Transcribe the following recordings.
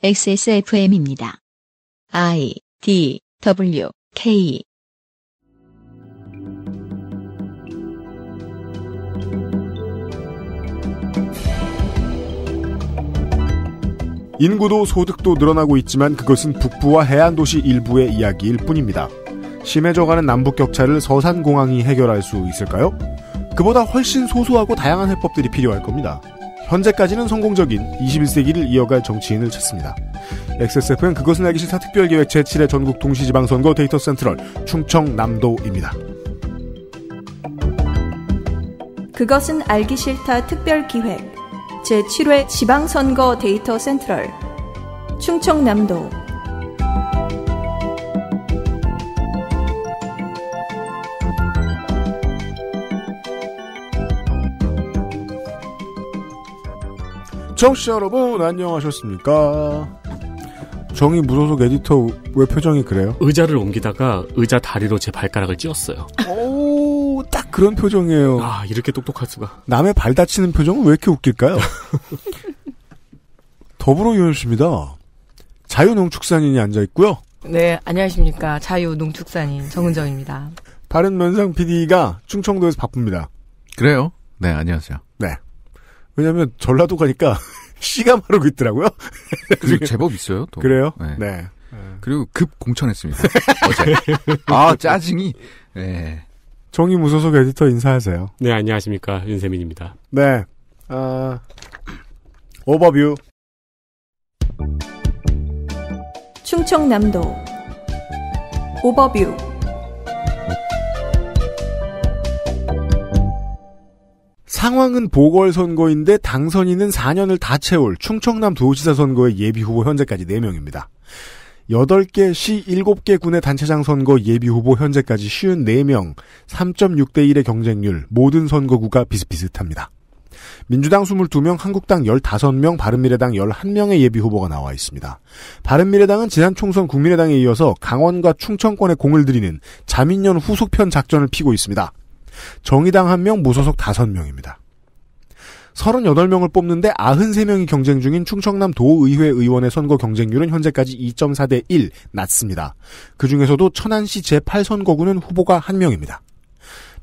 XSFM입니다. I D W K 인구도 소득도 늘어나고 있지만 그것은 북부와 해안 도시 일부의 이야기일 뿐입니다. 심해져가는 남북 격차를 서산공항이 해결할 수 있을까요? 그보다 훨씬 소소하고 다양한 해법들이 필요할 겁니다. 현재까지는 성공적인 21세기를 이어갈 정치인을 찾습니다. XSFM 그것은 알기 싫다 특별기획 제7회 전국 동시지방선거 데이터 센트럴 충청남도입니다. 그것은 알기 싫다 특별기획 제7회 지방선거 데이터 센트럴 충청남도 청취자 여러분 안녕하셨습니까? 정이 무소속 에디터 왜 표정이 그래요? 의자를 옮기다가 의자 다리로 제 발가락을 찧었어요. 오, 딱 그런 표정이에요. 아, 이렇게 똑똑할 수가. 남의 발 다치는 표정은 왜 이렇게 웃길까요? 더불어 유현 씨입니다. 자유농축산인이 앉아 있고요. 네, 안녕하십니까. 자유농축산인 정은정입니다. 바른면상 PD가 충청도에서 바쁩니다. 그래요? 네, 안녕하세요. 네. 왜냐하면 전라도 가니까 씨가 마르고 있더라고요. 그 제법 있어요. 또. 그래요? 네. 네. 그리고 급 공천했습니다. 어제. 아 짜증이. 네. 정의 무소속 에디터 인사하세요. 네 안녕하십니까 윤세민입니다. 네. 아 오버뷰. 충청남도 오버뷰. 상황은 보궐선거인데 당선인은 4년을 다 채울 충청남 도지사 선거의 예비후보 현재까지 4명입니다. 8개 시 7개 군의 단체장 선거 예비후보 현재까지 54명, 3.6대 1의 경쟁률, 모든 선거구가 비슷비슷합니다. 민주당 22명, 한국당 15명, 바른미래당 11명의 예비후보가 나와 있습니다. 바른미래당은 지난 총선 국민의당에 이어서 강원과 충청권에 공을 들이는 자민련 후속편 작전을 피고 있습니다. 정의당 1명, 무소속 5명입니다. 38명을 뽑는데 93명이 경쟁 중인 충청남 도의회 의원의 선거 경쟁률은 현재까지 2.4대1 낮습니다. 그 중에서도 천안시 제8선거구는 후보가 1명입니다.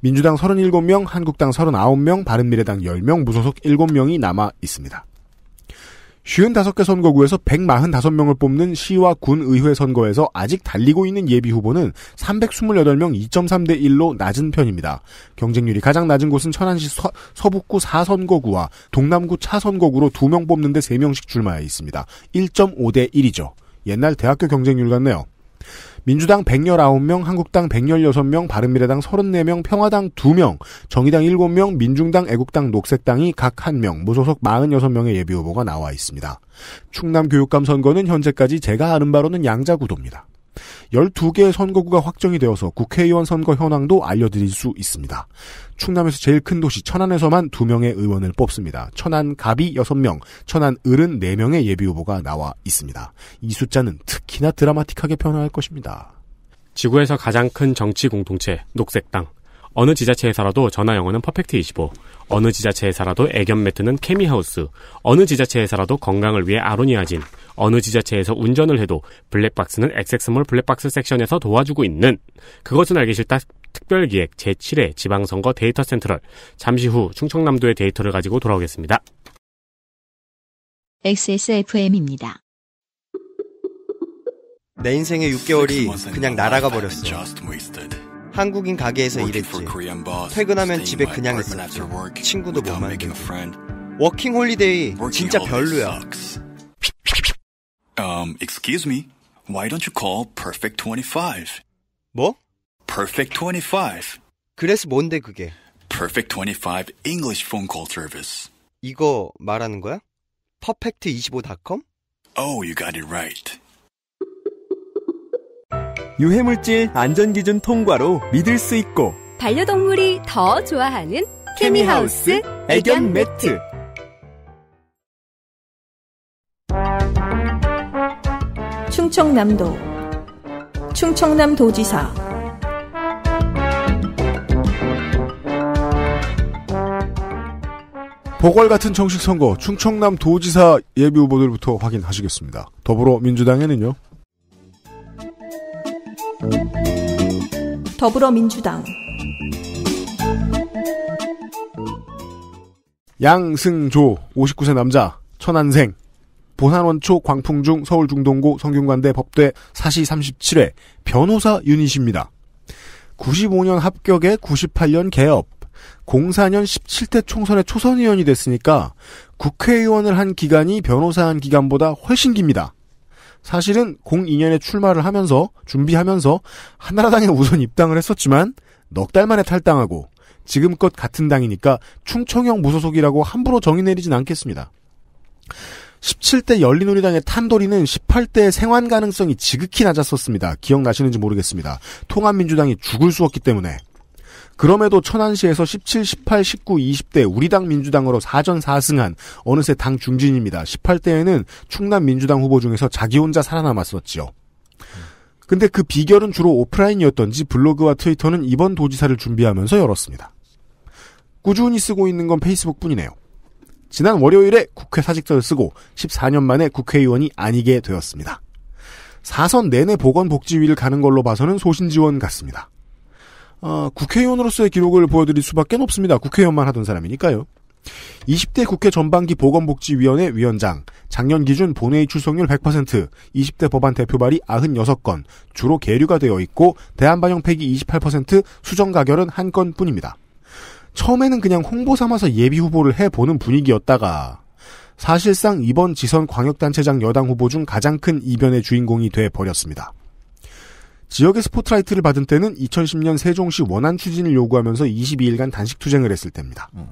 민주당 37명, 한국당 39명, 바른미래당 10명, 무소속 7명이 남아 있습니다. 55개 선거구에서 145명을 뽑는 시와 군 의회 선거에서 아직 달리고 있는 예비 후보는 328명 2.3대 1로 낮은 편입니다. 경쟁률이 가장 낮은 곳은 천안시 서, 북구 4선거구와 동남구 차선거구로 2명 뽑는데 3명씩 출마해 있습니다. 1.5대 1이죠. 옛날 대학교 경쟁률 같네요. 민주당 119명, 한국당 116명, 바른미래당 34명, 평화당 2명, 정의당 7명, 민중당, 애국당, 녹색당이 각 1명, 무소속 46명의 예비 후보가 나와 있습니다. 충남 교육감 선거는 현재까지 제가 아는 바로는 양자 구도입니다. 12개 의 선거구가 확정이 되어서 국회의원 선거 현황도 알려드릴 수 있습니다. 충남에서 제일 큰 도시 천안에서만 2명의 의원을 뽑습니다. 천안 갑이 6명, 천안 을은 4명의 예비후보가 나와 있습니다. 이 숫자는 특히나 드라마틱하게 변화할 것입니다. 지구에서 가장 큰 정치 공동체, 녹색당. 어느 지자체에서라도 전화 영어는 퍼펙트 25, 어느 지자체에서라도 애견 매트는 케미하우스, 어느 지자체에서라도 건강을 위해 아로니아진, 어느 지자체에서 운전을 해도 블랙박스는 엑세스몰 블랙박스 섹션에서 도와주고 있는 그것은 알기 싫다 특별기획 제7회 지방선거 데이터 센트럴 잠시 후 충청남도의 데이터를 가지고 돌아오겠습니다. XSFM입니다. 내 인생의 6개월이 그냥 날아가 버렸어. 한국인 가게에서 일했지. 퇴근하면 집에 그냥 있었지. 친구도 못 만들고. 워킹 홀리데이 진짜 별로야. Um, excuse me. Why don't you call Perfect 25? 뭐? Perfect 25. 그래서 뭔데 그게? Perfect 25 English phone call service. 이거 말하는 거야? perfect25.com? Oh, you got it right. 유해물질 안전기준 통과로 믿을 수 있고 반려동물이 더 좋아하는 케미하우스 애견 매트 충청남도 충청남도지사 보궐 같은 정식 선거 충청남도지사 예비 후보들부터 확인하시겠습니다. 더불어민주당에는요. 더불어민주당 양승조 59세 남자 천안생 보산원초 광풍중 서울중동고 성균관대 법대 사시 37회 변호사 유닛입니다. 95년 합격에 98년 개업 04년 17대 총선에 초선의원이 됐으니까 국회의원을 한 기간이 변호사 한 기간보다 훨씬 깁니다. 사실은 02년에 출마를 하면서 준비하면서 한나라당에 우선 입당을 했었지만 넉 달 만에 탈당하고 지금껏 같은 당이니까 충청형 무소속이라고 함부로 정의 내리진 않겠습니다. 17대 열린우리당의 탄도리는 18대 생환 가능성이 지극히 낮았었습니다. 기억나시는지 모르겠습니다. 통합민주당이 죽을 수 없기 때문에 그럼에도 천안시에서 17, 18, 19, 20대 우리당 민주당으로 사전 4승한 어느새 당 중진입니다. 18대에는 충남 민주당 후보 중에서 자기 혼자 살아남았었지요. 근데 그 비결은 주로 오프라인이었던지 블로그와 트위터는 이번 도지사를 준비하면서 열었습니다. 꾸준히 쓰고 있는 건 페이스북 뿐이네요. 지난 월요일에 국회 사직서를 쓰고 14년 만에 국회의원이 아니게 되었습니다. 4선 내내 보건복지위를 가는 걸로 봐서는 소신지원 같습니다. 어, 국회의원으로서의 기록을 보여드릴 수밖에 없습니다. 국회의원만 하던 사람이니까요. 20대 국회 전반기 보건복지위원회 위원장, 작년 기준 본회의 출석률 100%, 20대 법안 대표발이 96건, 주로 계류가 되어 있고 대한반영 폐기 28%, 수정 가결은 한 건뿐입니다. 처음에는 그냥 홍보 삼아서 예비 후보를 해보는 분위기였다가 사실상 이번 지선 광역단체장 여당 후보 중 가장 큰 이변의 주인공이 돼 버렸습니다. 지역의 스포트라이트를 받은 때는 2010년 세종시 원안 추진을 요구하면서 22일간 단식 투쟁을 했을 때입니다. 음.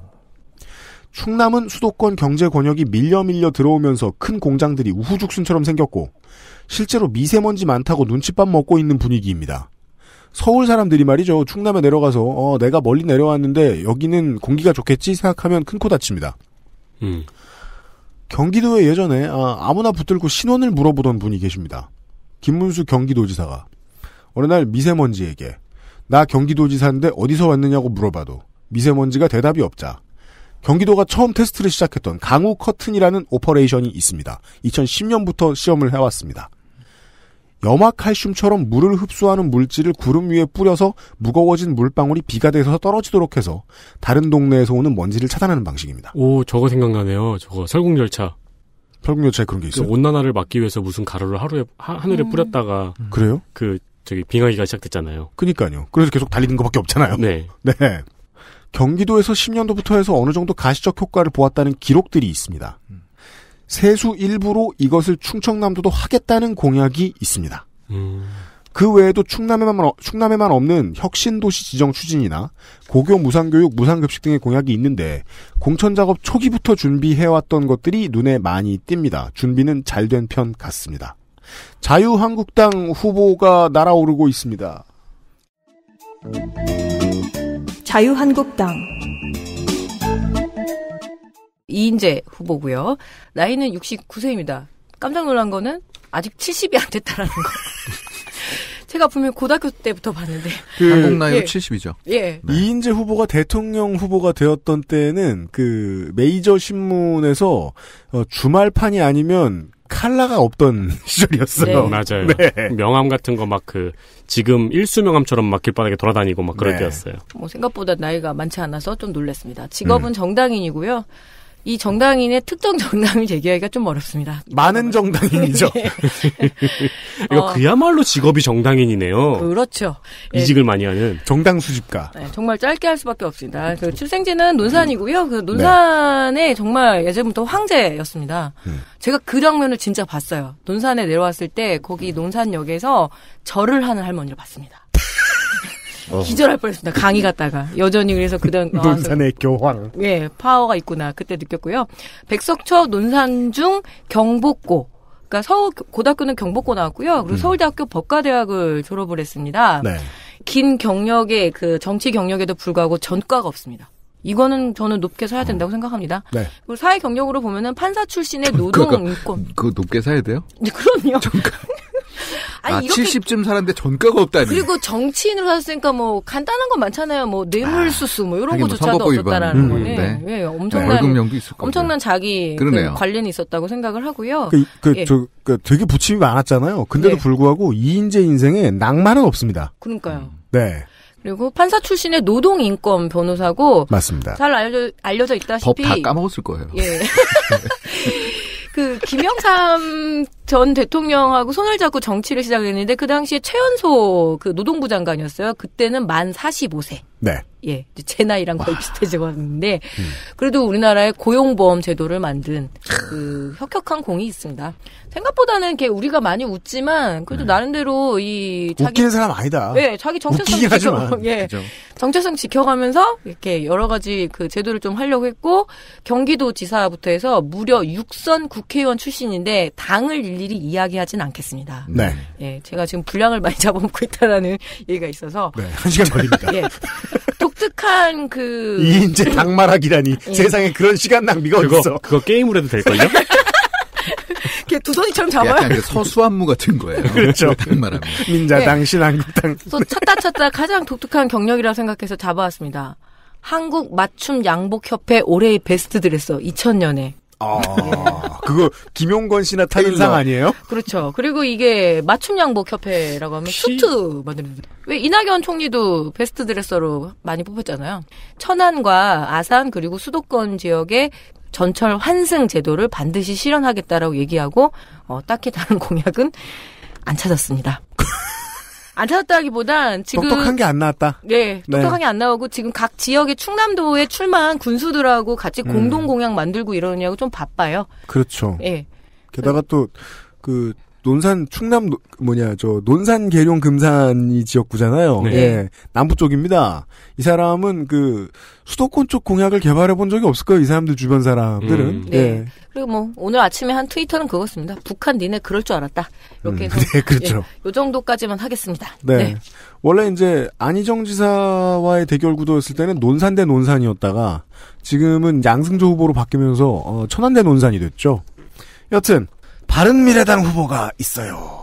충남은 수도권 경제 권역이 밀려 밀려 들어오면서 큰 공장들이 우후죽순처럼 생겼고 실제로 미세먼지 많다고 눈칫밥 먹고 있는 분위기입니다. 서울 사람들이 말이죠. 충남에 내려가서 어, 내가 멀리 내려왔는데 여기는 공기가 좋겠지 생각하면 큰 코 다칩니다. 음. 경기도에 예전에 아, 아무나 붙들고 신원을 물어보던 분이 계십니다. 김문수 경기도지사가 어느 날 미세먼지에게 나 경기도지사인데 어디서 왔느냐고 물어봐도 미세먼지가 대답이 없자 경기도가 처음 테스트를 시작했던 강우 커튼이라는 오퍼레이션이 있습니다. 2010년부터 시험을 해왔습니다. 염화칼슘처럼 물을 흡수하는 물질을 구름 위에 뿌려서 무거워진 물방울이 비가 돼서 떨어지도록 해서 다른 동네에서 오는 먼지를 차단하는 방식입니다. 오, 저거 생각나네요. 저거 설국열차. 설국열차에 그런 게 그 있어요. 그 온난화를 막기 위해서 무슨 가루를 하루에 하, 늘에 음. 뿌렸다가 음. 그래요? 그 저기 빙하기가 시작됐잖아요. 그니까요. 그래서 계속 달리는 것밖에 없잖아요. 네. 네. 경기도에서 10년도부터 해서 어느 정도 가시적 효과를 보았다는 기록들이 있습니다. 세수 일부로 이것을 충청남도도 하겠다는 공약이 있습니다. 음. 그 외에도 충남에만, 어, 충남에만 없는 혁신도시 지정 추진이나 고교 무상교육, 무상급식 등의 공약이 있는데 공천작업 초기부터 준비해왔던 것들이 눈에 많이 띕니다. 준비는 잘 된 편 같습니다. 자유한국당 후보가 날아오르고 있습니다. 자유한국당 이인재 후보고요. 나이는 69세입니다. 깜짝 놀란 거는 아직 70이 안 됐다라는 거. 제가 분명 고등학교 때부터 봤는데. 그, 한국 나이로 예. 70이죠. 예. 네. 이인재 후보가 대통령 후보가 되었던 때는 그 메이저 신문에서 어, 주말판이 아니면 칼라가 없던 시절이었어요. 네. 맞아요. 네. 명함 같은 거 막 그 지금 일수 명함처럼 막 길바닥에 돌아다니고 막 그럴 네. 때였어요. 뭐 생각보다 나이가 많지 않아서 좀 놀랐습니다. 직업은 음. 정당인이고요. 이 정당인의 특정 정당을 얘기하기가 좀 어렵습니다. 많은 정당인이죠. 네. 이거 어, 그야말로 직업이 정당인이네요. 그렇죠. 예. 이직을 예. 많이 하는 정당 수집가. 네, 정말 짧게 할 수밖에 없습니다. 그 출생지는 논산이고요. 그 네. 논산에 네. 정말 예전부터 황제였습니다. 음. 제가 그 장면을 진짜 봤어요. 논산에 내려왔을 때 거기 음. 논산역에서 절을 하는 할머니를 봤습니다. 어. 기절할 뻔했습니다. 강의 갔다가 여전히 그래서 그다음 아, 논산의 그 교황. 예, 파워가 있구나 그때 느꼈고요. 백석초 논산중 경복고. 그러니까 서울 고등학교는 경복고 나왔고요. 그리고 음. 서울대학교 법과대학을 졸업을 했습니다. 네. 긴경력에그 정치 경력에도 불구하고 전과가 없습니다. 이거는 저는 높게 사야 된다고 음. 생각합니다. 네. 그리고 사회 경력으로 보면은 판사 출신의 그, 노동 인권. 그 높게 사야 돼요? 네, 그럼요. 아니, 아, 이렇게 70쯤 사았는데전과가 없다니. 그리고 정치인으로 살았으니까 뭐 간단한 건 많잖아요. 뭐 뇌물수수 아, 뭐 이런 뭐 것조차도뭐 없었다라는 음, 거는 네. 예, 네. 엄청난 네. 엄청난 자기 그 관련이 있었다고 생각을 하고요. 그, 그, 예. 저, 그 되게 부침이 많았잖아요. 근데도 예. 불구하고 이인재 인생에 낭만은 없습니다. 그러니까요. 음. 네. 그리고 판사 출신의 노동인권 변호사고 맞습니다. 잘 알려 알려져 있다시피 법 다 까먹었을 거예요. 예. 그 김영삼 전 대통령하고 손을 잡고 정치를 시작했는데 그 당시에 최연소 그 노동부 장관이었어요. 그때는 만 45세. 네. 예, 제 나이랑 거의 비슷해졌는데 져 음. 그래도 우리나라의 고용보험 제도를 만든 그 혁혁한 공이 있습니다. 생각보다는 이렇게 우리가 많이 웃지만 그래도 네. 나름대로 이 자기, 웃기는 사람 아니다. 예, 자기 정체성 지켜, 하지만. 예, 그죠. 정체성 지켜가면서 이렇게 여러 가지 그 제도를 좀 하려고 했고 경기도지사부터 해서 무려 육선 국회의원 출신인데 당을 일일이 이야기하진 않겠습니다. 네, 예, 제가 지금 분량을 많이 잡아먹고 있다라는 얘기가 있어서 네, 한 시간 걸립니다. 예. 독특한 그 이인제 당말하기라니 예. 세상에 그런 시간 낭비가 그거, 어어 그거 게임으로 해도 될걸요? 이렇게 두 손이처럼 잡아요. 약간 그 서수안무 같은 거예요. 그렇죠. 말하면. 민자당, 네. 신한국당. 그 찾다 찾다 가장 독특한 경력이라고 생각해서 잡아왔습니다. 한국 맞춤 양복협회 올해의 베스트 드레서 2000년에. 아, 그거 김용건 씨나 타인상 아니에요? 그렇죠. 그리고 이게 맞춤 양복 협회라고 하면 피... 수트 만드는. 왜 이낙연 총리도 베스트 드레서로 많이 뽑혔잖아요. 천안과 아산 그리고 수도권 지역의 전철 환승 제도를 반드시 실현하겠다라고 얘기하고 어, 딱히 다른 공약은 안 찾았습니다. 안타았다기보단 지금 똑똑한 게 안 나왔다. 네, 네. 똑똑한 네. 게안 나오고 지금 각 지역의 충남도에 출마한 군수들하고 같이 음. 공동 공약 만들고 이러느냐고 좀 바빠요. 그렇죠. 예. 네. 게다가 음. 또그 논산 충남 노, 뭐냐 저 논산 계룡 금산이 지역구잖아요. 네. 예. 남부 쪽입니다. 이 사람은 그 수도권 쪽 공약을 개발해 본 적이 없을 거예요. 이 사람들 주변 사람들은. 음. 예. 네. 예. 그리고 뭐 오늘 아침에 한 트위터는 그거것습니다 북한 니네 그럴 줄 알았다. 이렇게 음. 해서 네, 그렇죠. 예, 요 정도까지만 하겠습니다. 네. 네. 원래 이제 안희정 지사와의 대결 구도였을 때는 논산 대 논산이었다가 지금은 양승조 후보로 바뀌면서 어, 천안 대 논산이 됐죠. 여튼 바른미래당 후보가 있어요.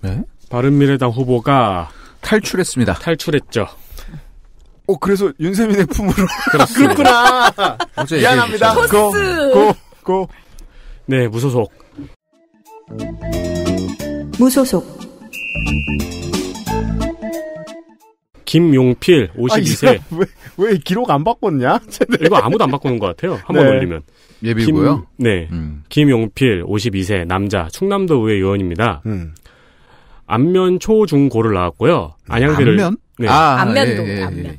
네? 바른미래당 후보가 탈출했습니다. 탈출했죠. 어, 그래서 윤세민의 품으로. 그렇구나. 미안합니다. 고, 고, 고. 네, 무소속. 무소속. 김용필 52세. 아, 왜, 왜 기록 안 바꿨냐? 이거 아무도 안 바꾸는 것 같아요. 한번 네. 올리면. 예비고요? 김, 네. 음. 김용필 52세 남자 충남도 의회 의원입니다. 음. 안면 초 중고를 나왔고요. 안양대를 안면? 네. 아, 안면도 예, 예, 예. 안면.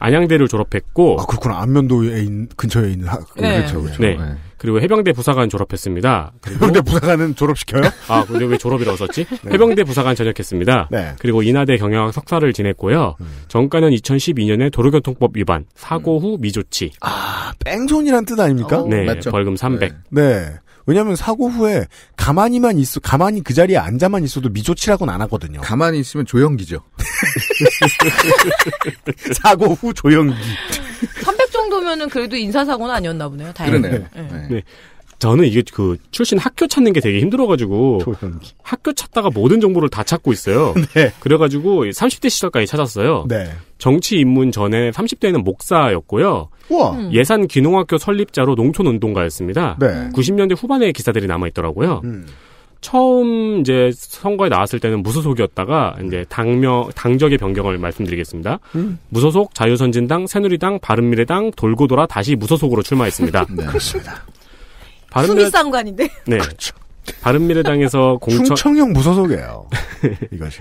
안양대를 졸업했고 아 그렇구나 안면도 에 근처에 있는 학 네. 그렇죠, 그렇죠. 네. 네. 그리고 해병대 부사관 졸업했습니다. 해병대 부사관은 졸업시켜요? 아, 근데 왜 졸업이라고 썼지? 네. 해병대 부사관 전역했습니다. 네. 그리고 인하대 경영학 석사를 지냈고요. 음. 정가는 2012년에 도로교통법 위반, 사고 음. 후 미조치. 아, 뺑소니란 뜻 아닙니까? 오, 네, 어, 맞죠? 벌금 300. 네. 네. 왜냐하면 사고 후에 가만히만 있어 가만히 그 자리에 앉아만 있어도 미조치라고는 안 하거든요. 가만히 있으면 조영기죠. 사고 후 조영기. 정도면은 그래도 인사사고는 아니었나 보네요. 다행히. 그러네요. 네. 네. 네. 저는 이게 그 출신 학교 찾는 게 되게 힘들어가지고 조용히. 학교 찾다가 모든 정보를 다 찾고 있어요. 네. 그래가지고 30대 시절까지 찾았어요. 네. 정치 입문 전에 30대에는 목사였고요. 우와. 음. 예산 귀농학교 설립자로 농촌 운동가였습니다. 네. 90년대 후반에 기사들이 남아 있더라고요. 음. 처음 이제 선거에 나왔을 때는 무소속이었다가 이제 네. 당명 당적의 변경을 말씀드리겠습니다. 음. 무소속 자유선진당 새누리당 바른미래당 돌고 돌아 다시 무소속으로 출마했습니다. 네. 그렇습니다. 바른미래... 수미상관인데. 네. 그렇죠. 바른미래당에서 공천 충청형 무소속이에요. 이것이.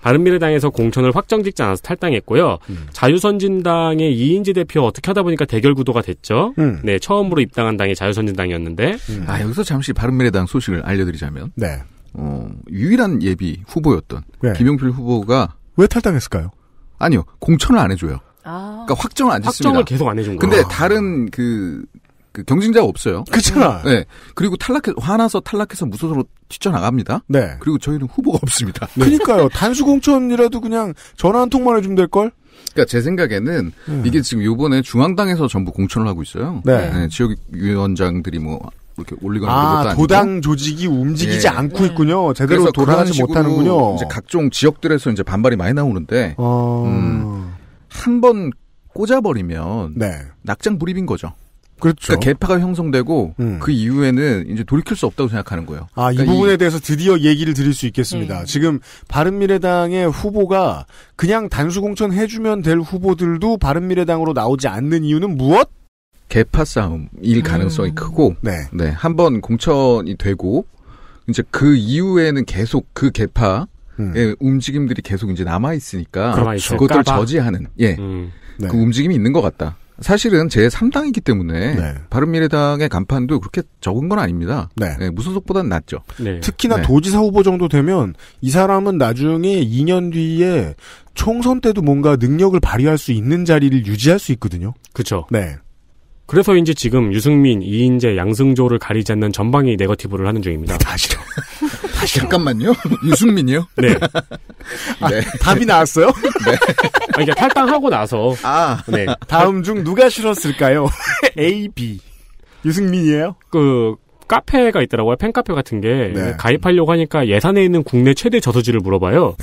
바른미래당에서 공천을 확정 짓지 않아서 탈당했고요. 음. 자유선진당의 이인지 대표 어떻게 하다 보니까 대결 구도가 됐죠. 음. 네, 처음으로 입당한 당이 자유선진당이었는데. 음. 아, 여기서 잠시 바른미래당 소식을 알려드리자면. 네. 어, 유일한 예비 후보였던 네. 김용필 후보가. 왜 탈당했을까요? 아니요, 공천을 안 해줘요. 아. 그니까 확정을 안 했습니다. 확정을 계속 안 해준 거예요. 근데 다른 그그 경쟁자가 없어요. 그렇잖아. 네. 그리고 탈락해 화나서 탈락해서 무소속으로 뛰쳐나갑니다. 네. 그리고 저희는 후보가 없습니다. 네. 그러니까요. 단수공천이라도 그냥 전화 한 통만 해주면 될 걸. 그러니까 제 생각에는 음. 이게 지금 요번에 중앙당에서 전부 공천을 하고 있어요. 네. 네 지역 위원장들이 뭐 이렇게 올리거나 아, 것도 아니고. 도당 조직이 움직이지 예. 않고 네. 있군요. 제대로 돌아가지 못하는군요. 이제 각종 지역들에서 이제 반발이 많이 나오는데 어... 음, 한번 꽂아버리면 네. 낙장 불입인 거죠. 그렇죠. 그러니까 개파가 형성되고 음. 그 이후에는 이제 돌이킬 수 없다고 생각하는 거예요. 아이 그러니까 부분에 이... 대해서 드디어 얘기를 드릴 수 있겠습니다. 음. 지금 바른미래당의 후보가 그냥 단수 공천 해주면 될 후보들도 바른미래당으로 나오지 않는 이유는 무엇? 개파 싸움일 가능성이 음. 크고, 네, 네 한번 공천이 되고 이제 그 이후에는 계속 그 개파 음. 움직임들이 계속 이제 남아 있으니까 그렇죠. 그것들을 저지하는 예. 음. 그 네. 그 움직임이 있는 것 같다. 사실은 제 3당이기 때문에 네. 바른미래당의 간판도 그렇게 적은 건 아닙니다. 네. 네, 무소속보단 낫죠. 네. 특히나 네. 도지사 후보 정도 되면 이 사람은 나중에 2년 뒤에 총선 때도 뭔가 능력을 발휘할 수 있는 자리를 유지할 수 있거든요. 그렇죠. 네. 그래서 인제 지금 유승민, 이인재, 양승조를 가리지 않는 전방위 네거티브를 하는 중입니다. 사실은 네, 잠깐만요. 유승민이요? 네. 네. 네. 아, 답이 나왔어요? 네. 그러니까 탈당하고 나서. 아. 네. 다음 중 누가 싫었을까요? A, B. 유승민이에요? 그, 카페가 있더라고요. 팬카페 같은 게. 네. 가입하려고 하니까 예산에 있는 국내 최대 저서지를 물어봐요.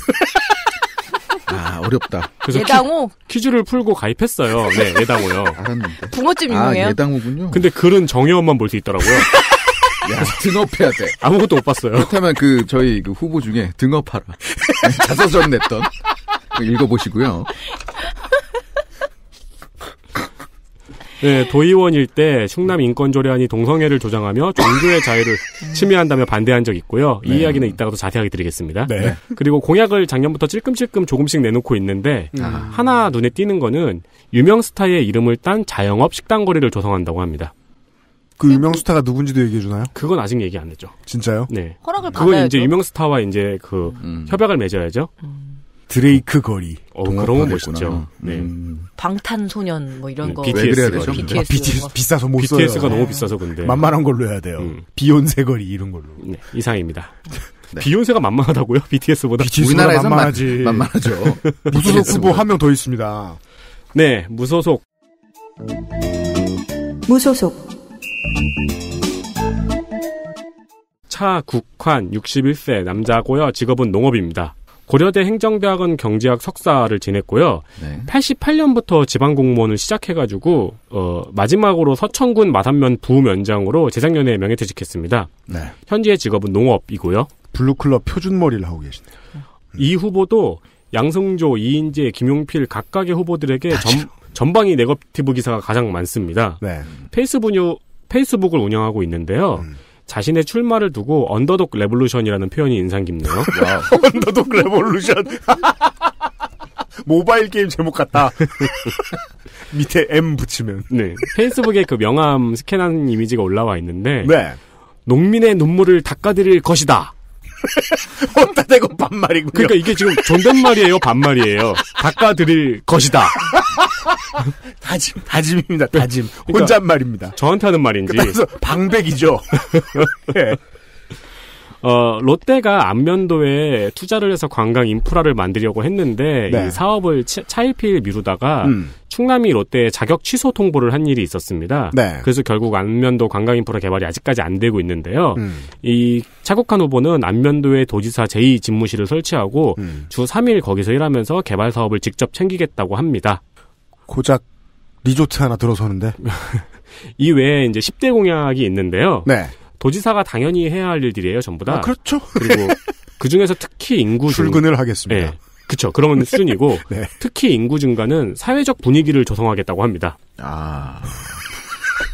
아, 어렵다. 그래서 예당호? 퀴, 즈를 풀고 가입했어요. 네, 예당호요. 알았는데. 붕어집 아, 유명해요? 아, 예당호군요. 근데 글은 정혜원만 볼 수 있더라고요. 야, 등업해야 돼. 아무것도 못 봤어요. 그렇다면 그 저희 그 후보 중에 등업하라 자서전 냈던 그 읽어보시고요. 네, 도의원일 때 충남 인권조례안이 동성애를 조장하며 종교의 자유를 침해한다며 반대한 적 있고요. 이 네. 이야기는 이따가 더 자세하게 드리겠습니다. 네. 그리고 공약을 작년부터 찔끔찔끔 조금씩 내놓고 있는데 음. 하나 눈에 띄는 거는 유명 스타의 이름을 딴 자영업 식당 거리를 조성한다고 합니다. 그 유명 스타가 누군지도 얘기해 주나요? 그건 아직 얘기 안 했죠. 진짜요? 네. 허락을 받아야죠. 그건 이제 유명 스타와 이제 그 음. 협약을 맺어야죠. 음. 드레이크 거리. 어, 그런 거멋있죠 네. 음. 방탄소년 뭐 이런 네, 거. BTS 그래야 되죠? BTS, 아, BTS 뭐. 비싸서 못 BTS가 써요. BTS가 너무 네. 비싸서 근데. 만만한 걸로 해야 돼요. 음. 비욘세 거리 이런 걸로. 네, 이상입니다. 네. 비욘세가 만만하다고요? BTS보다? 우리나라에서 만만하지. 만, 만만하죠. 무소속 후보 한 명 더 있습니다. 네, 무소속. 무소속. 차국환 61세 남자고요. 직업은 농업입니다. 고려대 행정대학원 경제학 석사를 지냈고요. 네. 88년부터 지방공무원을 시작해가지고 어, 마지막으로 서천군 마산면 부면장으로 재작년에 명예퇴직했습니다. 네. 현재의 직업은 농업이고요. 블루클럽 표준머리를 하고 계시네요. 음. 이 후보도 양승조, 이인재, 김용필 각각의 후보들에게 전, 전방위 네거티브 기사가 가장 많습니다. 네. 페이스북, 페이스북을 운영하고 있는데요. 음. 자신의 출마를 두고 언더독 레볼루션이라는 표현이 인상 깊네요. 언더독 레볼루션. 모바일 게임 제목 같다. 밑에 M 붙이면. 네. 페이스북에 그 명함 스캔한 이미지가 올라와 있는데. 네. 농민의 눈물을 닦아드릴 것이다. 혼따 대고 반말이고요 그러니까 이게 지금 존댓말이에요, 반말이에요. 닦아드릴 것이다. 다짐, 다짐입니다. 다짐. 그러니까 혼잣말입니다. 저한테 하는 말인지. 그래서 방백이죠. 네. 어, 롯데가 안면도에 투자를 해서 관광 인프라를 만들려고 했는데 네. 이 사업을 차, 차일피일 미루다가 음. 충남이 롯데에 자격 취소 통보를 한 일이 있었습니다. 네. 그래서 결국 안면도 관광인프라 개발이 아직까지 안 되고 있는데요. 음. 이 차국한 후보는 안면도에 도지사 제2집무실을 설치하고 음. 주 3일 거기서 일하면서 개발 사업을 직접 챙기겠다고 합니다. 고작 리조트 하나 들어서는데 이 외에 이제 10대 공약이 있는데요. 네. 도지사가 당연히 해야 할 일들이에요, 전부 다. 아, 그렇죠. 그리고 그 중에서 특히 인구 중... 출근을 하겠습니다. 네. 그렇죠. 그러면 수준이고 네. 특히 인구 증가는 사회적 분위기를 조성하겠다고 합니다. 아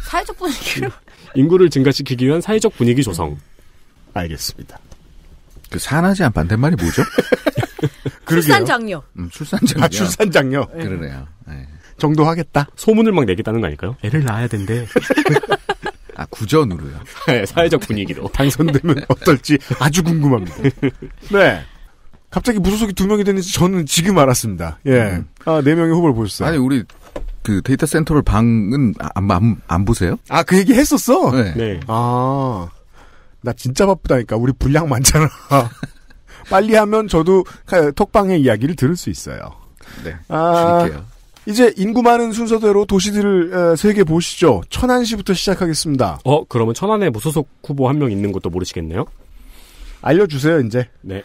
사회적 분위기를 인구를 증가시키기 위한 사회적 분위기 조성. 알겠습니다. 그 산하지 않 반대말이 뭐죠? 출산장려. 음, 출산장려. 아, 출산장려. 네. 그러네요. 네. 정도 하겠다. 소문을 막 내겠다는 거 아닐까요? 애를 낳아야 된대. 아, 구전으로요. 네, 사회적 분위기로. 당선되면 어떨지 아주 궁금합니다. 네. 갑자기 무소속이 두 명이 됐는지 저는 지금 알았습니다. 예. 음. 아, 네 명의 후보를 보셨어요. 아니, 우리 그 데이터 센터를 방은 안, 안, 안 보세요? 아, 그 얘기 했었어? 네. 네. 아. 나 진짜 바쁘다니까. 우리 분량 많잖아. 빨리 하면 저도 톡방의 이야기를 들을 수 있어요. 네. 아, 줄게요 이제 인구 많은 순서대로 도시들을 어, 세개 보시죠. 천안시부터 시작하겠습니다. 어, 그러면 천안에 무소속 후보 한 명 있는 것도 모르시겠네요? 알려주세요, 이제. 네.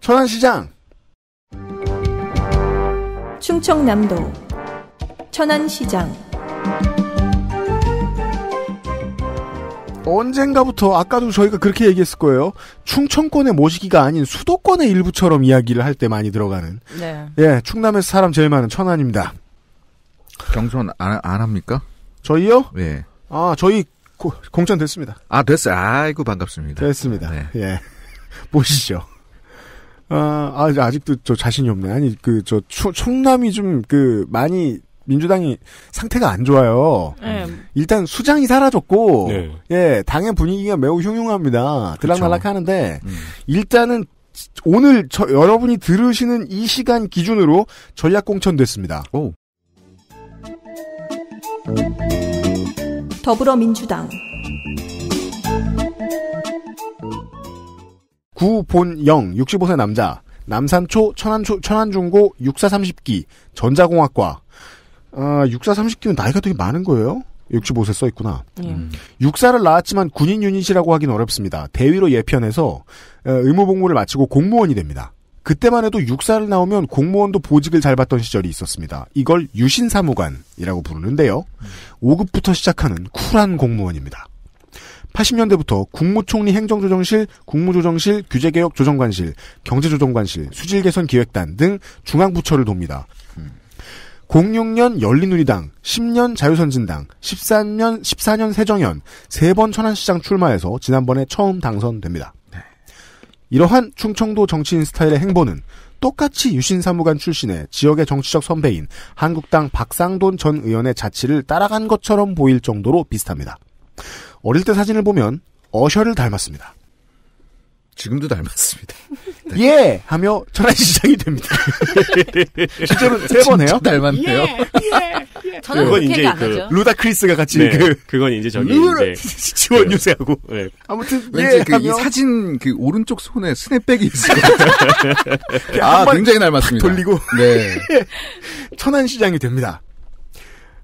천안시장 충청남도 천안시장 언젠가부터 아까도 저희가 그렇게 얘기했을 거예요. 충청권의 모시기가 아닌 수도권의 일부처럼 이야기를 할 때 많이 들어가는. 네. 예, 충남에서 사람 제일 많은 천안입니다. 경선 안, 안 합니까? 저희요? 예. 아, 저희 공천 됐습니다. 아, 됐어요. 아이고, 반갑습니다. 됐습니다. 네. 예. 보시죠 아, 아 아직도 저 자신이 없네. 아니, 그, 저, 충남이 좀, 그, 많이, 민주당이 상태가 안 좋아요. 네. 일단 수장이 사라졌고, 네. 예, 당의 분위기가 매우 흉흉합니다. 들락날락 하는데, 음. 일단은 오늘 저, 여러분이 들으시는 이 시간 기준으로 전략 공천됐습니다. 오. 더불어민주당 구본영 65세 남자 남산초 천안초 천안중고 6430기 전자공학과 아, 6430기는 나이가 되게 많은 거예요. 65세 써 있구나. 예. 음. 육사를 나왔지만 군인 유닛이라고 하긴 어렵습니다. 대위로 예편해서 어, 의무 복무를 마치고 공무원이 됩니다. 그때만 해도 육사를 나오면 공무원도 보직을 잘 받던 시절이 있었습니다. 이걸 유신사무관이라고 부르는데요. 5급부터 음. 시작하는 쿨한 공무원입니다. 80년대부터 국무총리 행정조정실, 국무조정실, 규제개혁 조정관실, 경제조정관실, 수질개선기획단 등 중앙부처를 돕니다. 06년 열린우리당, 10년 자유선진당, 13년, 14년 세정연 3번 천안시장 출마해서 지난번에 처음 당선됩니다. 네. 이러한 충청도 정치인 스타일의 행보는 똑같이 유신사무관 출신의 지역의 정치적 선배인 한국당 박상돈 전 의원의 자치를 따라간 것처럼 보일 정도로 비슷합니다. 어릴 때 사진을 보면 어셔를 닮았습니다. 지금도 닮았습니다. 네. 예! 하며 천안시장이 됩니다. 실제로 세 번 해요? 닮았대요 예! 예! 그건 이제 그, 루다크리스가 같이 네, 그. 그건 이제 저기. 이제 지원 그 유세하고. 네. 아무튼. 예, 왠지 예! 그 하며... 사진 그 오른쪽 손에 스냅백이 있을 것같아 아, 굉장히 닮았습니다. 돌리고. 네. 천안시장이 됩니다.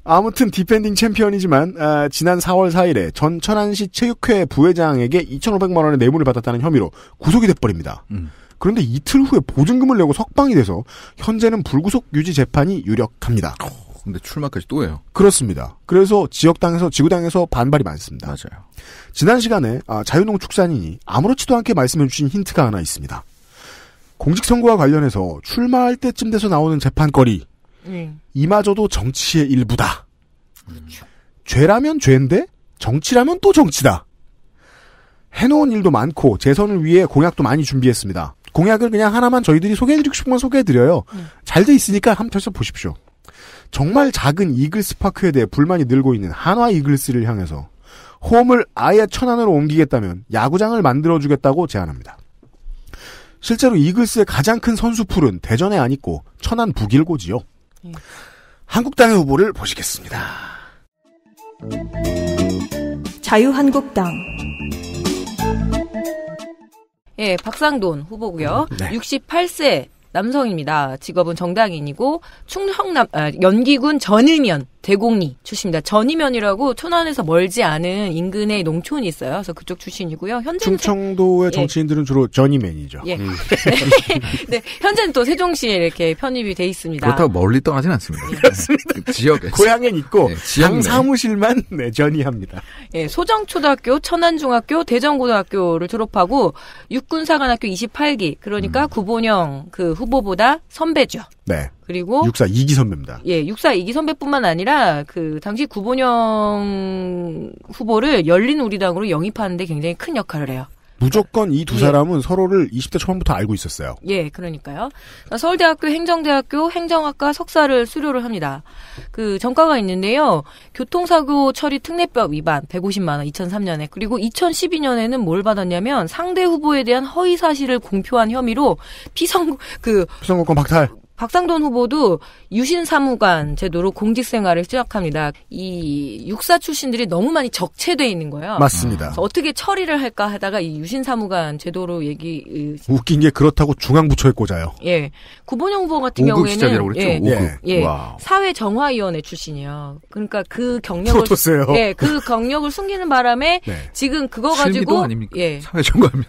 아무튼 디펜딩 챔피언이지만 아, 지난 4월 4일에 전 천안시 체육회 부회장에게 2,500만 원의 내물을 받았다는 혐의로 구속이 돼버립니다. 음. 그런데 이틀 후에 보증금을 내고 석방이 돼서 현재는 불구속 유지 재판이 유력합니다. 오, 어, 근데 출마까지 또 해요. 그렇습니다. 그래서 지역당에서 지구당에서 반발이 많습니다. 맞아요. 지난 시간에 아, 자유농축산인이 아무렇지도 않게 말씀해 주신 힌트가 하나 있습니다. 공직선거와 관련해서 출마할 때쯤 돼서 나오는 재판거리 네. 이마저도 정치의 일부다. 그렇죠. 죄라면 죄인데 정치라면 또 정치다. 해놓은 일도 많고 재선을 위해 공약도 많이 준비했습니다. 공약을 그냥 하나만 저희들이 소개해드리고 싶은 건 소개해드려요. 음. 잘돼 있으니까 한번 펼쳐 보십시오. 정말 작은 이글스 파크에 대해 불만이 늘고 있는 한화 이글스를 향해서 홈을 아예 천안으로 옮기겠다면 야구장을 만들어주겠다고 제안합니다. 실제로 이글스의 가장 큰 선수풀은 대전에 안 있고 천안 북일고지요. 예. 한국당의 후보를 보시겠습니다. 자유한국당 예, 박상돈 후보고요. 음, 네. 68세 남성입니다. 직업은 정당인이고 충청남 아, 연기군 전일면 대곡리 출신입니다. 전이면이라고 천안에서 멀지 않은 인근의 농촌이 있어요. 그래서 그쪽 출신이고요. 현재 충청도의 세... 예. 정치인들은 예. 주로 전이면이죠 예. 음. 네. 네, 현재는 또 세종시에 이렇게 편입이 돼 있습니다. 그렇다고 멀리 떠나진 않습니다. 예, 그렇습니다. 그 지역 고향엔 있고 예, 지역 사무실만 네, 전이합니다. 예, 소정초등학교, 천안중학교, 대전고등학교를 졸업하고 육군사관학교 28기 그러니까 음. 구본영 그 후보보다 선배죠. 네. 그리고 육사 이기 선배입니다. 예, 육사 이기 선배뿐만 아니라 그 당시 구본영 후보를 열린 우리당으로 영입하는데 굉장히 큰 역할을 해요. 무조건 이두 예. 사람은 예. 서로를 20대 초반부터 알고 있었어요. 예, 그러니까요. 서울대학교 행정대학교 행정학과 석사를 수료를 합니다. 그 전과가 있는데요. 교통사고 처리 특례법 위반 150만 원 2003년에 그리고 2012년에는 뭘 받았냐면 상대 후보에 대한 허위 사실을 공표한 혐의로 피선 그 피선거권 박탈 박상돈 후보도 유신사무관 제도로 공직 생활을 시작합니다. 이 육사 출신들이 너무 많이 적체돼 있는 거예요. 맞습니다. 어떻게 처리를 할까 하다가 이 유신사무관 제도로 얘기 웃긴 게 그렇다고 중앙부처에 꽂아요. 예, 구본영 후보 같은 경우에는 예, 예, 예, 예. 사회 정화위원회 출신이요. 그러니까 그 경력을 프로토스예요. 예, 그 경력을 숨기는 바람에 네. 지금 그거 가지고 아닙니까? 예, 사회 정화면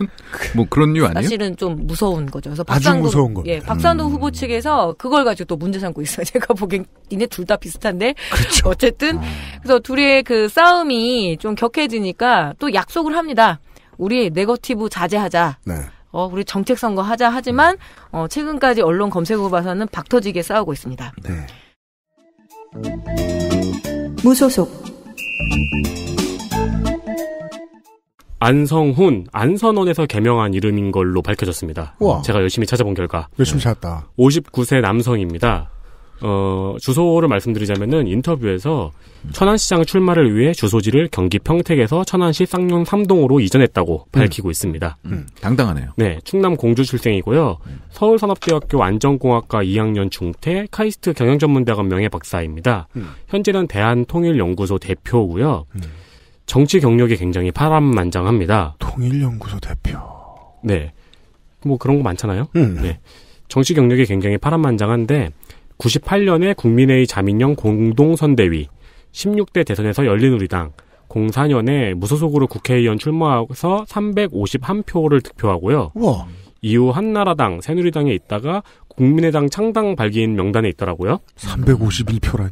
뭐 그런 류 아니에요? 사실은 좀 무서운 거죠. 그래서 박상도, 예, 박상도 음. 후보 측에서 그걸 가지고 또 문제 삼고 있어요. 있어요. 제가 보기엔 니네 둘 다 비슷한데. 그렇죠. 어쨌든 음. 그래서 둘의 그 싸움이 좀 격해지니까 또 약속을 합니다. 우리 네거티브 자제하자. 네. 어, 우리 정책 선거 하자 하지만 네. 어, 최근까지 언론 검색 어봐서는 박터지게 싸우고 있습니다. 네. 무소속 안성훈, 안선원에서 개명한 이름인 걸로 밝혀졌습니다. 우와. 제가 열심히 찾아본 결과. 열심히 네. 찾았다. 59세 남성입니다. 어, 주소를 말씀드리자면은 인터뷰에서 천안시장 출마를 위해 주소지를 경기 평택에서 천안시 쌍용 3동으로 이전했다고 음. 밝히고 음. 있습니다. 음, 당당하네요. 네, 충남 공주 출생이고요. 음. 서울산업대학교 안전공학과 2학년 중퇴, 카이스트 경영전문대학원 명예박사입니다. 음. 현재는 대한통일연구소 대표고요. 음. 정치 경력이 굉장히 파란만장합니다. 통일연구소 대표. 네, 뭐 그런 거 많잖아요. 네, 정치 경력이 굉장히 파란만장한데 98년에 국민의 회 자민영 공동선대위, 16대 대선에서 열린우리당, 04년에 무소속으로 국회의원 출마해서 351표를 득표하고요. 우와. 이후 한나라당, 새누리당에 있다가 국민의당 창당 발기인 명단에 있더라고요. 351표라니.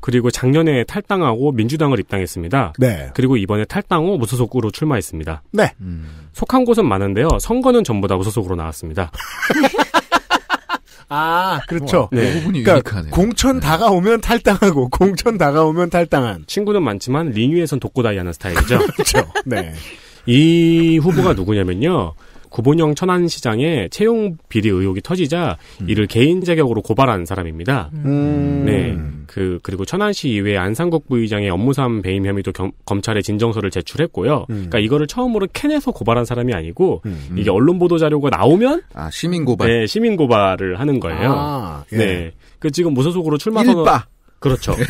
그리고 작년에 탈당하고 민주당을 입당했습니다. 네. 그리고 이번에 탈당 후 무소속으로 출마했습니다. 네. 음. 속한 곳은 많은데요. 선거는 전부 다 무소속으로 나왔습니다. 아, 그렇죠. 뭐, 네. 그 부분이 그러니까 유니크하네요. 공천 네. 다가오면 탈당하고 공천 다가오면 탈당한. 친구는 많지만 링위에선 독고다이하는 스타일이죠. 그렇죠. 네. 이 후보가 누구냐면요. 구본영 천안시장에 채용 비리 의혹이 터지자 음. 이를 개인 자격으로 고발한 사람입니다. 음. 음. 네, 그 그리고 천안시 이외 안상국 부의장의 업무상 배임 혐의도 겸, 검찰에 진정서를 제출했고요. 음. 그러니까 이거를 처음으로 캔에서 고발한 사람이 아니고 음, 음. 이게 언론 보도 자료가 나오면 아 시민 고발, 네 시민 고발을 하는 거예요. 아, 예. 네, 그 지금 무소속으로 출마 선언 일 그렇죠.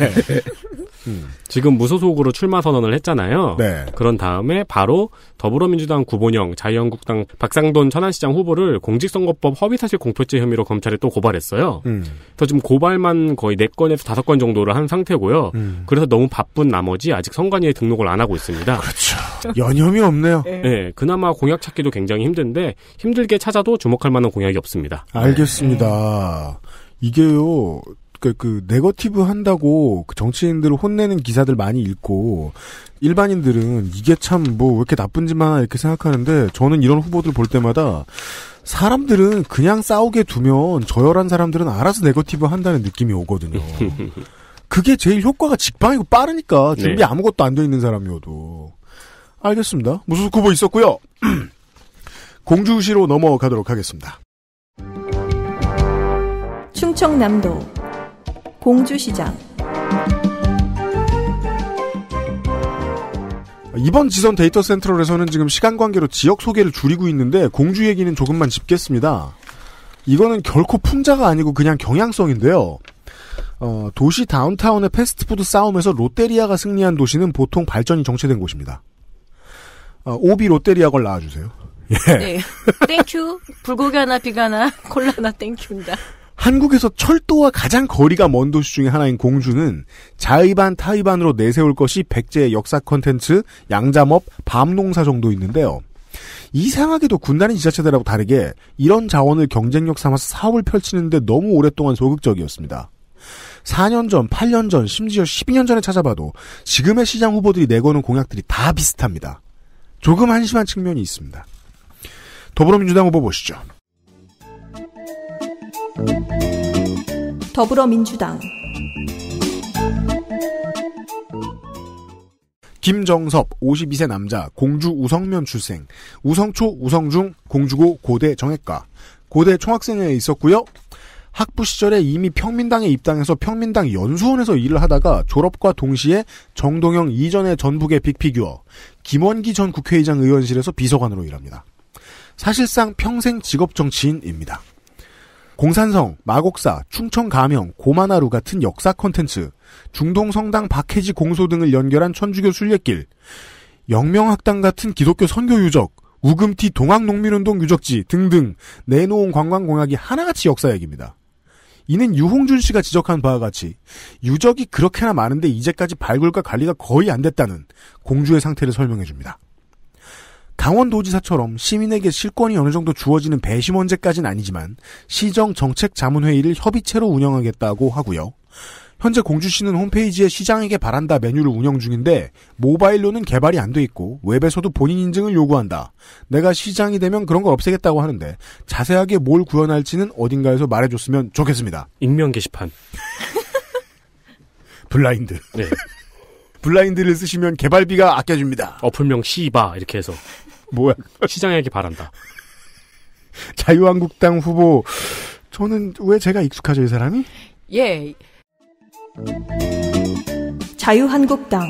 음. 지금 무소속으로 출마 선언을 했잖아요. 네. 그런 다음에 바로 더불어민주당 구본영, 자유한국당 박상돈 천안시장 후보를 공직선거법 허위사실 공표죄 혐의로 검찰에 또 고발했어요. 음. 그래서 지금 고발만 거의 4건에서 5건 정도를 한 상태고요. 음. 그래서 너무 바쁜 나머지 아직 선관위에 등록을 안 하고 있습니다. 그렇죠. 여념이 없네요. 네. 네. 그나마 공약 찾기도 굉장히 힘든데 힘들게 찾아도 주목할 만한 공약이 없습니다. 알겠습니다. 네. 이게요. 그, 그, 네거티브 한다고 그 정치인들을 혼내는 기사들 많이 읽고, 일반인들은 이게 참 뭐 왜 이렇게 나쁜 짓만 하나 이렇게 생각하는데, 저는 이런 후보들 볼 때마다, 사람들은 그냥 싸우게 두면 저열한 사람들은 알아서 네거티브 한다는 느낌이 오거든요. 그게 제일 효과가 직방이고 빠르니까 준비 네. 아무것도 안 돼 있는 사람이어도 알겠습니다. 무소속 후보 있었고요. 공주시로 넘어가도록 하겠습니다. 충청남도 공주시장 이번 지선 데이터 센트럴에서는 지금 시간 관계로 지역 소개를 줄이고 있는데 공주 얘기는 조금만 짚겠습니다. 이거는 결코 풍자가 아니고 그냥 경향성인데요. 어, 도시 다운타운의 패스트푸드 싸움에서 롯데리아가 승리한 도시는 보통 발전이 정체된 곳입니다. 어, 오비 롯데리아 걸 나와주세요. 네. 예. 네. 땡큐. 불고기 하나, 비가 하나, 콜라 나 땡큐입니다. 한국에서 철도와 가장 거리가 먼 도시 중의 하나인 공주는 자의반 타의반으로 내세울 것이 백제의 역사 컨텐츠, 양자업, 밤농사 정도 있는데요. 이상하게도 군단의 지자체들하고 다르게 이런 자원을 경쟁력 삼아서 사업을 펼치는데 너무 오랫동안 소극적이었습니다. 4년 전, 8년 전, 심지어 12년 전에 찾아봐도 지금의 시장 후보들이 내거는 공약들이 다 비슷합니다. 조금 한심한 측면이 있습니다. 더불어민주당 후보 보시죠. 더불어민주당 김정섭 52세 남자 공주 우성면 출생 우성초 우성중 공주고 고대 정액과 고대 총학생회에 있었고요. 학부 시절에 이미 평민당에 입당해서 평민당 연수원에서 일을 하다가 졸업과 동시에 정동영 이전의 전북의 빅피규어 김원기 전 국회의장 의원실에서 비서관으로 일합니다. 사실상 평생 직업 정치인입니다. 공산성, 마곡사, 충청 가명, 고마나루 같은 역사 콘텐츠, 중동 성당 박해지 공소 등을 연결한 천주교 순례길, 영명학당 같은 기독교 선교 유적, 우금티 동학농민운동 유적지 등등 내놓은 관광공약이 하나같이 역사 얘기입니다. 이는 유홍준 씨가 지적한 바와 같이 유적이 그렇게나 많은데 이제까지 발굴과 관리가 거의 안 됐다는 공주의 상태를 설명해 줍니다. 강원도지사처럼 시민에게 실권이 어느 정도 주어지는 배심원제까지는 아니지만 시정 정책 자문회의를 협의체로 운영하겠다고 하고요. 현재 공주시는 홈페이지에 시장에게 바란다 메뉴를 운영 중인데 모바일로는 개발이 안 돼 있고 웹에서도 본인 인증을 요구한다. 내가 시장이 되면 그런 걸 없애겠다고 하는데 자세하게 뭘 구현할지는 어딘가에서 말해줬으면 좋겠습니다. 익명 게시판. 블라인드. 네. 블라인드를 쓰시면 개발비가 아껴집니다 어플명 시바 이렇게 해서. 뭐야. 시장에게 바란다. 자유한국당 후보. 저는 왜 제가 익숙하죠, 이 사람이? 예. 자유한국당.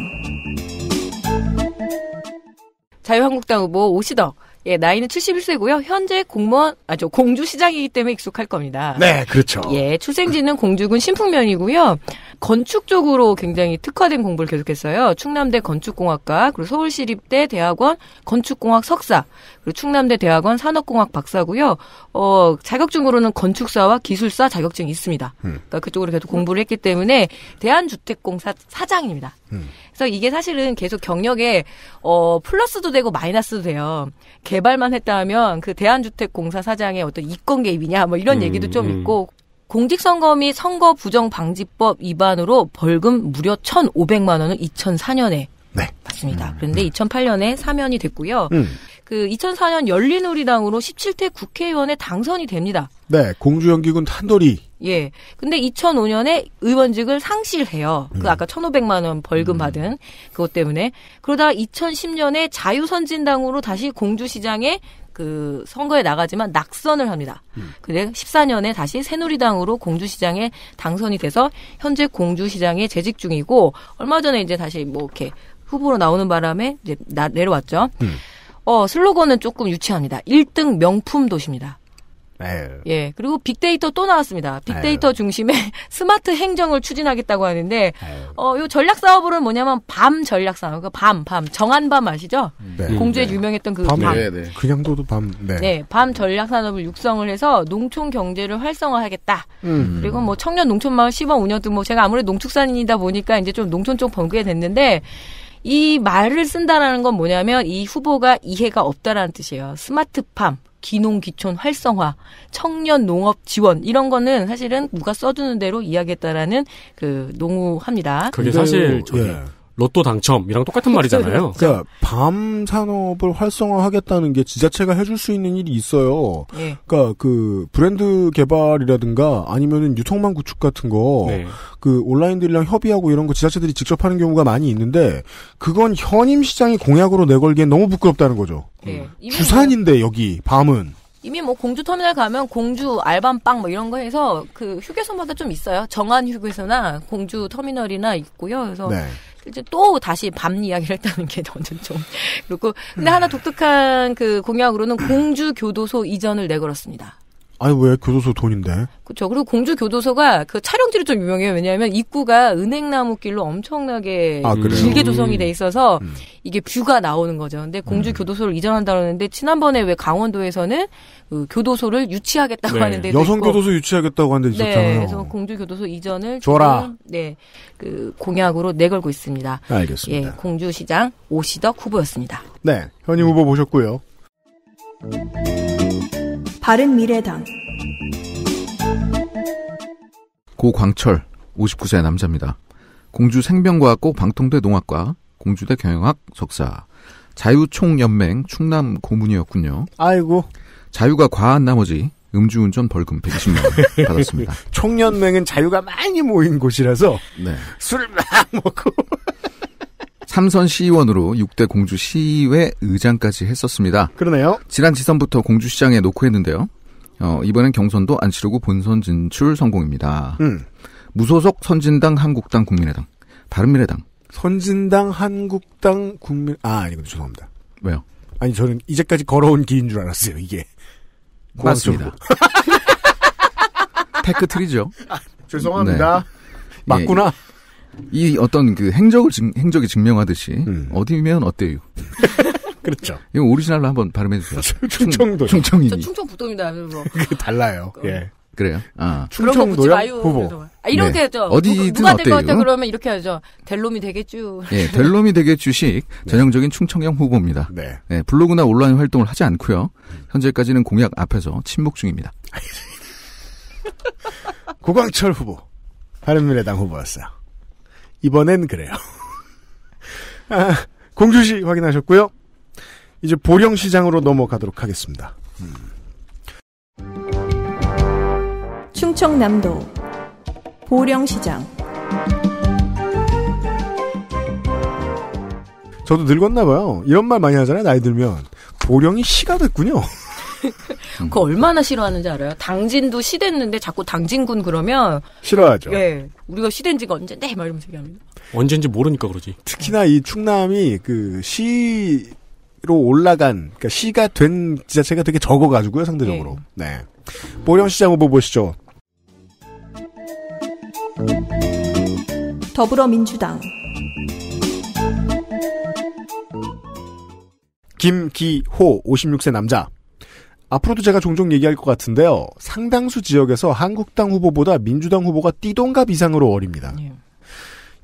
자유한국당 후보 오시덕 예, 나이는 71세고요. 현재 공무원, 아저 공주 시장이기 때문에 익숙할 겁니다. 네, 그렇죠. 예, 출생지는 공주군 신풍면이고요. 건축 적으로 굉장히 특화된 공부를 계속했어요. 충남대 건축공학과, 그리고 서울시립대 대학원 건축공학 석사, 그리고 충남대 대학원 산업공학 박사고요. 어, 자격증으로는 건축사와 기술사 자격증이 있습니다. 음. 그러니까 그쪽으로 계속 공부를 했기 때문에 대한주택공사 사장입니다. 음. 그래서 이게 사실은 계속 경력에 어 플러스도 되고 마이너스도 돼요. 개발만 했다 하면 그 대한주택공사 사장의 어떤 이권 개입이냐 뭐 이런 음, 얘기도 좀 음. 음. 있고 공직선거 및 선거 부정 방지법 위반으로 벌금 무려 1,500만 원을 2004년에 네. 받습니다. 음, 그런데 2008년에 음. 사면이 됐고요. 음. 그 2004년 열린우리당으로 17대 국회의원에 당선이 됩니다. 네, 공주연기군 한돌이 예. 근데 2005년에 의원직을 상실해요. 그 음. 그 아까 1,500만 원 벌금 음. 받은 그것 때문에 그러다 2010년에 자유선진당으로 다시 공주시장에 그 선거에 나가지만 낙선을 합니다. 음. 근데 14년에 다시 새누리당으로 공주시장에 당선이 돼서 현재 공주시장에 재직 중이고 얼마 전에 이제 다시 뭐 이렇게 후보로 나오는 바람에 이제 나, 내려왔죠. 음. 어, 슬로건은 조금 유치합니다. 1등 명품 도시입니다. 에이. 예. 그리고 빅데이터 또 나왔습니다. 빅데이터 에이. 중심의 스마트 행정을 추진하겠다고 하는데, 어, 요 전략 사업으로는 뭐냐면 밤 전략 사업. 그 밤, 밤. 정한 밤 아시죠? 네. 그 공주에 네. 유명했던 그 밤. 밤. 네, 네. 그냥 둬도 밤. 네. 네. 전략 산업을 육성을 해서 농촌 경제를 활성화하겠다. 음. 그리고 뭐 청년 농촌 마을 시범 운영 등뭐 제가 아무래도 농축산인이다 보니까 이제 좀 농촌 쪽 범위에 됐는데, 이 말을 쓴다라는 건 뭐냐면 이 후보가 이해가 없다라는 뜻이에요. 스마트팜. 기농기촌 활성화, 청년 농업 지원 이런 거는 사실은 누가 써주는 대로 이야기했다라는 그농우합니다 그게 사실 저 예. 로또 당첨이랑 똑같은 그렇죠. 말이잖아요. 그렇죠. 그러니까 밤 산업을 활성화하겠다는 게 지자체가 해줄 수 있는 일이 있어요. 예. 그러니까 그 브랜드 개발이라든가 아니면은 유통망 구축 같은 거그 네. 그 온라인들이랑 협의하고 이런 거 지자체들이 직접 하는 경우가 많이 있는데 그건 현임 시장이 공약으로 내걸기엔 너무 부끄럽다는 거죠. 예. 음. 뭐 주산인데 여기 밤은. 이미 뭐 공주 터미널 가면 공주 알밤빵 뭐 이런 거 해서 그 휴게소마다 좀 있어요. 정한 휴게소나 공주 터미널이나 있고요. 그래서 네. 이제 또 다시 밤 이야기를 했다는 게 저는 좀 그렇고 근데 음. 하나 독특한 그 공약으로는 공주 교도소 이전을 내걸었습니다. 아니 왜 교도소 돈인데? 그렇죠. 그리고 공주 교도소가 그 촬영지로 좀 유명해요. 왜냐하면 입구가 은행나무 길로 엄청나게 아, 길게 조성이 돼 있어서 음, 음. 이게 뷰가 나오는 거죠. 근데 공주 음. 교도소를 이전한다 그러는데 지난번에 왜 강원도에서는 그 교도소를 유치하겠다고 네. 하는데 여성 있고. 교도소 유치하겠다고 하는데 네, 있었잖아요. 네, 그래서 공주 교도소 이전을 줘라. 네그 공약으로 내걸고 있습니다. 알겠습니다. 예, 공주시장 오시덕 후보였습니다. 네, 현임 후보 보셨고요 음. 바른미래당 고광철 59세 남자입니다. 공주 생명과학고 방통대 농학과 공주대 경영학 석사 자유총연맹 충남 고문이었군요. 아이고 자유가 과한 나머지 음주운전 벌금 120만 원 받았습니다. 총연맹은 자유가 많이 모인 곳이라서 네. 술을 막 먹고 삼선 시의원으로 6대 공주시의회 의장까지 했었습니다. 그러네요. 지난 지선부터 공주시장에 놓고 했는데요. 어, 이번엔 경선도 안 치르고 본선 진출 성공입니다. 음. 무소속 선진당, 한국당, 국민의당, 바른미래당. 선진당, 한국당, 국민 아 아니군요. 죄송합니다. 왜요? 아니 저는 이제까지 걸어온 길인 줄 알았어요. 이게 맞습니다. 테크 트리죠. 아, 죄송합니다. 네. 맞구나. 예. 이 어떤 그 행적을 행적이 증명하듯이 음. 어디면 어때요? 그렇죠. 이거 오리지널로 한번 발음해 주세요. 충청도 충청이이 충청북도입니다. 뭐. 달라요. 예. 그래요. 아. 충청도요. 후보. 뭐. 아, 이렇게 네. 죠 어디든 누가 될 것 같아 그러면 이렇게 하죠. 델롬이 되겠죠. 예, 델롬이 되겠죠식 네. 전형적인 충청형 후보입니다. 네. 네. 블로그나 온라인 활동을 하지 않고요. 현재까지는 공약 앞에서 침묵 중입니다. 고광철 후보, 바른미래당 후보였어요. 이번엔 그래요. 아, 공주시 확인하셨고요. 이제 보령시장으로 넘어가도록 하겠습니다. 음. 충청남도 보령시장 저도 늙었나봐요. 이런 말 많이 하잖아요. 나이 들면 보령이 시가 됐군요. 음. 그거 얼마나 싫어하는지 알아요? 당진도 시댔는데 자꾸 당진군 그러면 싫어하죠. 예. 우리가 시댄 지가 언젠데? 막 이러면서 얘기합니다. 언젠지 모르니까 그러지. 특히나 이 충남이 그 시, 로 올라간 그니까 시가 된 지자체가 되게 적어가지고요 상대적으로 예. 네. 네 보령시장 후보 보시죠 더불어민주당 김기호 56세 남자 앞으로도 제가 종종 얘기할 것 같은데요. 상당수 지역에서 한국당 후보보다 민주당 후보가 띠동갑 이상으로 어립니다. 예.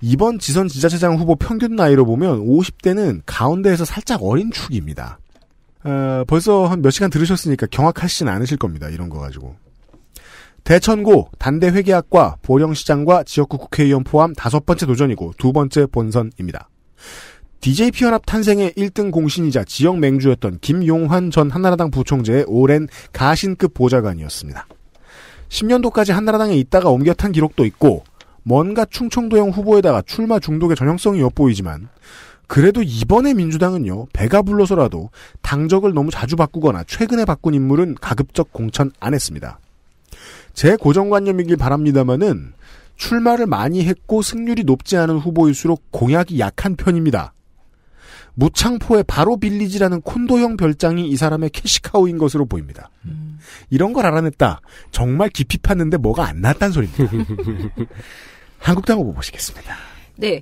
이번 지선 지자체장 후보 평균 나이로 보면 50대는 가운데에서 살짝 어린 축입니다. 어, 벌써 한 몇 시간 들으셨으니까 경악하시진 않으실 겁니다. 이런 거 가지고. 대천고, 단대회계학과, 보령시장과 지역구 국회의원 포함 다섯 번째 도전이고 두 번째 본선입니다. DJ 피연합 탄생의 1등 공신이자 지역 맹주였던 김용환 전 한나라당 부총재의 오랜 가신급 보좌관이었습니다. 10년도까지 한나라당에 있다가 옮겨 탄 기록도 있고 뭔가 충청도형 후보에다가 출마 중독의 전형성이 엿보이지만 그래도 이번에 민주당은요 배가 불러서라도 당적을 너무 자주 바꾸거나 최근에 바꾼 인물은 가급적 공천 안 했습니다. 제 고정관념이길 바랍니다마는 출마를 많이 했고 승률이 높지 않은 후보일수록 공약이 약한 편입니다. 무창포의 바로 빌리지라는 콘도형 별장이 이 사람의 캐시카우인 것으로 보입니다. 음. 이런 걸 알아냈다. 정말 깊이 팠는데 뭐가 안 났단 소리입니다. 한국당 후보 보시겠습니다. 네.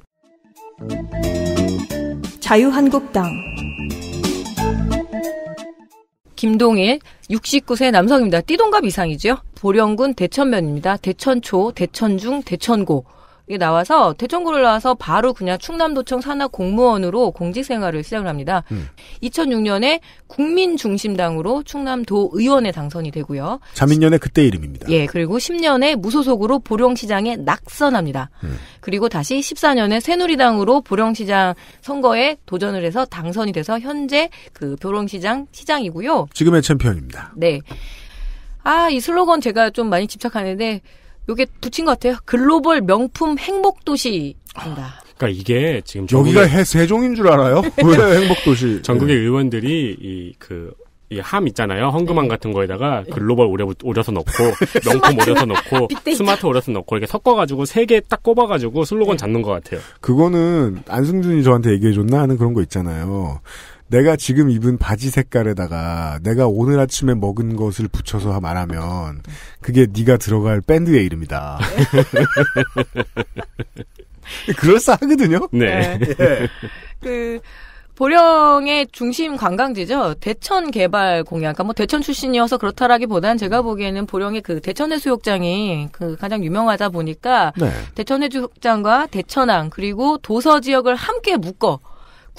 자유한국당 김동일 69세 남성입니다. 띠동갑 이상이죠. 보령군 대천면입니다. 대천초, 대천중, 대천고 이게 나와서 대청구를 나와서 바로 그냥 충남도청 산하 공무원으로 공직 생활을 시작을 합니다. 음. 2006년에 국민중심당으로 충남도 의원에 당선이 되고요. 자민년의 그때 이름입니다. 예, 그리고 10년에 무소속으로 보령시장에 낙선합니다. 음. 그리고 다시 14년에 새누리당으로 보령시장 선거에 도전을 해서 당선이 돼서 현재 그 보령시장 시장이고요. 지금의 챔피언입니다. 네. 아, 이 슬로건 제가 좀 많이 집착하는데 요게 붙인 것 같아요. 글로벌 명품 행복 도시입니다. 그러니까 이게 지금 여기가 해, 세종인 줄 알아요? 왜 행복 도시? 전국의 네. 의원들이 이그 이 함 있잖아요. 헝그망 네. 같은 거에다가 네. 글로벌 오려, 오려서 넣고 명품 오려서 넣고 스마트 오려서 넣고 이렇게 섞어가지고 세 개 딱 꼽아가지고 슬로건 네. 잡는 것 같아요. 그거는 안승준이 저한테 얘기해줬나 하는 그런 거 있잖아요. 내가 지금 입은 바지 색깔에다가 내가 오늘 아침에 먹은 것을 붙여서 말하면 그게 네가 들어갈 밴드의 이름이다. 네. 그럴싸하거든요. 네. 네. 예. 그 보령의 중심 관광지죠. 대천 개발 공약. 그러니까 뭐 대천 출신이어서 그렇다라기보단 제가 보기에는 보령의 그 대천 해수욕장이 그 가장 유명하다 보니까 네. 대천 해수욕장과 대천항 그리고 도서 지역을 함께 묶어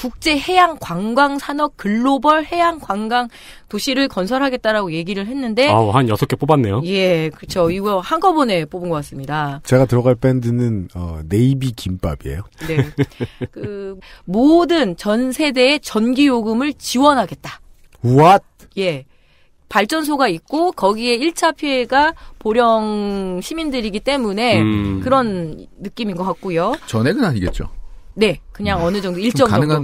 국제 해양 관광 산업 글로벌 해양 관광 도시를 건설하겠다라고 얘기를 했는데 아한 여섯 개 뽑았네요. 예, 그렇죠. 이거 한꺼번에 뽑은 것 같습니다. 제가 들어갈 밴드는 어, 네이비 김밥이에요. 네, 그 모든 전 세대의 전기 요금을 지원하겠다. What? 예. 발전소가 있고 거기에 1차 피해가 보령 시민들이기 때문에 음. 그런 느낌인 것 같고요. 전액은 아니겠죠. 네, 그냥 음. 어느 정도 일정 정도.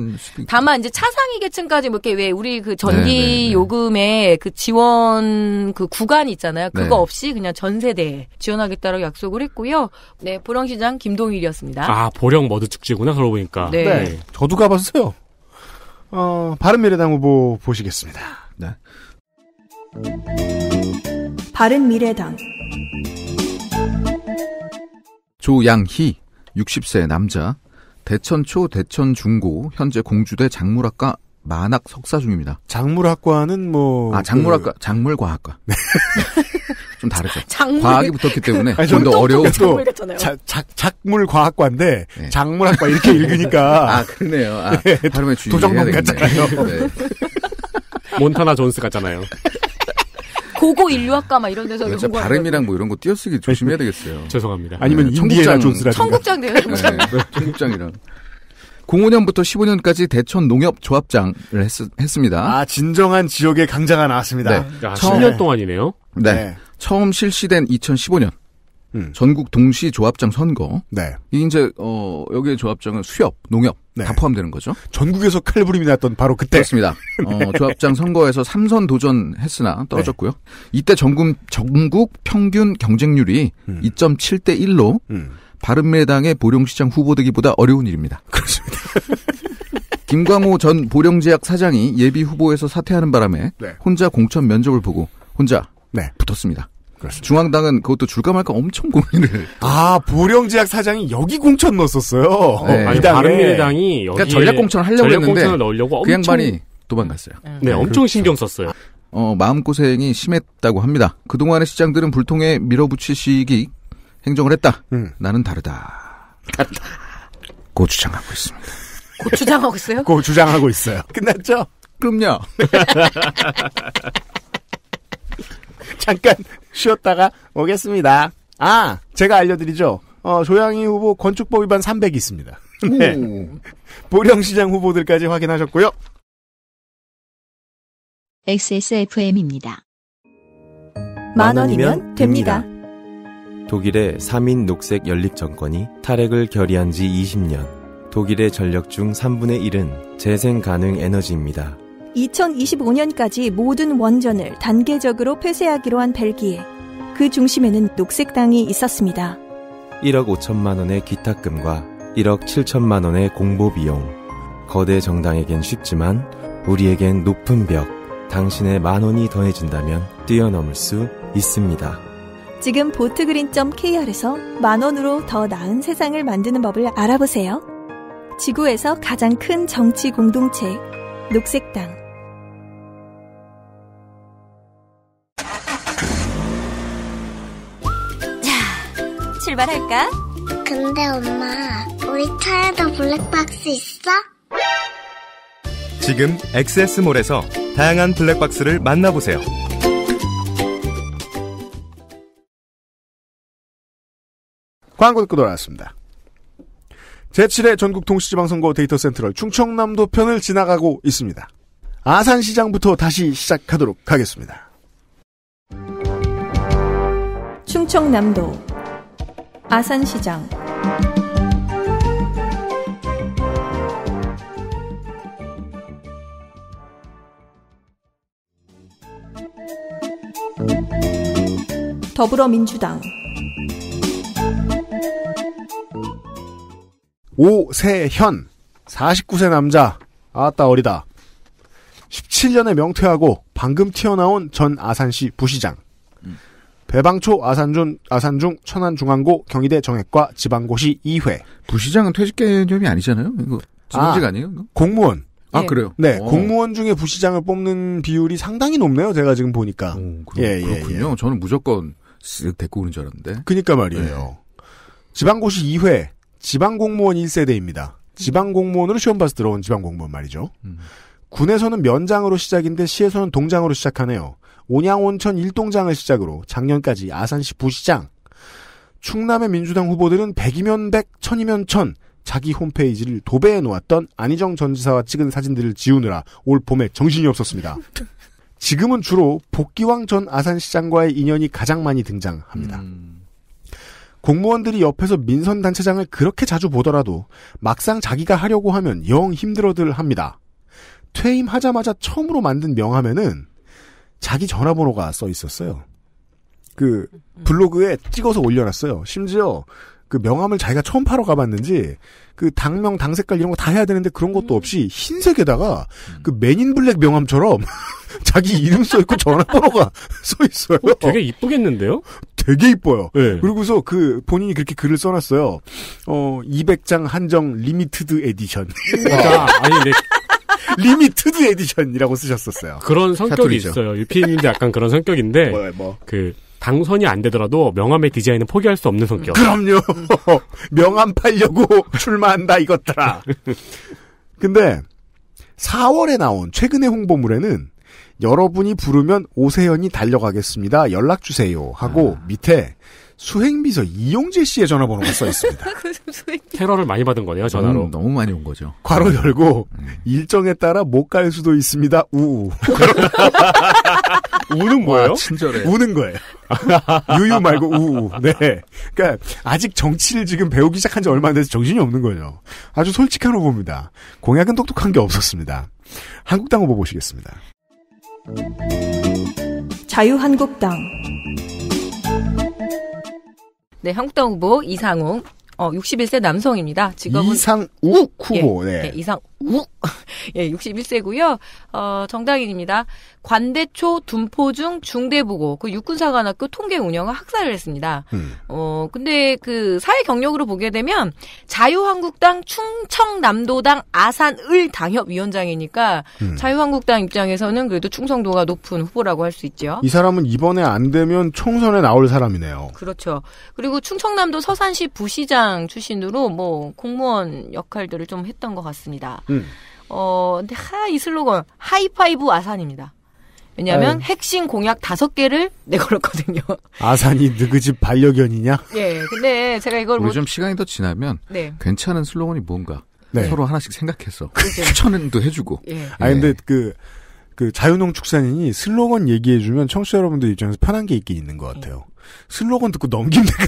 다만 이제 차상위 계층까지 뭐 이렇게 왜 우리 그 전기 네, 네, 네. 요금의 그 지원 그 구간 있잖아요. 그거 네. 없이 그냥 전세대 지원하겠다고 약속을 했고요. 네, 보령시장 김동일이었습니다. 아, 보령 머드 축제구나 그러고 보니까. 네. 네. 저도 가봤어요. 어, 바른미래당 후보 보시겠습니다. 네. 바른미래당 조양희 60세 남자 대천초, 대천중고, 현재 공주대 작물학과 만학 석사 중입니다. 작물학과는 뭐. 아, 작물학과, 그... 작물과학과. 네. 좀 다르죠. 작물... 과학이 붙었기 때문에 좀 더 어려운. 또 자, 작, 작물과학과인데, 네. 작물학과 이렇게 읽으니까. 아, 그러네요. 아, 발음에 네. 주의해야 되겠네. 도정 같잖아요. 네. 몬타나 존스 같잖아요. 고고 인류학과 막 이런 데서 연구 발음이랑 뭐 이런 거 띄어쓰기 조심해야 네. 되겠어요. 죄송합니다. 네. 아니면 청국장 존스라 청국장 돼요. 청국장. 네, 네. 청국장이랑. 05년부터 15년까지 대천 농협 조합장을 했, 습니다 아, 진정한 지역의 강자가 나왔습니다. 네. 아, 처음, 10년 동안이네요. 네. 처음 실시된 2015년. 음. 전국 동시 조합장 선거. 네. 이 이제 어 여기에 조합장은 수협, 농협 네. 다 포함되는 거죠. 전국에서 칼부림이 났던 바로 그때. 그렇습니다. 어, 네. 어, 조합장 선거에서 3선 도전했으나 떨어졌고요. 네. 이때 전국 전국 평균 경쟁률이 음. 2.7대 1로 음. 바른미래당의 보령시장 후보되기보다 어려운 일입니다. 그렇습니다. 김광호 전 보령제약 사장이 예비 후보에서 사퇴하는 바람에 네. 혼자 공천 면접을 보고 혼자 네. 붙었습니다. 그렇습니다. 중앙당은 그것도 줄까 말까 엄청 고민을. 아 보령제약 사장이 여기 공천 넣었었어요. 네. 어, 아니, 그 바른미래당이 그러니까 전략 공천 을 하려고 전략 했는데 공천을 넣으려고 그 양반이 도망갔어요. 네, 네 엄청 그렇죠. 신경 썼어요. 어, 마음고생이 심했다고 합니다. 그동안의 시장들은 불통에 밀어붙이시기 행정을 했다. 음. 나는 다르다. 다르다. 고주장하고 있습니다. 고주장하고 있어요? 고추장하고 있어요. 끝났죠? 그럼요. 잠깐 쉬었다가 오겠습니다. 아, 제가 알려드리죠. 어, 조양희 후보 건축법 위반 300이 있습니다. 네. 보령시장 후보들까지 확인하셨고요. XSFM입니다. 만 원이면 됩니다. 독일의 3인 녹색 연립 정권이 탈핵을 결의한 지 20년. 독일의 전력 중 3분의 1은 재생 가능 에너지입니다. 2025년까지 모든 원전을 단계적으로 폐쇄하기로 한 벨기에. 그 중심에는 녹색당이 있었습니다. 1억 5천만 원의 기탁금과 1억 7천만 원의 공보 비용. 거대 정당에겐 쉽지만 우리에겐 높은 벽. 당신의 만 원이 더해진다면 뛰어넘을 수 있습니다. 지금 보트그린.kr에서 만 원으로 더 나은 세상을 만드는 법을 알아보세요. 지구에서 가장 큰 정치 공동체 녹색당 출발할까? 근데 엄마, 우리 차에도 블랙박스 있어? 지금 XS몰에서 다양한 블랙박스를 만나보세요. 광고 듣고 돌아왔습니다. 제7회 전국통시지방선거 데이터 센트럴 충청남도 편을 지나가고 있습니다. 아산시장부터 다시 시작하도록 하겠습니다. 충청남도 아산시장 더불어민주당 오세현 49세 남자 아따 어리다 17년에 명퇴하고 방금 튀어나온 전 아산시 부시장 배방초, 아산중, 아산중, 천안중앙고, 경희대 정액과 지방고시 2회. 부시장은 퇴직 개념이 아니잖아요? 이거 직 아, 아니에요? 이거? 공무원. 아, 예. 그래요? 네, 오. 어. 공무원 중에 부시장을 뽑는 비율이 상당히 높네요. 제가 지금 보니까. 오, 그러, 예, 예, 예, 그렇군요. 예, 저는 무조건 쓱 데리고 오는 줄 알았는데. 그니까 말이에요. 네. 지방고시 2회, 지방공무원 1세대입니다. 지방공무원으로 시험 봐서 들어온 지방공무원 말이죠. 음. 군에서는 면장으로 시작인데 시에서는 동장으로 시작하네요. 온양온천 일동장을 시작으로 작년까지 아산시 부시장, 충남의 민주당 후보들은 백이면 백, 천이면 천, 자기 홈페이지를 도배해 놓았던 안희정 전 지사와 찍은 사진들을 지우느라 올 봄에 정신이 없었습니다. 지금은 주로 복귀왕 전 아산시장과의 인연이 가장 많이 등장합니다. 음... 공무원들이 옆에서 민선 단체장을 그렇게 자주 보더라도 막상 자기가 하려고 하면 영 힘들어들 합니다. 퇴임하자마자 처음으로 만든 명함에는 자기 전화번호가 써 있었어요. 그 블로그에 찍어서 올려놨어요. 심지어 그 명함을 자기가 처음 팔러 가봤는지 그 당명, 당 색깔 이런 거 다 해야 되는데 그런 것도 음. 없이 흰색에다가 음. 그 맨인 블랙 명함처럼 자기 이름 써 있고 전화번호가 써 있어요. 어, 되게 이쁘겠는데요? 되게 이뻐요. 네. 그리고서 그 본인이 그렇게 글을 써놨어요. 어 200장 한정 리미티드 에디션. 와, 아, 아니 내 리미트드 에디션이라고 쓰셨었어요. 그런 성격이 사투리죠. 있어요. 유피님도 약간 그런 성격인데 뭐, 뭐. 그 당선이 안 되더라도 명함의 디자인은 포기할 수 없는 성격. 그럼요. 명함 팔려고 출마한다 이것들아. 근데 4월에 나온 최근의 홍보물에는 여러분이 부르면 오세연이 달려가겠습니다. 연락 주세요 하고 아. 밑에 수행비서 이용재 씨의 전화번호가 써 있습니다. 그 테러를 많이 받은 거네요, 전화로. 음, 너무 많이 온 거죠. 괄호 열고 음. 일정에 따라 못 갈 수도 있습니다. 우. 우는 우 거예요? 와, 친절해. 우는 거예요. 유유 말고 우. 우 네. 그러니까 아직 정치를 지금 배우기 시작한 지 얼마 안 돼서 정신이 없는 거죠. 아주 솔직한 후보입니다. 공약은 똑똑한 게 없었습니다. 한국당 후보 보시겠습니다. 자유한국당 네, 한국당 후보 이상웅. 어, 61세 남성입니다. 직업은 이상욱 예, 후보. 네. 예, 네. 네. 이상 우! 예, 61세고요. 어, 정당인입니다. 관대초, 둔포중, 중대부고 그 육군사관학교 통계 운영을 학사를 했습니다. 음. 어, 근데 그 사회 경력으로 보게 되면 자유한국당 충청남도당 아산을 당협위원장이니까 음. 자유한국당 입장에서는 그래도 충성도가 높은 후보라고 할 수 있죠. 이 사람은 이번에 안 되면 총선에 나올 사람이네요. 그렇죠. 그리고 충청남도 서산시 부시장 출신으로 뭐 공무원 역할들을 좀 했던 것 같습니다. 음. 어, 근데 하, 이 슬로건, 하이파이브 아산입니다. 왜냐하면 아 핵심 공약 다섯 개를 내걸었거든요. 아산이 누구 집 반려견이냐? 네, 근데 제가 이걸 우리 뭐... 좀 시간이 더 지나면 네. 괜찮은 슬로건이 뭔가 네. 서로 하나씩 생각해서 그렇죠. 추천도 해주고. 예. 아 근데 그그 그 자유농 축산인이 슬로건 얘기해주면 청취자 여러분들 입장에서 편한 게 있긴 있는 것 예. 같아요. 슬로건 듣고 넘긴다.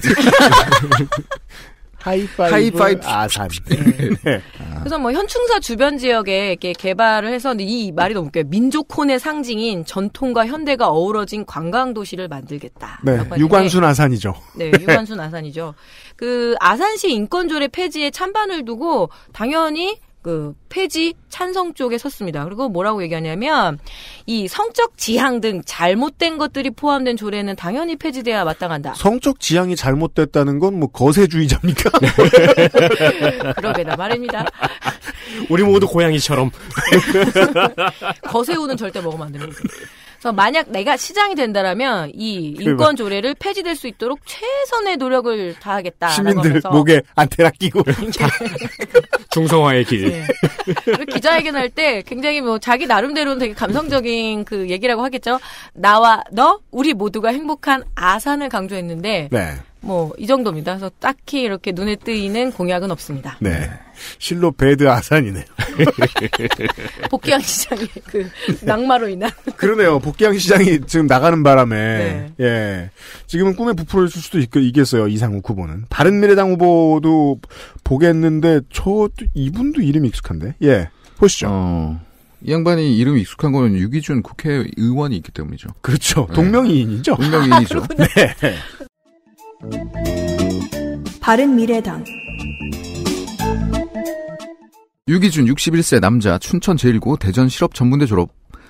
하이파이브, 하이파이브 아산. 네. 아. 그래서 뭐 현충사 주변 지역에 이렇게 개발을 해서 이 말이 너무 웃겨요. 민족혼의 상징인 전통과 현대가 어우러진 관광 도시를 만들겠다. 네. 유관순 아산이죠. 네, 유관순 아산이죠. 그 아산시 인권조례 폐지에 찬반을 두고 당연히 그 폐지 찬성 쪽에 섰습니다. 그리고 뭐라고 얘기하냐면 이 성적 지향 등 잘못된 것들이 포함된 조례는 당연히 폐지돼야 마땅한다. 성적 지향이 잘못됐다는 건 뭐 거세주의자입니까? 그러게나 말입니다. 우리 모두 고양이처럼 거세우는 절대 먹으면 안 됩니다. 그래서 만약 내가 시장이 된다라면 이 인권 조례를 폐지될 수 있도록 최선의 노력을 다하겠다. 시민들 목에 안테나 끼고 중성화의 길. 네. 기자회견 할때 굉장히 뭐 자기 나름대로는 되게 감성적인 그 얘기라고 하겠죠. 나와 너 우리 모두가 행복한 아산을 강조했는데 네. 뭐이 정도입니다. 그래서 딱히 이렇게 눈에 뜨이는 공약은 없습니다. 네. 실로 배드 아산이네요. 복귀양 시장의 그 낙마로 인한. 그러네요. 복귀양 시장이 지금 나가는 바람에 네. 예 지금은 꿈에 부풀어 있을 수도 있, 이겠어요 이상욱 후보는 바른 미래당 후보도 보겠는데 저 이분도 이름 이 익숙한데 예 보시죠. 어... 이 양반이 이름 이 익숙한 거는 유기준 국회의원이 있기 때문이죠. 그렇죠. 동명이인이죠. 네. 동명이인이죠. 아, 네. 바른미래당 유기준 61세 남자 춘천 제일고 대전 실업전문대 졸업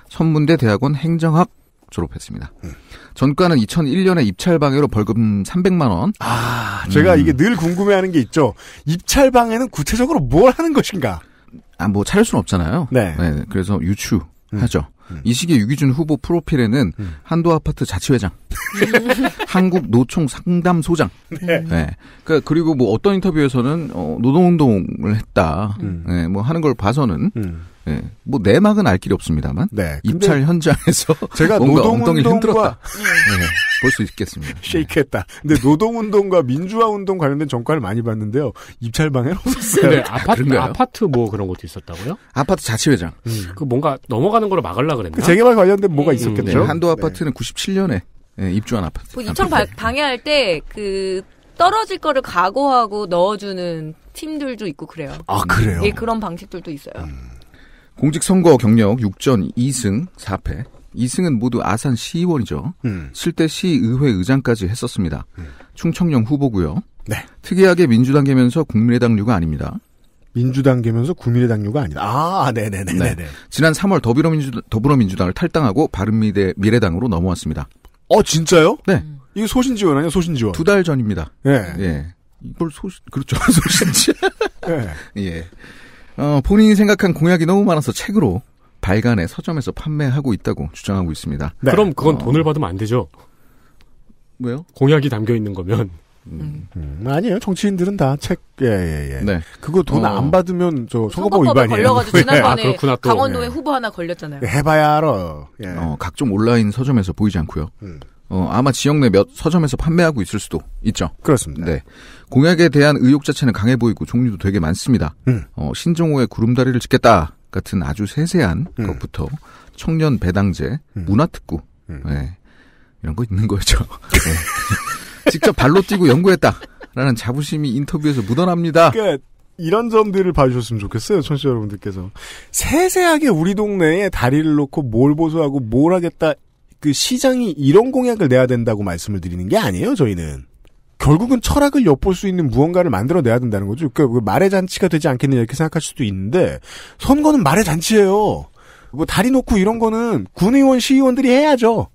천문대 대학원 행정학 졸업했습니다. 음. 전과는 2001년에 입찰방해로 벌금 300만 원. 아, 제가 음. 이게 늘 궁금해하는 게 있죠. 입찰방해는 구체적으로 뭘 하는 것인가? 아, 뭐 찾을 수는 없잖아요. 네. 네 그래서 유추. 음. 하죠. 음. 이시기 유기준 후보 프로필에는 음. 한도 아파트 자치회장, 한국 노총 상담소장, 네. 네. 그러니까 그리고 뭐 어떤 인터뷰에서는 어, 노동운동을 했다, 음. 네, 뭐 하는 걸 봐서는 음. 네, 뭐 내막은 알 길이 없습니다만 네. 입찰 현장에서 제가 뭔가 노동운동과 흔들었다. 네. 네. 볼수 있겠습니다. 쉐이크했다. 근데 노동운동과 민주화운동 관련된 정과를 많이 봤는데요. 입찰방에 없었어요. 네, 아파트, 그가 아파트 뭐 그런 것도 있었다고요? 아파트 자치회장. 음. 그 뭔가 넘어가는 걸로 막으려 그랬나? 그 재개발 관련된 뭐가 음, 있었겠죠? 네, 한도 네. 아파트는 97년에 예, 입주한 아파트. 뭐 그 입찰 방해할 때 그 떨어질 거를 각오하고 넣어주는 팀들도 있고 그래요. 아 그래요? 예, 그런 방식들도 있어요. 음. 공직선거 경력 6전 2승 4패. 이승은 모두 아산 시의원이죠. 음. 실대 시의회 의장까지 했었습니다. 음. 충청령 후보고요. 네. 특이하게 민주당계면서 국민의당류가 아닙니다. 민주당계면서 국민의당류가 아니다. 아, 네네네. 네. 지난 3월 더불어민주, 더불어민주당을 탈당하고 바른미래 미래당으로 넘어왔습니다. 어, 진짜요? 네. 이게 소신지원 아니야? 소신지원. 두 달 전입니다. 예. 예. 이걸 소신, 그렇죠. 소신지원. 예. 예. 어, 본인이 생각한 공약이 너무 많아서 책으로 발간에 서점에서 판매하고 있다고 주장하고 있습니다. 네. 그럼 그건 어... 돈을 받으면 안 되죠. 왜요? 공약이 담겨 있는 거면. 음. 음. 음. 아니에요. 정치인들은 다 책, 예, 예, 예. 네. 그거 돈안 어. 받으면 저 선거법 위반이에요. 걸려가지고 지난번에 아, 강원도에 예. 후보 하나 걸렸잖아요. 예, 해봐야 알아. 예. 어, 각종 온라인 서점에서 보이지 않고요. 음. 어, 아마 지역 내 몇 서점에서 판매하고 있을 수도 있죠. 그렇습니다. 네. 공약에 대한 의혹 자체는 강해 보이고 종류도 되게 많습니다. 음. 어, 신종호의 구름다리를 짓겠다. 같은 아주 세세한 음. 것부터 청년 배당제, 음. 문화특구 음. 네. 이런 거 있는 거죠. 네. 직접 발로 뛰고 연구했다라는 자부심이 인터뷰에서 묻어납니다. 끝. 그러니까 이런 점들을 봐주셨으면 좋겠어요, 청취자 여러분들께서. 세세하게 우리 동네에 다리를 놓고 뭘 보수하고 뭘 하겠다, 그 시장이 이런 공약을 내야 된다고 말씀을 드리는 게 아니에요, 저희는. 결국은 철학을 엿볼 수 있는 무언가를 만들어내야 된다는 거죠. 그러니까 그 말의 잔치가 되지 않겠느냐 이렇게 생각할 수도 있는데 선거는 말의 잔치예요. 뭐 다리 놓고 이런 거는 군의원 시의원들이 해야죠.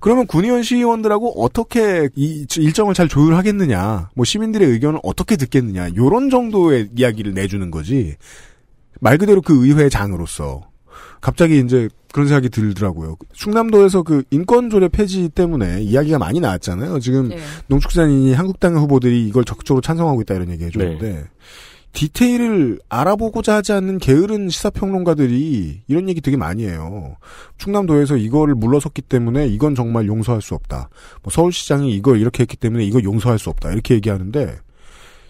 그러면 군의원 시의원들하고 어떻게 이 일정을 잘 조율하겠느냐, 뭐 시민들의 의견을 어떻게 듣겠느냐, 요런 정도의 이야기를 내주는 거지. 말 그대로 그 의회 장으로서 갑자기 이제 그런 생각이 들더라고요. 충남도에서 그 인권조례 폐지 때문에 이야기가 많이 나왔잖아요. 지금 네. 농축산인이 한국당 후보들이 이걸 적극적으로 찬성하고 있다 이런 얘기 해줬는데 네. 디테일을 알아보고자 하지 않는 게으른 시사평론가들이 이런 얘기 되게 많이 해요. 충남도에서 이거를 물러섰기 때문에 이건 정말 용서할 수 없다. 뭐 서울시장이 이걸 이렇게 했기 때문에 이거 용서할 수 없다. 이렇게 얘기하는데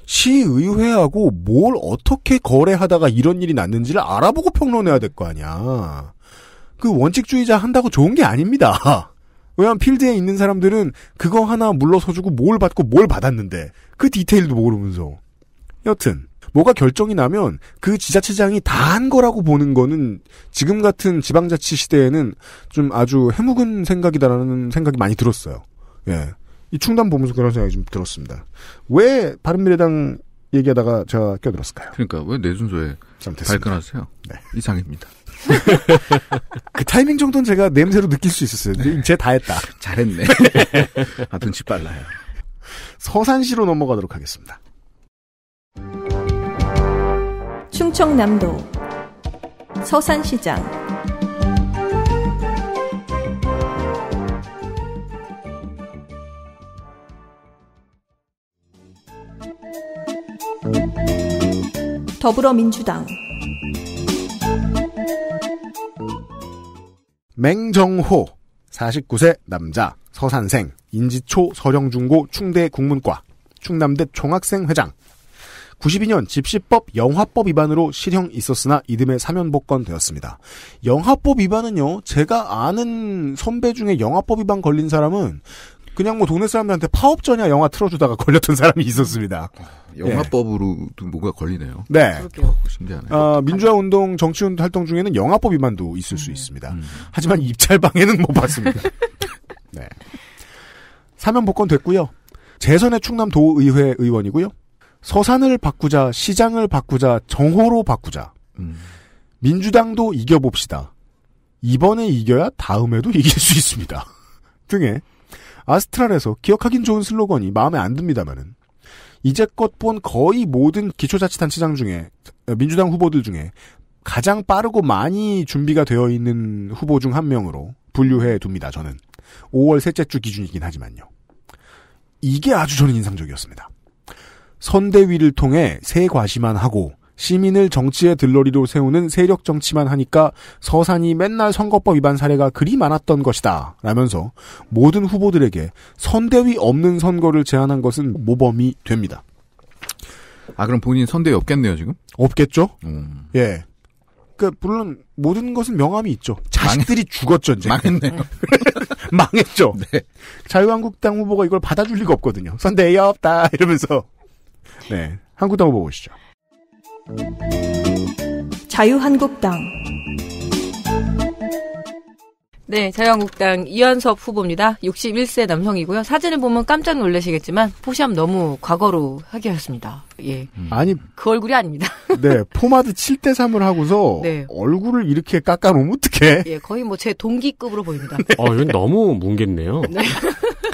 시의회하고 뭘 어떻게 거래하다가 이런 일이 났는지를 알아보고 평론해야 될 거 아니야. 그 원칙주의자 한다고 좋은 게 아닙니다. 왜냐하면 필드에 있는 사람들은 그거 하나 물러서주고 뭘 받고 뭘 받았는데 그 디테일도 모르면서 여튼 뭐가 결정이 나면 그 지자체장이 다 한 거라고 보는 거는 지금 같은 지방자치 시대에는 좀 아주 해묵은 생각이다라는 생각이 많이 들었어요. 예. 이 충남 보면서 그런 생각이 좀 들었습니다. 왜 바른미래당 얘기하다가 제가 껴들었을까요? 그러니까 왜내 순서에 발끈하세요? 네. 이상입니다. 그 타이밍 정도는 제가 냄새로 느낄 수 있었어요. 이제 네, 다 했다. 잘했네. 아, 눈치 빨라요. 서산시로 넘어가도록 하겠습니다. 충청남도 서산시장 더불어민주당 맹정호 49세 남자 서산생 인지초 서령중고 충대 국문과 충남대 총학생 회장 92년 집시법 영화법 위반으로 실형 있었으나 이듬해 사면 복권되었습니다. 영화법 위반은요 제가 아는 선배 중에 영화법 위반 걸린 사람은 그냥 뭐 동네 사람들한테 파업전야 영화 틀어주다가 걸렸던 사람이 있었습니다. 어, 영화법으로도 예. 뭐가 걸리네요. 네. 어, 신기하네. 어, 민주화 운동, 정치 운동 활동 중에는 영화법 위반도 있을 음. 수 있습니다. 음. 하지만 입찰 방해는 못봤습니다 네. 사면 복권 됐고요. 재선의 충남 도의회 의원이고요. 서산을 바꾸자, 시장을 바꾸자, 정호로 바꾸자. 음. 민주당도 이겨봅시다. 이번에 이겨야 다음에도 이길 수 있습니다. 등의 아스트랄에서 기억하긴 좋은 슬로건이 마음에 안 듭니다만은 이제껏 본 거의 모든 기초자치단체장 중에 어, 민주당 후보들 중에 가장 빠르고 많이 준비가 되어 있는 후보 중 한 명으로 분류해 둡니다. 저는 5월 셋째 주 기준이긴 하지만요. 이게 아주 저는 인상적이었습니다. 선대위를 통해 새 과시만 하고 시민을 정치의 들러리로 세우는 세력 정치만 하니까 서산이 맨날 선거법 위반 사례가 그리 많았던 것이다. 라면서 모든 후보들에게 선대위 없는 선거를 제안한 것은 모범이 됩니다. 아, 그럼 본인 선대위 없겠네요, 지금? 없겠죠? 음. 예. 그, 러니까 물론, 모든 것은 명함이 있죠. 자식들이 망했... 죽었죠, 이제. 망했네요. 망했죠? 네. 자유한국당 후보가 이걸 받아줄 리가 없거든요. 선대위 없다! 이러면서. 네. 한국당 후보 보시죠. 자유한국당 네, 자유한국당 이현섭 후보입니다. 61세 남성이고요. 사진을 보면 깜짝 놀라시겠지만 포샵 너무 과거로 하게 하였습니다. 예. 음. 아니 그 얼굴이 아닙니다. 네, 포마드 7대 3을 하고서 네. 얼굴을 이렇게 깎아 놓으면 어떡해? 예, 거의 뭐 제 동기급으로 보입니다. 네. 아, 이건 너무 뭉갰네요. 네.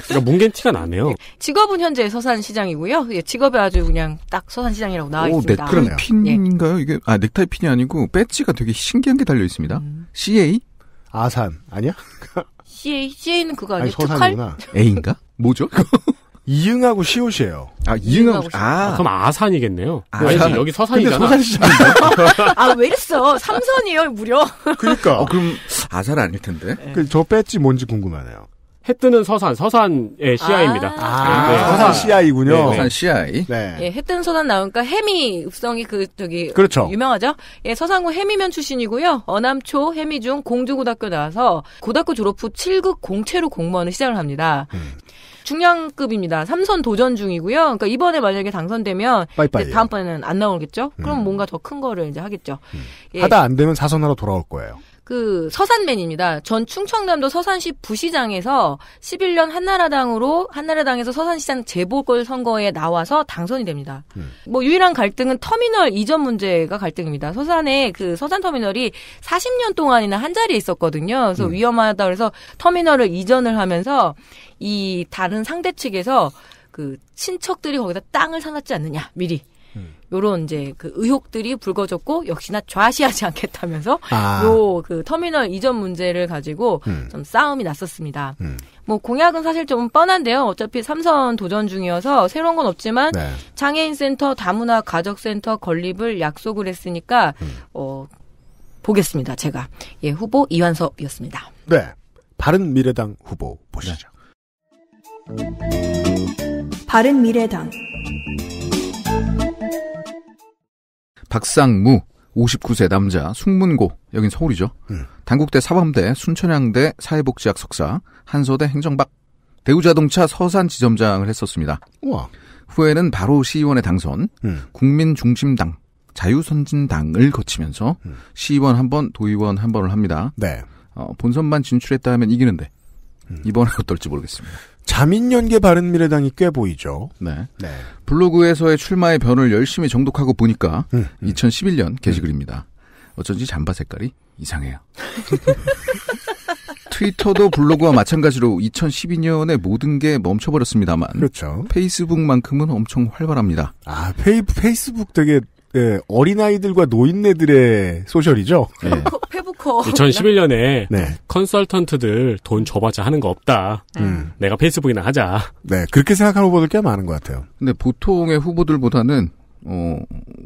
그러니까 뭉겐티가 나네요. 예, 직업은 현재 서산 시장이고요. 예, 직업이 아주 그냥 딱 서산 시장이라고 나와 오, 있습니다. 넥, 그러네요. 예. 핀인가요? 이게 아 넥타이 핀이 아니고 배지가 되게 신기한 게 달려 있습니다. 음. CA 아산 아니야? CA CA는 그거 아니에요? 아니, 서산이구나. A인가? 뭐죠? 이응하고 시옷이에요. 아, 이응하고 시옷. 아. 아, 그럼 아산이겠네요. 아, 아니, 산 여기 서산이잖아. 아, 왜 이랬어? 삼선이요 무려. 그니까. 어, 그럼 아산 아닐 텐데. 네. 그, 저 배지 뭔지 궁금하네요. 해 뜨는 서산, 서산의 시야입니다. 아, 아 네, 네. 서산 네. 시야이군요. 네. 네. 서산 CI. 네. 예, 해 뜨는 서산 나오니까 해미 읍성이 그 저기 그렇죠. 유명하죠. 예, 서산구 해미면 출신이고요. 어남초 해미중 공주고등학교 나와서 고등학교 졸업 후 7급 공채로 공무원을 시작을 합니다. 음. 중량급입니다. 삼선 도전 중이고요. 그러니까 이번에 만약에 당선되면 다음번에는 안 나오겠죠. 그럼 음. 뭔가 더 큰 거를 이제 하겠죠. 음. 예. 하다 안 되면 사선으로 돌아올 거예요. 그 서산맨입니다. 전 충청남도 서산시 부시장에서 11년 한나라당으로 한나라당에서 서산시장 재보궐 선거에 나와서 당선이 됩니다. 음. 뭐 유일한 갈등은 터미널 이전 문제가 갈등입니다. 서산에 그 서산 터미널이 40년 동안이나 한 자리에 있었거든요. 그래서 음. 위험하다 그래서 터미널을 이전을 하면서 이 다른 상대 측에서 그 친척들이 거기다 땅을 사놨지 않느냐 미리 음. 요런 이제 그 의혹들이 불거졌고 역시나 좌시하지 않겠다면서 아. 요그 터미널 이전 문제를 가지고 음. 좀 싸움이 났었습니다. 음. 뭐 공약은 사실 좀 뻔한데요. 어차피 삼선 도전 중이어서 새로운 건 없지만 네. 장애인 센터, 다문화 가족 센터 건립을 약속을 했으니까 음. 어 보겠습니다. 제가 예 후보 이완섭이었습니다. 네. 바른 미래당 후보 보시죠. 네. 바른 미래당 박상무 59세 남자 숙문고 여긴 서울이죠. 음. 당국대 사범대 순천향대 사회복지학 석사 한서대 행정박 대우자동차 서산 지점장을 했었습니다. 우와. 후에는 바로 시의원에 당선 음. 국민중심당 자유선진당을 거치면서 음. 시의원 한 번, 도의원 한 번을 합니다. 네. 어, 본선만 진출했다 하면 이기는데 음. 이번에 어떨지 모르겠습니다. 자민연계 바른미래당이 꽤 보이죠. 네. 네. 블로그에서의 출마의 변을 열심히 정독하고 보니까 음, 음. 2011년 음. 게시글입니다. 어쩐지 잠바 색깔이 이상해요. 트위터도 블로그와 마찬가지로 2012년에 모든 게 멈춰버렸습니다만. 그렇죠. 페이스북만큼은 엄청 활발합니다. 아, 페이, 페이스북 되게 예, 어린아이들과 노인네들의 소셜이죠. 예. 페북커. 2011년에 네. 컨설턴트들 돈 줘봤자 하는 거 없다. 네. 음. 내가 페이스북이나 하자. 네, 그렇게 생각하는 후보들 꽤 많은 것 같아요. 근데 보통의 후보들보다는 어,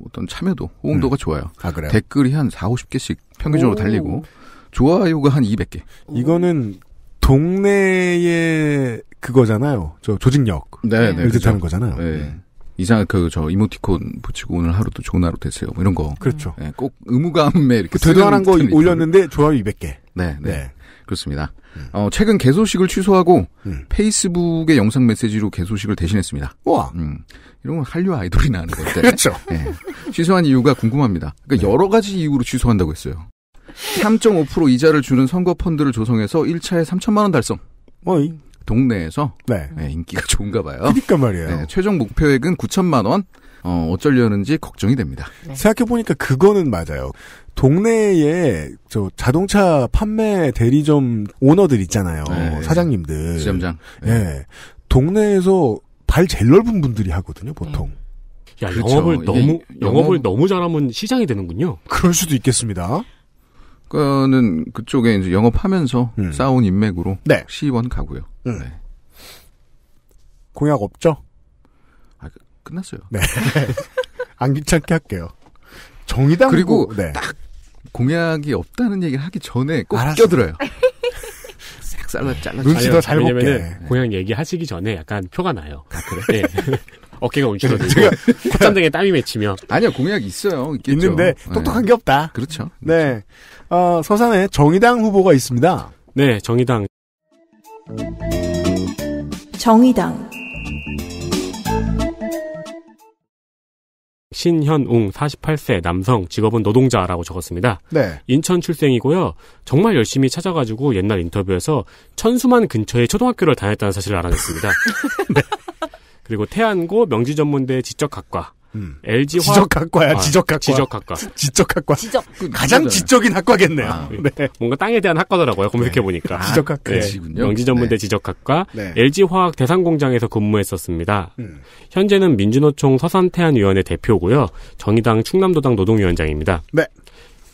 어떤 참여도, 호응도가 음. 좋아요. 아, 그래요? 댓글이 한 4, 0 50개씩 평균적으로 오. 달리고, 좋아요가 한 200개. 이거는 동네의 그거잖아요. 저 조직력을 네, 네, 뜻하는 그렇죠. 거잖아요. 네. 음. 이상 한 그, 그저 이모티콘 붙이고 오늘 하루도 좋은 하루 되세요. 뭐 이런 거. 그렇죠. 네, 꼭 의무감에 이렇게 대단한 그 거 올렸는데 조합이 200개. 네, 네. 네. 그렇습니다. 음. 어, 최근 개소식을 취소하고 음. 페이스북의 영상 메시지로 개소식을 대신했습니다. 와. 음. 이런 건 한류 아이돌이나 하는 건데. 그렇죠. 네. 취소한 이유가 궁금합니다. 그러니까 네. 여러 가지 이유로 취소한다고 했어요. 3.5% 이자를 주는 선거 펀드를 조성해서 1차에 3천만 원 달성. 뭐 동네에서 네. 네, 인기가 좋은가 봐요. 그러니까 말이에요. 네, 최종 목표액은 9천만 원. 어, 어쩌려는지 걱정이 됩니다. 네. 생각해 보니까 그거는 맞아요. 동네에 저 자동차 판매 대리점 오너들 있잖아요. 네, 네. 사장님들. 지점장. 예. 동네에서 발 제일 넓은 분들이 하거든요, 보통. 음. 야, 그렇죠. 영업을 예, 너무 예, 영업을 영업... 너무 잘하면 시장이 되는군요. 그럴 수도 있겠습니다. 작가는 그쪽에 이제 영업하면서 음. 쌓아온 인맥으로 네. 시의원 가고요. 음. 네. 공약 없죠? 아, 그, 끝났어요. 네. 안 귀찮게 할게요. 정의당 그리고 네. 딱 공약이 없다는 얘기를 하기 전에 꼭알 껴들어요. 싹 잘라 잘라. 눈치 더잘 볼게. 공약 얘기하시기 전에 약간 표가 나요. 아, 그래? 네. 어깨가 움츠러들고 콧잔등에 땀이 맺히며 아니요 공약 있어요 있겠죠. 있는데 네. 똑똑한 네. 게 없다 그렇죠, 네. 그렇죠. 어, 서산에 정의당 후보가 있습니다. 네, 정의당. 정의당. 신현웅 48세 남성 직업은 노동자라고 적었습니다. 네. 인천 출생이고요. 정말 열심히 찾아가지고 옛날 인터뷰에서 천수만 근처에 초등학교를 다녔다는 사실을 알아냈습니다. 네. 그리고 태안고 명지전문대 지적학과 음. LG 화... 지적학과야 아, 지적학과 지적학과 지적학과 지적 그 가장 지적인 학과겠네요. 아, 네. 네. 뭔가 땅에 대한 학과더라고요 검색해 보니까 아, 네. 네. 지적학과 네. 지전문대 지적학과 LG 화학 대상공장에서 근무했었습니다. 음. 현재는 민주노총 서산태안위원회 대표고요 정의당 충남도당 노동위원장입니다. 네.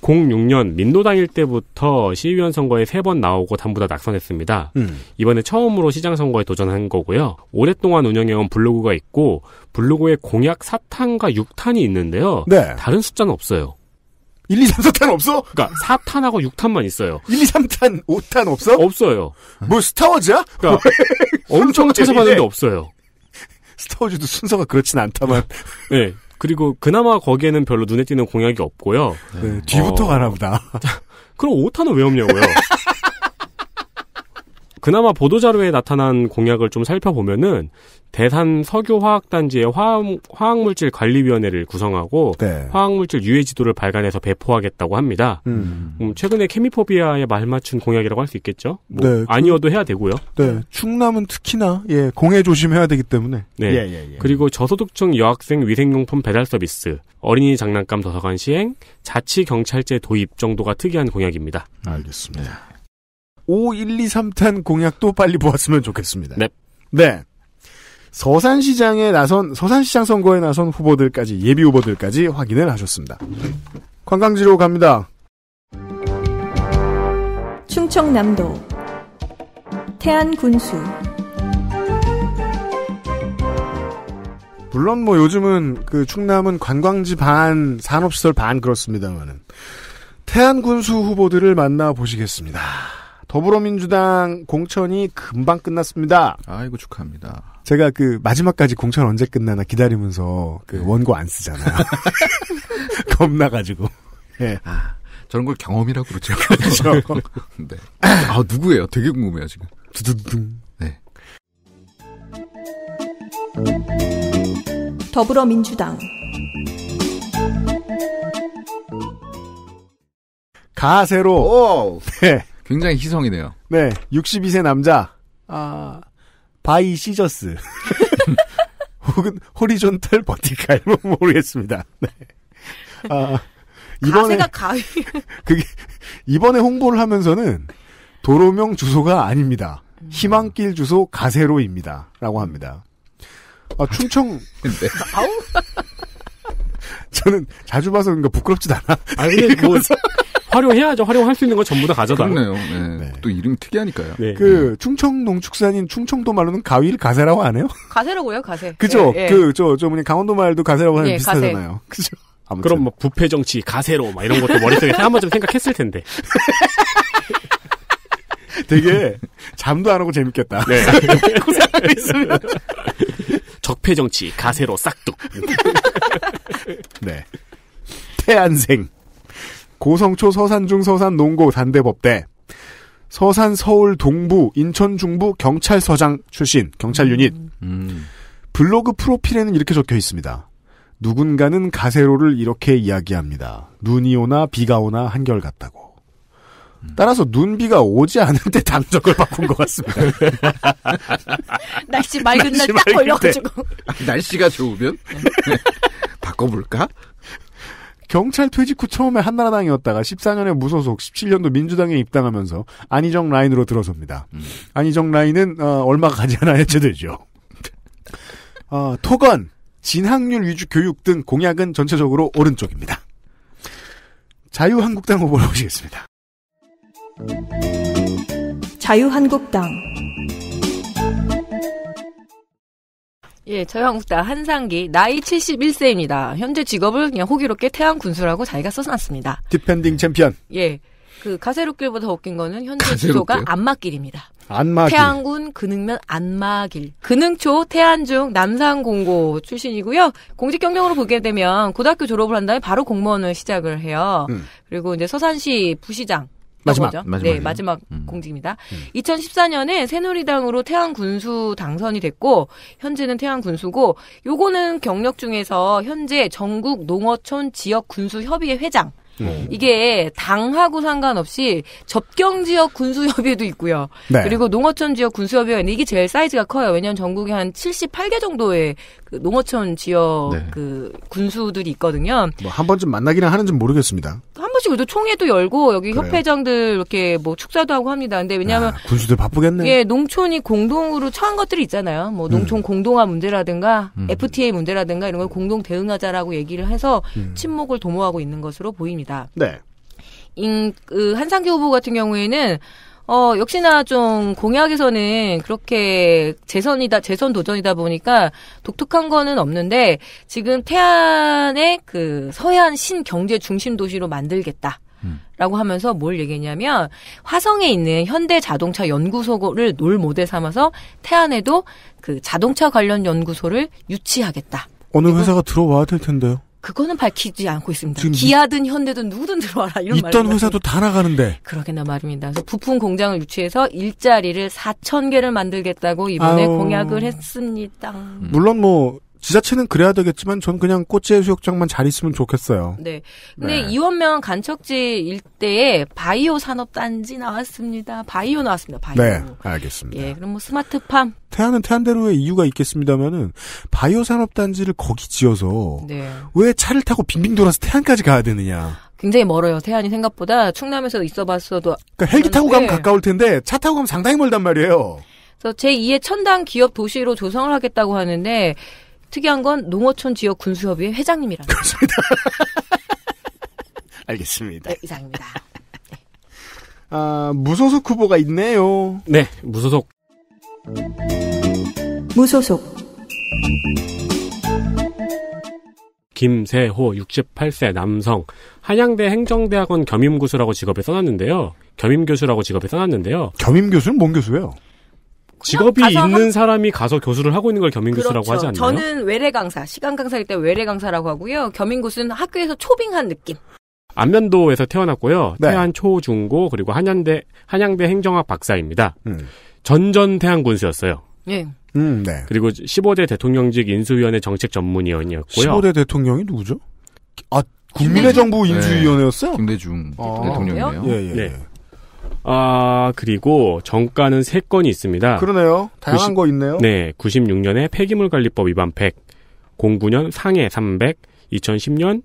06년 민노당일 때부터 시의원 선거에 세 번 나오고 단보다 낙선했습니다. 음. 이번에 처음으로 시장 선거에 도전한 거고요. 오랫동안 운영해온 블로그가 있고 블로그에 공약 4탄과 6탄이 있는데요. 네. 다른 숫자는 없어요. 1, 2, 3, 4탄 없어? 그러니까 4탄하고 6탄만 있어요. 1, 2, 3탄, 5탄 없어? 없어요. 뭐 스타워즈야? 그러니까 뭐, 엄청 찾아봤는데 없어요. 스타워즈도 순서가 그렇진 않다만. 네. 그리고 그나마 거기에는 별로 눈에 띄는 공약이 없고요. 네. 네. 뒤부터 어... 가나 보다. 그럼 오타는왜 없냐고요? 그나마 보도자료에 나타난 공약을 좀 살펴보면은 대산 석유화학단지의 화학, 화학물질 관리위원회를 구성하고 네. 화학물질 유해 지도를 발간해서 배포하겠다고 합니다. 음. 음, 최근에 케미포비아에 말맞춘 공약이라고 할 수 있겠죠. 뭐 네, 그 아니어도 해야 되고요. 네, 충남은 특히나 예, 공해 조심해야 되기 때문에. 네, 예, 예, 예. 그리고 저소득층 여학생 위생용품 배달 서비스, 어린이 장난감 도서관 시행, 자치 경찰제 도입 정도가 특이한 공약입니다. 알겠습니다. 5, 1, 2, 3탄 공약도 빨리 보았으면 좋겠습니다. 네. 네. 서산시장에 나선 서산시장 선거에 나선 후보들까지 예비 후보들까지 확인을 하셨습니다. 관광지로 갑니다. 충청남도 태안군수 물론 뭐 요즘은 그 충남은 관광지 반 산업시설 반 그렇습니다만은 태안군수 후보들을 만나 보시겠습니다. 더불어민주당 공천이 금방 끝났습니다. 아이고 축하합니다. 제가 그 마지막까지 공천 언제 끝나나 기다리면서 그 네. 원고 안 쓰잖아요. 겁나가지고. 예. 네. 아, 저런 걸 경험이라고 그러죠. 그렇죠. 네. 아 누구예요? 되게 궁금해요 지금. 두두둥. 네. 더불어민주당. 가세로. 오. 네. 굉장히 희성이네요. 네, 62세 남자. 아, 바이 시저스. 혹은 호리존털 버티칼 뭐 모르겠습니다. 네. 아, 이번에 가위. 그게 이번에 홍보를 하면서는 도로명 주소가 아닙니다. 음. 희망길 주소 가세로입니다.라고 합니다. 아, 충청. 네. 아우. 저는 자주 봐서 그러니까 부끄럽지도 않아. 아니, 뭐, 활용해야죠. 활용할 수 있는 건 전부 다 가져다. 그렇네요. 네. 네. 또 이름이 특이하니까요. 네. 그 네. 충청 농축산인 충청도 말로는 가위를 가세라고 안 해요? 가세라고요, 가세. 그죠. 예, 예. 그저저 저 뭐냐 강원도 말도 가세라고 하면 는 예, 비슷하잖아요. 그죠. 아무튼. 그럼 뭐 부패 정치, 가세로 막 이런 것도 머릿속에 한 번쯤 생각했을 텐데. 되게 잠도 안 오고 재밌겠다. 네. 고생하고 그 있으면. 적폐 정치, 가세로 싹둑. 네. 태안생. 고성초 서산중 서산 농고 단대법대 서산 서울 동부 인천 중부 경찰서장 출신 경찰 음. 유닛 음. 블로그 프로필에는 이렇게 적혀 있습니다. 누군가는 가세로를 이렇게 이야기합니다. 눈이 오나 비가 오나 한결 같다고. 음. 따라서 눈비가 오지 않은데 당적을 바꾼 것 같습니다. 날씨 맑은 날 딱 걸려가지고. 날씨가 좋으면 네. 바꿔볼까? 경찰 퇴직 후 처음에 한나라당이었다가 14년에 무소속, 17년도 민주당에 입당하면서 안희정 라인으로 들어섭니다. 음. 안희정 라인은 어, 얼마 가지 않아 해체되죠. 어, 토건, 진학률 위주 교육 등 공약은 전체적으로 오른쪽입니다. 자유한국당 후보로 오시겠습니다. 자유한국당 예, 저희 한국당 한상기 나이 71세입니다. 현재 직업을 그냥 호기롭게 태양 군수라고 자기가 써놨습니다. 디펜딩 챔피언. 예. 그 가세로길보다 웃긴 거는 현재 가세 주소가 안마길입니다. 안마길. 태양군 근흥면 안마길. 근흥초 태안중 남산공고 출신이고요. 공직 경력으로 보게 되면 고등학교 졸업을 한 다음에 바로 공무원을 시작을 해요. 음. 그리고 이제 서산시 부시장 어, 마지막, 거 마지막, 네, 마지막 음. 공직입니다. 음. 2014년에 새누리당으로 태양 군수 당선이 됐고 현재는 태양 군수고 요거는 경력 중에서 현재 전국 농어촌 지역 군수 협의회 회장. 음. 이게 당하고 상관없이 접경 지역 군수협의회도 있고요. 네. 그리고 농어촌 지역 군수협의회는 이게 제일 사이즈가 커요. 왜냐하면 전국에 한 78개 정도의 그 농어촌 지역 네. 그 군수들이 있거든요. 뭐 한 번쯤 만나기는 하는지 모르겠습니다. 번씩 우리도 총회도 열고 여기 그래요. 협회장들 이렇게 뭐 축사도 하고 합니다. 근데 왜냐하면 야, 군수들 바쁘겠네. 예, 농촌이 공동으로 처한 것들이 있잖아요. 뭐 음. 농촌 음. 공동화 문제라든가 음. FTA 문제라든가 이런 걸 공동 대응하자라고 얘기를 해서 음. 침묵을 도모하고 있는 것으로 보입니다. 네. 인, 그 한상규 후보 같은 경우에는 어, 역시나 좀 공약에서는 그렇게 재선이다, 재선 도전이다 보니까 독특한 거는 없는데 지금 태안의 그 서해안 신경제 중심 도시로 만들겠다. 음. 라고 하면서 뭘 얘기했냐면 화성에 있는 현대 자동차 연구소를 놀 모델 삼아서 태안에도 그 자동차 관련 연구소를 유치하겠다. 어느 회사가 들어와야 될 텐데요. 그거는 밝히지 않고 있습니다. 기아든 현대든 누구든 들어와라 이런 말. 있던 회사도 다 나가는데. 그러게나 말입니다. 그래서 부품 공장을 유치해서 일자리를 4천 개를 만들겠다고 이번에 아우. 공약을 했습니다. 음. 물론 뭐 지자체는 그래야 되겠지만 전 그냥 꽃제 수욕장만 잘 있으면 좋겠어요. 네. 네. 근데 네. 이원면 간척지 일대에 바이오 산업 단지 나왔습니다. 바이오 나왔습니다. 바이오. 네, 알겠습니다. 예, 그럼 뭐 스마트팜. 태안은 태안대로의 이유가 있겠습니다만은 바이오 산업 단지를 거기 지어서 네. 왜 차를 타고 빙빙 돌아서 태안까지 가야 되느냐. 굉장히 멀어요. 태안이 생각보다 충남에서 있어봤어도 그러니까 헬기 타고 가면 가까울 텐데 차 타고 가면 상당히 멀단 말이에요. 그래서 제2의 천당 기업 도시로 조성을 하겠다고 하는데 특이한 건 농어촌 지역 군수협의회 회장님이라는. 그렇습니다. 알겠습니다. 네, 이상입니다. 아, 무소속 후보가 있네요. 네, 무소속. 무소속. 김세호 68세 남성 한양대 행정대학원 겸임교수라고 직업에 써놨는데요. 겸임교수라고 직업에 써놨는데요. 겸임교수는 뭔 교수예요? 직업이 있는 사람이 가서 교수를 하고 있는 걸 겸임교수라고 그렇죠. 하지 않나요? 저는 외래 강사, 시간 강사일 때 외래 강사라고 하고요. 겸임교수는 학교에서 초빙한 느낌. 안면도에서 태어났고요. 네. 태안 초중고 그리고 한양대 한양대 행정학 박사입니다. 음. 전전 태안 군수였어요. 예. 음, 네. 그리고 15대 대통령직 인수위원회 정책 전문위원이었고요. 15대 대통령이 누구죠? 아, 국민의 정부 네. 인수위원회였어요? 김대중 아, 대통령이에요 예, 예. 네. 예. 아, 그리고 정가는 3건이 있습니다. 그러네요. 다양한 90, 거 있네요. 네. 96년에 폐기물 관리법 위반 100, 09년 상해 300, 2010년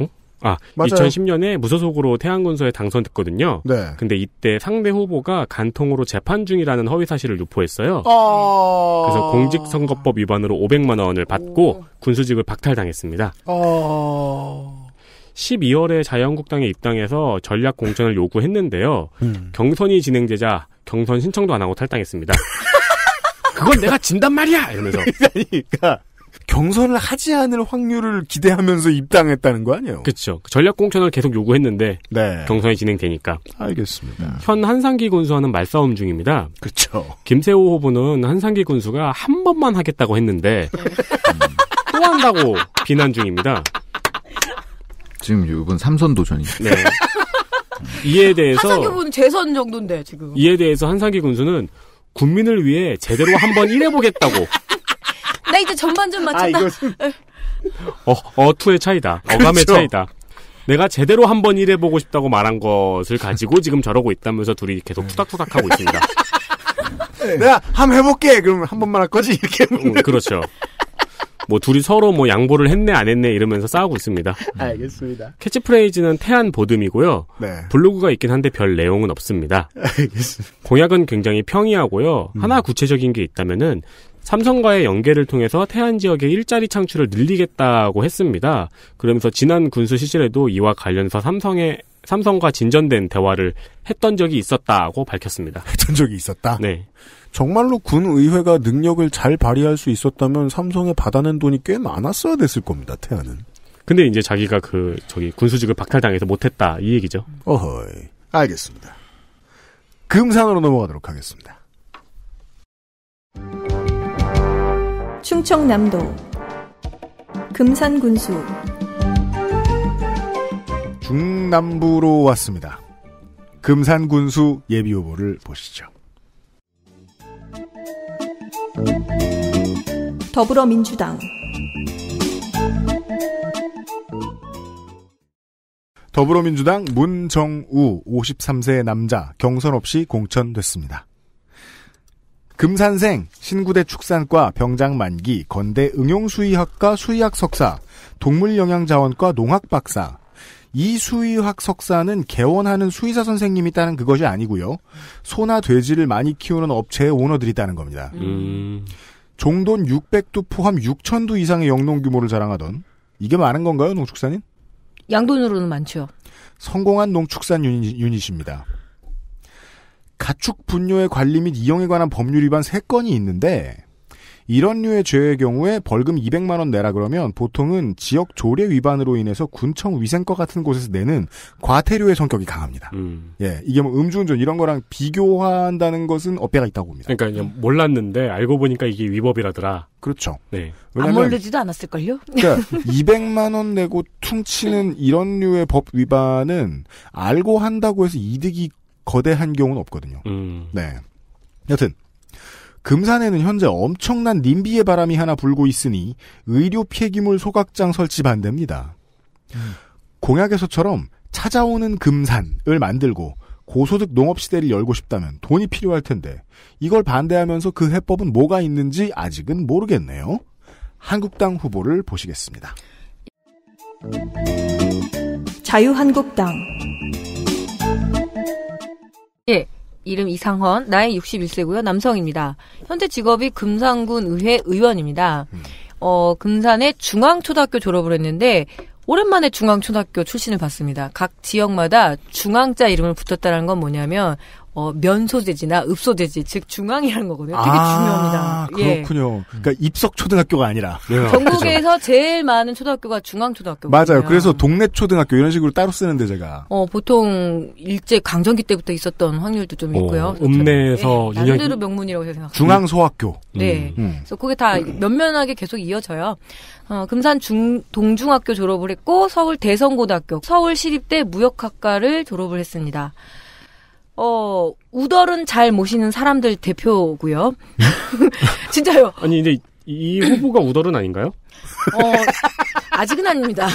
어? 아, 맞아요. 2010년에 무소속으로 태양건설에 당선됐거든요. 네. 근데 이때 상대 후보가 간통으로 재판 중이라는 허위 사실을 유포했어요. 아~ 그래서 공직선거법 위반으로 500만 원을 받고 군수직을 박탈당했습니다. 아~ 12월에 자유한국당에 입당해서 전략 공천을 요구했는데요. 음. 경선이 진행되자 경선 신청도 안 하고 탈당했습니다. 그건 내가 진단 말이야 이러면서. 그러니까 경선을 하지 않을 확률을 기대하면서 입당했다는 거 아니에요? 그렇죠. 전략 공천을 계속 요구했는데 네. 경선이 진행되니까. 알겠습니다. 현 한상기 군수와는 말싸움 중입니다. 그렇죠. 김세호 후보는 한상기 군수가 한 번만 하겠다고 했는데 네. 또 한다고 비난 중입니다. 지금 이번 삼선 도전이. 네. 이에 대해서 한상규 군 재선 정도인데 지금. 이에 대해서 한상기 군수는 국민을 위해 제대로 한번 일해보겠다고. 나 이제 전반 좀 맞춘다. 아, 이것은... 네. 어, 어투의 차이다. 그렇죠. 어감의 그렇죠. 차이다. 내가 제대로 한번 일해보고 싶다고 말한 것을 가지고 지금 저러고 있다면서 둘이 계속 네. 투닥투닥 하고 있습니다. 네. 내가 한번 해볼게. 그러면 한 번만 할 거지 이렇게. 음, 그렇죠. 뭐 둘이 서로 뭐 양보를 했네 안 했네 이러면서 싸우고 있습니다. 알겠습니다. 캐치프레이즈는 태안 보듬이고요. 네. 블로그가 있긴 한데 별 내용은 없습니다. 알겠습니다. 공약은 굉장히 평이하고요. 음. 하나 구체적인 게 있다면은 삼성과의 연계를 통해서 태안 지역의 일자리 창출을 늘리겠다고 했습니다. 그러면서 지난 군수 시절에도 이와 관련해서 삼성의 삼성과 진전된 대화를 했던 적이 있었다고 밝혔습니다. 했던 적이 있었다. 네. 정말로 군 의회가 능력을 잘 발휘할 수 있었다면 삼성에 받아낸 돈이 꽤 많았어야 됐을 겁니다. 태안은. 근데 이제 자기가 그 저기 군수직을 박탈당해서 못했다 이 얘기죠. 어허이 알겠습니다. 금산으로 넘어가도록 하겠습니다. 충청남도 금산군수 중남부로 왔습니다. 금산군수 예비후보를 보시죠. 더불어민주당 더불어민주당 문정우 53세 남자 경선 없이 공천됐습니다. 금산생, 신구대 축산과 병장 만기, 건대 응용수의학과 수의학 석사, 동물영양자원과 농학 박사, 이수의학 석사는 개원하는 수의사 선생님이 따는 그것이 아니고요. 소나 돼지를 많이 키우는 업체의 오너들이 따는 겁니다. 음. 종돈 600두 포함 6천두 이상의 영농 규모를 자랑하던 이게 많은 건가요, 농축산인? 양돈으로는 많죠. 성공한 농축산 유닛, 유닛입니다. 가축 분뇨의 관리 및 이용에 관한 법률 위반 3건이 있는데 이런 류의 죄의 경우에 벌금 200만 원 내라 그러면 보통은 지역 조례 위반으로 인해서 군청 위생과 같은 곳에서 내는 과태료의 성격이 강합니다. 음. 예, 이게 뭐 음주운전 이런 거랑 비교한다는 것은 어폐가 있다고 봅니다. 그러니까 그냥 몰랐는데 알고 보니까 이게 위법이라더라. 그렇죠. 네. 안 몰르지도 않았을걸요? 그러니까 200만 원 내고 퉁치는 이런 류의 법 위반은 알고 한다고 해서 이득이 거대한 경우는 없거든요. 음. 네. 여튼 금산에는 현재 엄청난 님비의 바람이 하나 불고 있으니 의료 폐기물 소각장 설치 반대입니다. 음. 공약에서처럼 찾아오는 금산을 만들고 고소득 농업 시대를 열고 싶다면 돈이 필요할 텐데 이걸 반대하면서 그 해법은 뭐가 있는지 아직은 모르겠네요. 한국당 후보를 보시겠습니다. 자유한국당 예. 이름 이상헌, 나이 61세고요. 남성입니다. 현재 직업이 금산군 의회 의원입니다. 음. 어, 금산의 중앙초등학교 졸업을 했는데 오랜만에 중앙초등학교 출신을 봤습니다. 각 지역마다 중앙자 이름을 붙였다는 건 뭐냐면 어, 면소재지나 읍소재지, 즉 중앙이라는 거거든요. 되게 아, 중요합니다. 예. 그렇군요. 예. 그러니까 입석 초등학교가 아니라 예, 전국에서 제일 많은 초등학교가 중앙 초등학교. 맞아요. 그래서 동네 초등학교 이런 식으로 따로 쓰는데 제가. 어, 보통 일제 강점기 때부터 있었던 확률도 좀 어, 있고요. 읍내에서 예, 나름대로 명문이라고 생각합니다. 중앙 소학교. 네. 음. 음. 그래서 그게 다 면면하게 계속 이어져요. 어, 금산 중 동중학교 졸업을 했고 서울 대성고등학교, 서울 시립대 무역학과를 졸업을 했습니다. 어, 우덜은 잘 모시는 사람들 대표고요. 진짜요. 아니 근데 이 후보가 우덜은 아닌가요? 어, 아직은 아닙니다.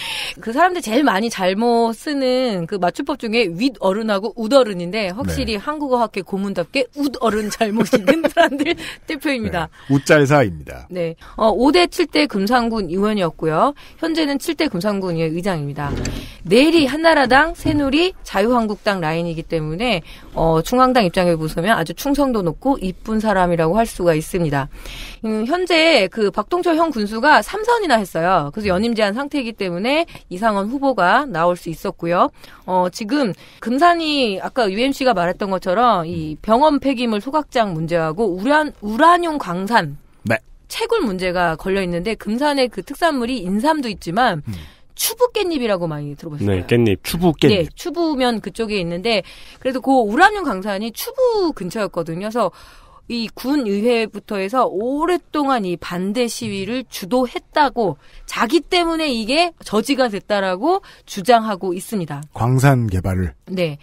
그 사람들 제일 많이 잘못 쓰는 그 맞춤법 중에 윗어른하고 웃어른인데 확실히 네. 한국어 학회 고문답게 웃어른 잘못 있는 사람들 대표입니다. 네. 웃잘사입니다. 네. 어, 5대 7대 금상군 의원이었고요. 현재는 7대 금상군 의장입니다. 의 내일이 한나라당, 새누리, 자유한국당 라인이기 때문에 어, 중앙당 입장에 보시면 아주 충성도 높고 이쁜 사람이라고 할 수가 있습니다. 음, 현재 그 박동철 심지어 형 군수가 3선이나 했어요. 그래서 음. 연임 제한 상태이기 때문에 이상원 후보가 나올 수 있었고요. 어, 지금 금산이 아까 UMC가 말했던 것처럼 이 음. 병원 폐기물 소각장 문제하고 우란, 우라늄 광산. 네. 채굴 문제가 걸려 있는데 금산의 그 특산물이 인삼도 있지만 음. 추부 깻잎이라고 많이 들어보셨어요. 네, 깻잎, 추부 깻잎. 네, 추부면 그쪽에 있는데 그래도 그 우라늄 강산이 추부 근처였거든요. 그래서 이 군의회부터 해서 오랫동안 이 반대 시위를 주도했다고 자기 때문에 이게 저지가 됐다라고 주장하고 있습니다. 광산 개발을. 네.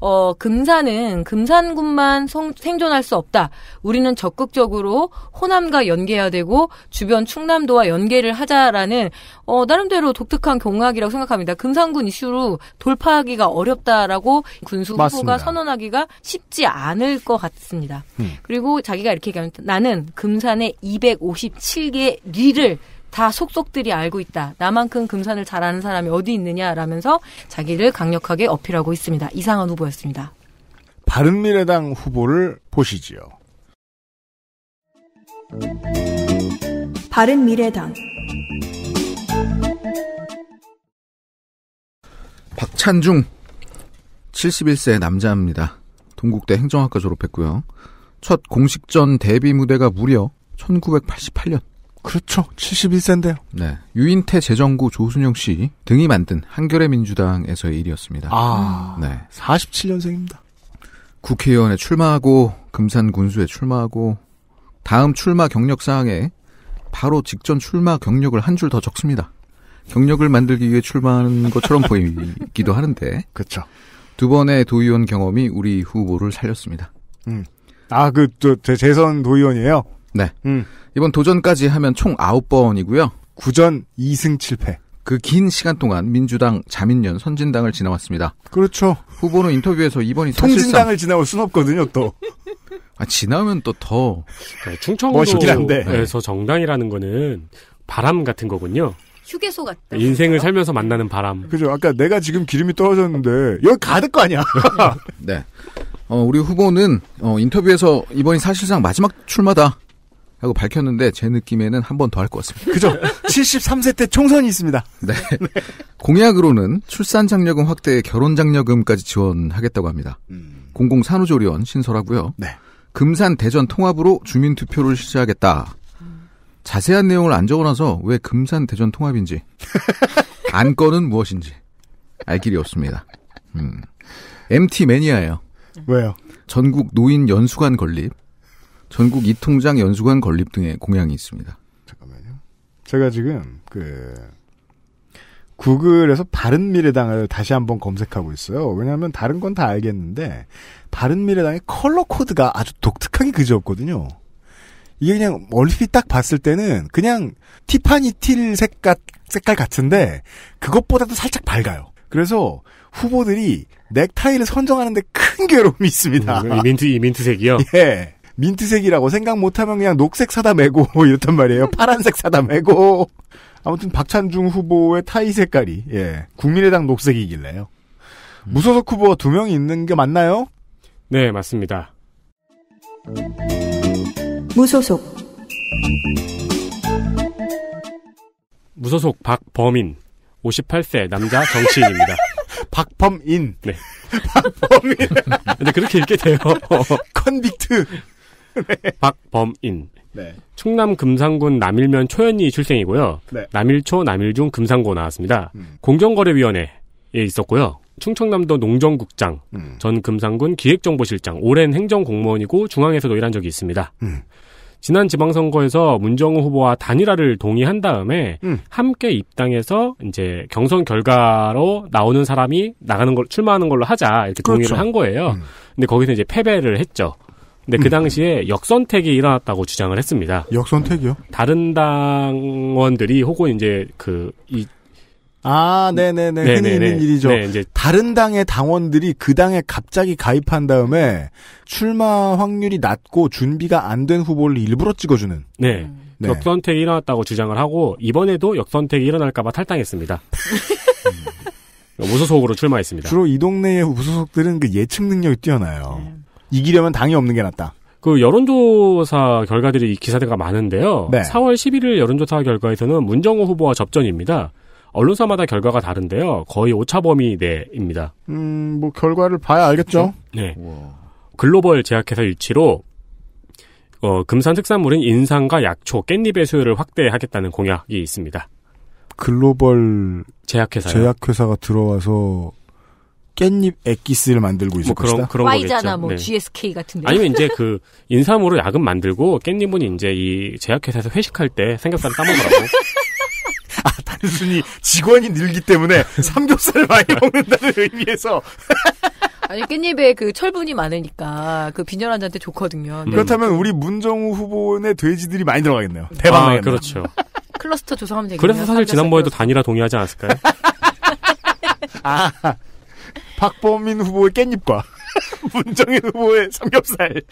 어, 금산은 금산군만 성, 생존할 수 없다. 우리는 적극적으로 호남과 연계해야 되고 주변 충남도와 연계를 하자라는 어, 나름대로 독특한 경각이라고 생각합니다. 금산군 이슈로 돌파하기가 어렵다라고 군수 후보가 맞습니다. 선언하기가 쉽지 않을 것 같습니다. 음. 그리고 자기가 이렇게 얘기하면 나는 금산의 257개 리를 다 속속들이 알고 있다. 나만큼 금산을 잘 아는 사람이 어디 있느냐라면서 자기를 강력하게 어필하고 있습니다. 이상한 후보였습니다. 바른미래당 후보를 보시지요. 바른미래당 박찬중 71세 남자입니다. 동국대 행정학과 졸업했고요. 첫 공식전 데뷔 무대가 무려 1988년 그렇죠. 71세인데요. 네. 유인태 재정구 조순영 씨 등이 만든 한겨레 민주당에서의 일이었습니다. 아. 네. 47년생입니다. 국회의원에 출마하고 금산 군수에 출마하고 다음 출마 경력 사항에 바로 직전 출마 경력을 한 줄 더 적습니다. 경력을 만들기 위해 출마하는 것처럼 보이기도 하는데. 그렇죠. 두 번의 도의원 경험이 우리 후보를 살렸습니다. 음. 아, 그, 저, 재선 도의원이에요? 네. 음. 이번 도전까지 하면 총 9번이고요. 9전 2승 7패. 그 긴 시간 동안 민주당, 자민련, 선진당을 지나왔습니다. 그렇죠. 후보는 인터뷰에서 이번이 사실상 통진당을 지나올 순 없거든요, 또. 아, 지나면 또 더. 네, 충청도에서 네. 정당이라는 거는 바람 같은 거군요. 휴게소 같은 인생을 살면서 만나는 바람. 그죠. 아까 내가 지금 기름이 떨어졌는데 여기 가득 거 아니야. 네. 어, 우리 후보는 어, 인터뷰에서 이번이 사실상 마지막 출마다 하고 밝혔는데 제 느낌에는 한 번 더 할 것 같습니다. 그죠? 73세 때 총선이 있습니다. 네. 네. 공약으로는 출산 장려금 확대에 결혼 장려금까지 지원하겠다고 합니다. 음. 공공 산후조리원 신설하고요. 네. 금산 대전 통합으로 주민 투표를 실시하겠다. 자세한 내용을 안 적어놔서 왜 금산 대전 통합인지 안건은 무엇인지 알 길이 없습니다. 음. MT 매니아예요. 왜요? 전국 노인 연수관 건립. 전국 이통장 연수관 건립 등의 공약이 있습니다. 잠깐만요. 제가 지금 그 구글에서 바른미래당을 다시 한번 검색하고 있어요. 왜냐하면 다른 건 다 알겠는데 바른미래당의 컬러 코드가 아주 독특하게 그지없거든요. 이게 그냥 얼핏 딱 봤을 때는 그냥 티파니 틸 색깔, 색깔 같은데 그것보다도 살짝 밝아요. 그래서 후보들이 넥타이를 선정하는데 큰 괴로움이 있습니다. 음, 이 민트, 이 민트색이요? 예. 민트색이라고 생각 못하면 그냥 녹색 사다 메고 이랬단 말이에요. 파란색 사다 메고 아무튼 박찬중 후보의 타이 색깔이 예 국민의당 녹색이길래요. 음. 무소속 후보가 두 명이 있는 게 맞나요? 네 맞습니다. 무소속 무소속 박범인 58세 남자 정치인입니다. 박범인. 네. 박범인. 근데 그렇게 읽게 돼요. 컨빅트. 네. 박범인. 네. 충남 금산군 남일면 초연리 출생이고요. 네. 남일초, 남일중, 금산고 나왔습니다. 음. 공정거래위원회에 있었고요. 충청남도 농정국장, 음. 전 금산군 기획정보실장, 오랜 행정공무원이고 중앙에서도 일한 적이 있습니다. 음. 지난 지방선거에서 문정우 후보와 단일화를 동의한 다음에 음. 함께 입당해서 이제 경선 결과로 나오는 사람이 나가는 걸 출마하는 걸로 하자 이렇게 그렇죠. 동의를 한 거예요. 음. 근데 거기서 이제 패배를 했죠. 근데 네, 그 음. 당시에 음. 역선택이 일어났다고 주장을 했습니다. 역선택이요? 다른 당원들이 혹은 이제 그 이 아, 네네네. 네네네. 흔히 있는 일이죠. 네, 이제 다른 당의 당원들이 그 당에 갑자기 가입한 다음에 출마 확률이 낮고 준비가 안 된 후보를 일부러 찍어주는. 네. 음. 네. 역선택이 일어났다고 주장을 하고 이번에도 역선택이 일어날까봐 탈당했습니다. 무소속으로 출마했습니다. 주로 이 동네의 무소속들은 그 예측 능력이 뛰어나요. 네. 이기려면 당이 없는 게 낫다. 그 여론조사 결과들이 기사대가 많은데요. 네. 4월 11일 여론조사 결과에서는 문정호 후보와 접전입니다. 언론사마다 결과가 다른데요. 거의 오차범위 내입니다. 음, 뭐 결과를 봐야 알겠죠. 네. 우와. 글로벌 제약회사 일치로 어, 금산 특산물인 인삼과 약초, 깻잎의 수요를 확대하겠다는 공약이 있습니다. 글로벌 제약회사 제약회사가 들어와서 깻잎 액기스를 만들고 있을 뭐 그런, 것이다. 그런 Y잖아, 거겠죠. 뭐 네. GSK 같은데. 아니면 이제 그 인삼으로 약은 만들고 깻잎은 이제 이 제약회사에서 회식할 때 삼겹살 따먹으라고. 아, 단순히 직원이 늘기 때문에 삼겹살을 많이 먹는다는 의미에서. 아니 깻잎에 그 철분이 많으니까 그 빈혈 환자한테 좋거든요. 음. 그렇다면 우리 문정우 후보의 돼지들이 많이 들어가겠네요. 대박. 아, 그렇죠. 클러스터 조성하면 되겠네요. 그래서 사실 지난번에도 단일화 동의하지 않았을까요? 아, 박범민 후보의 깻잎과 문정인 후보의 삼겹살.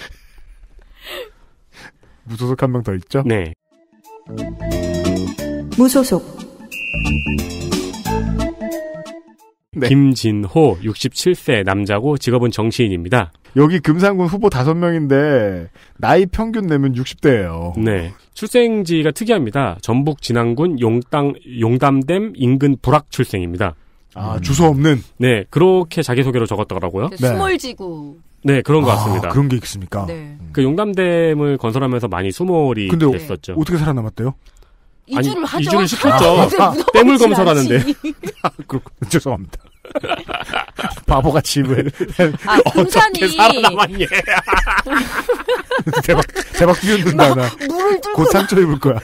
무소속 한 명 더 있죠? 네. 무소속. 네. 김진호 67세 남자고 직업은 정치인입니다. 여기 금산군 후보 5명인데 나이 평균 내면 60대예요. 네. 출생지가 특이합니다. 전북 진안군 용당 용담댐 인근 불악 출생입니다. 아, 주소 없는? 네, 그렇게 자기소개로 적었더라고요. 그 네. 수몰지구. 네, 그런 것 아, 같습니다. 그런 게 있습니까? 네. 그 용담댐을 건설하면서 많이 수몰이 근데 됐었죠. 어떻게 살아남았대요? 이주를 하죠. 이주를 시켰죠. 아, 네. 아, 댐을 검설하는데 아, 그렇군. 죄송합니다. 바보가 집을 아, 어떻게 살아남았니? 대박 대박 뛰어든다 나. 곧 상처 입을 거야.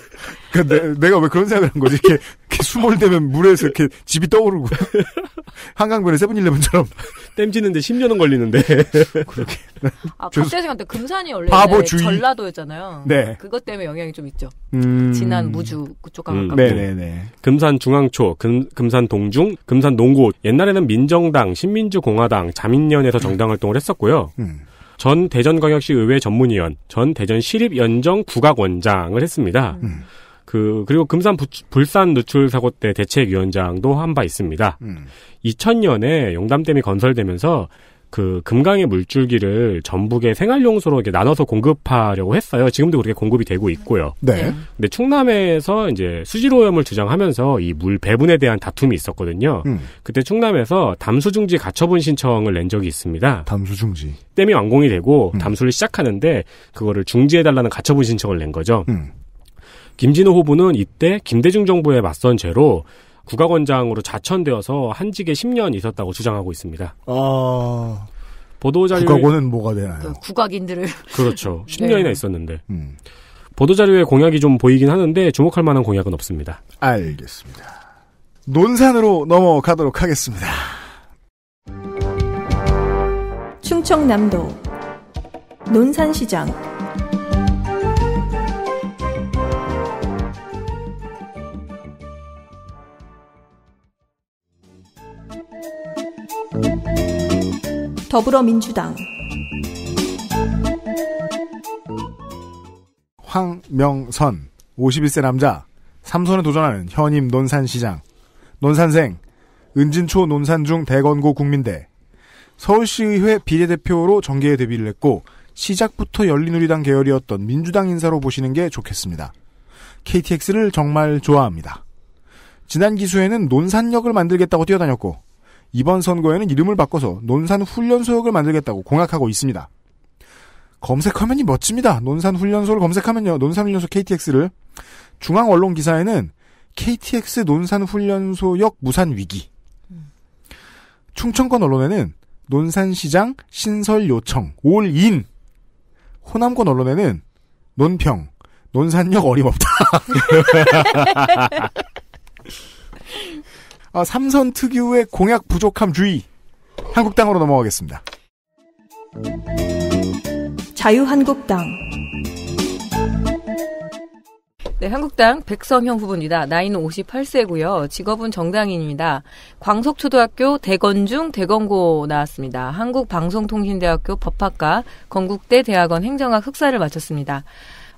그러 내, 가왜 그런 생각을 한 거지? 이렇게, 이렇게 수몰되면 물에서 이렇게 집이 떠오르고 한강변에 세븐일레븐처럼 땜지는데 10년은 걸리는데 그렇게. 아 갑자기 생각났 금산이 원래 전라도였잖아요. 네. 그것 때문에 영향이 좀 있죠. 음... 지난 무주 그쪽 가깝고. 음, 네네네. 금산 중앙초, 금, 금산 동중, 금산 농고. 옛날에는 민정당, 신민 민주공화당, 자민련에서 음. 정당 활동을 했었고요. 음. 전 대전광역시 의회 전문위원, 전 대전 시립연정 국악원장을 했습니다. 음. 음. 그 그리고 금산 부, 불산 누출 사고 때 대책위원장도 한 바 있습니다. 음. 2000년에 용담댐이 건설되면서 그 금강의 물줄기를 전북의 생활용소로 이렇게 나눠서 공급하려고 했어요. 지금도 그렇게 공급이 되고 있고요. 네. 네. 근데 충남에서 이제 수질 오염을 주장하면서 이 물 배분에 대한 다툼이 있었거든요. 음. 그때 충남에서 담수중지 가처분 신청을 낸 적이 있습니다. 담수중지. 댐이 완공이 되고 음. 담수를 시작하는데 그거를 중지해달라는 가처분 신청을 낸 거죠. 음. 김진호 후보는 이때 김대중 정부에 맞선 죄로 국악원장으로 자천되어서 한직에 10년 있었다고 주장하고 있습니다. 아. 보도자료. 국악원은 뭐가 되나요? 그 국악인들을. 그렇죠. 10년이나 네. 있었는데. 음. 보도자료에 공약이 좀 보이긴 하는데 주목할 만한 공약은 없습니다. 알겠습니다. 논산으로 넘어가도록 하겠습니다. 충청남도 논산시장 더불어민주당 황명선 51세 남자 삼선에 도전하는 현임 논산시장 논산생 은진초 논산중 대건고 국민대 서울시의회 비례대표로 정계에 데뷔를 했고 시작부터 열린우리당 계열이었던 민주당 인사로 보시는 게 좋겠습니다. KTX를 정말 좋아합니다. 지난 기수에는 논산역을 만들겠다고 뛰어다녔고 이번 선거에는 이름을 바꿔서 논산 훈련소역을 만들겠다고 공약하고 있습니다. 검색화면이 멋집니다. 논산 훈련소를 검색하면요. 논산 훈련소 KTX를 중앙 언론 기사에는 KTX 논산 훈련소역 무산 위기. 충청권 언론에는 논산시장 신설 요청 올인. 호남권 언론에는 논평 논산역 어림없다. 어, 삼선 특유의 공약 부족함 주의. 한국당으로 넘어가겠습니다. 자유한국당. 네, 한국당 백성형 후보입니다. 나이는 58세고요. 직업은 정당인입니다. 광속초등학교 대건중 대건고 나왔습니다. 한국방송통신대학교 법학과 건국대 대학원 행정학 흑사를 마쳤습니다.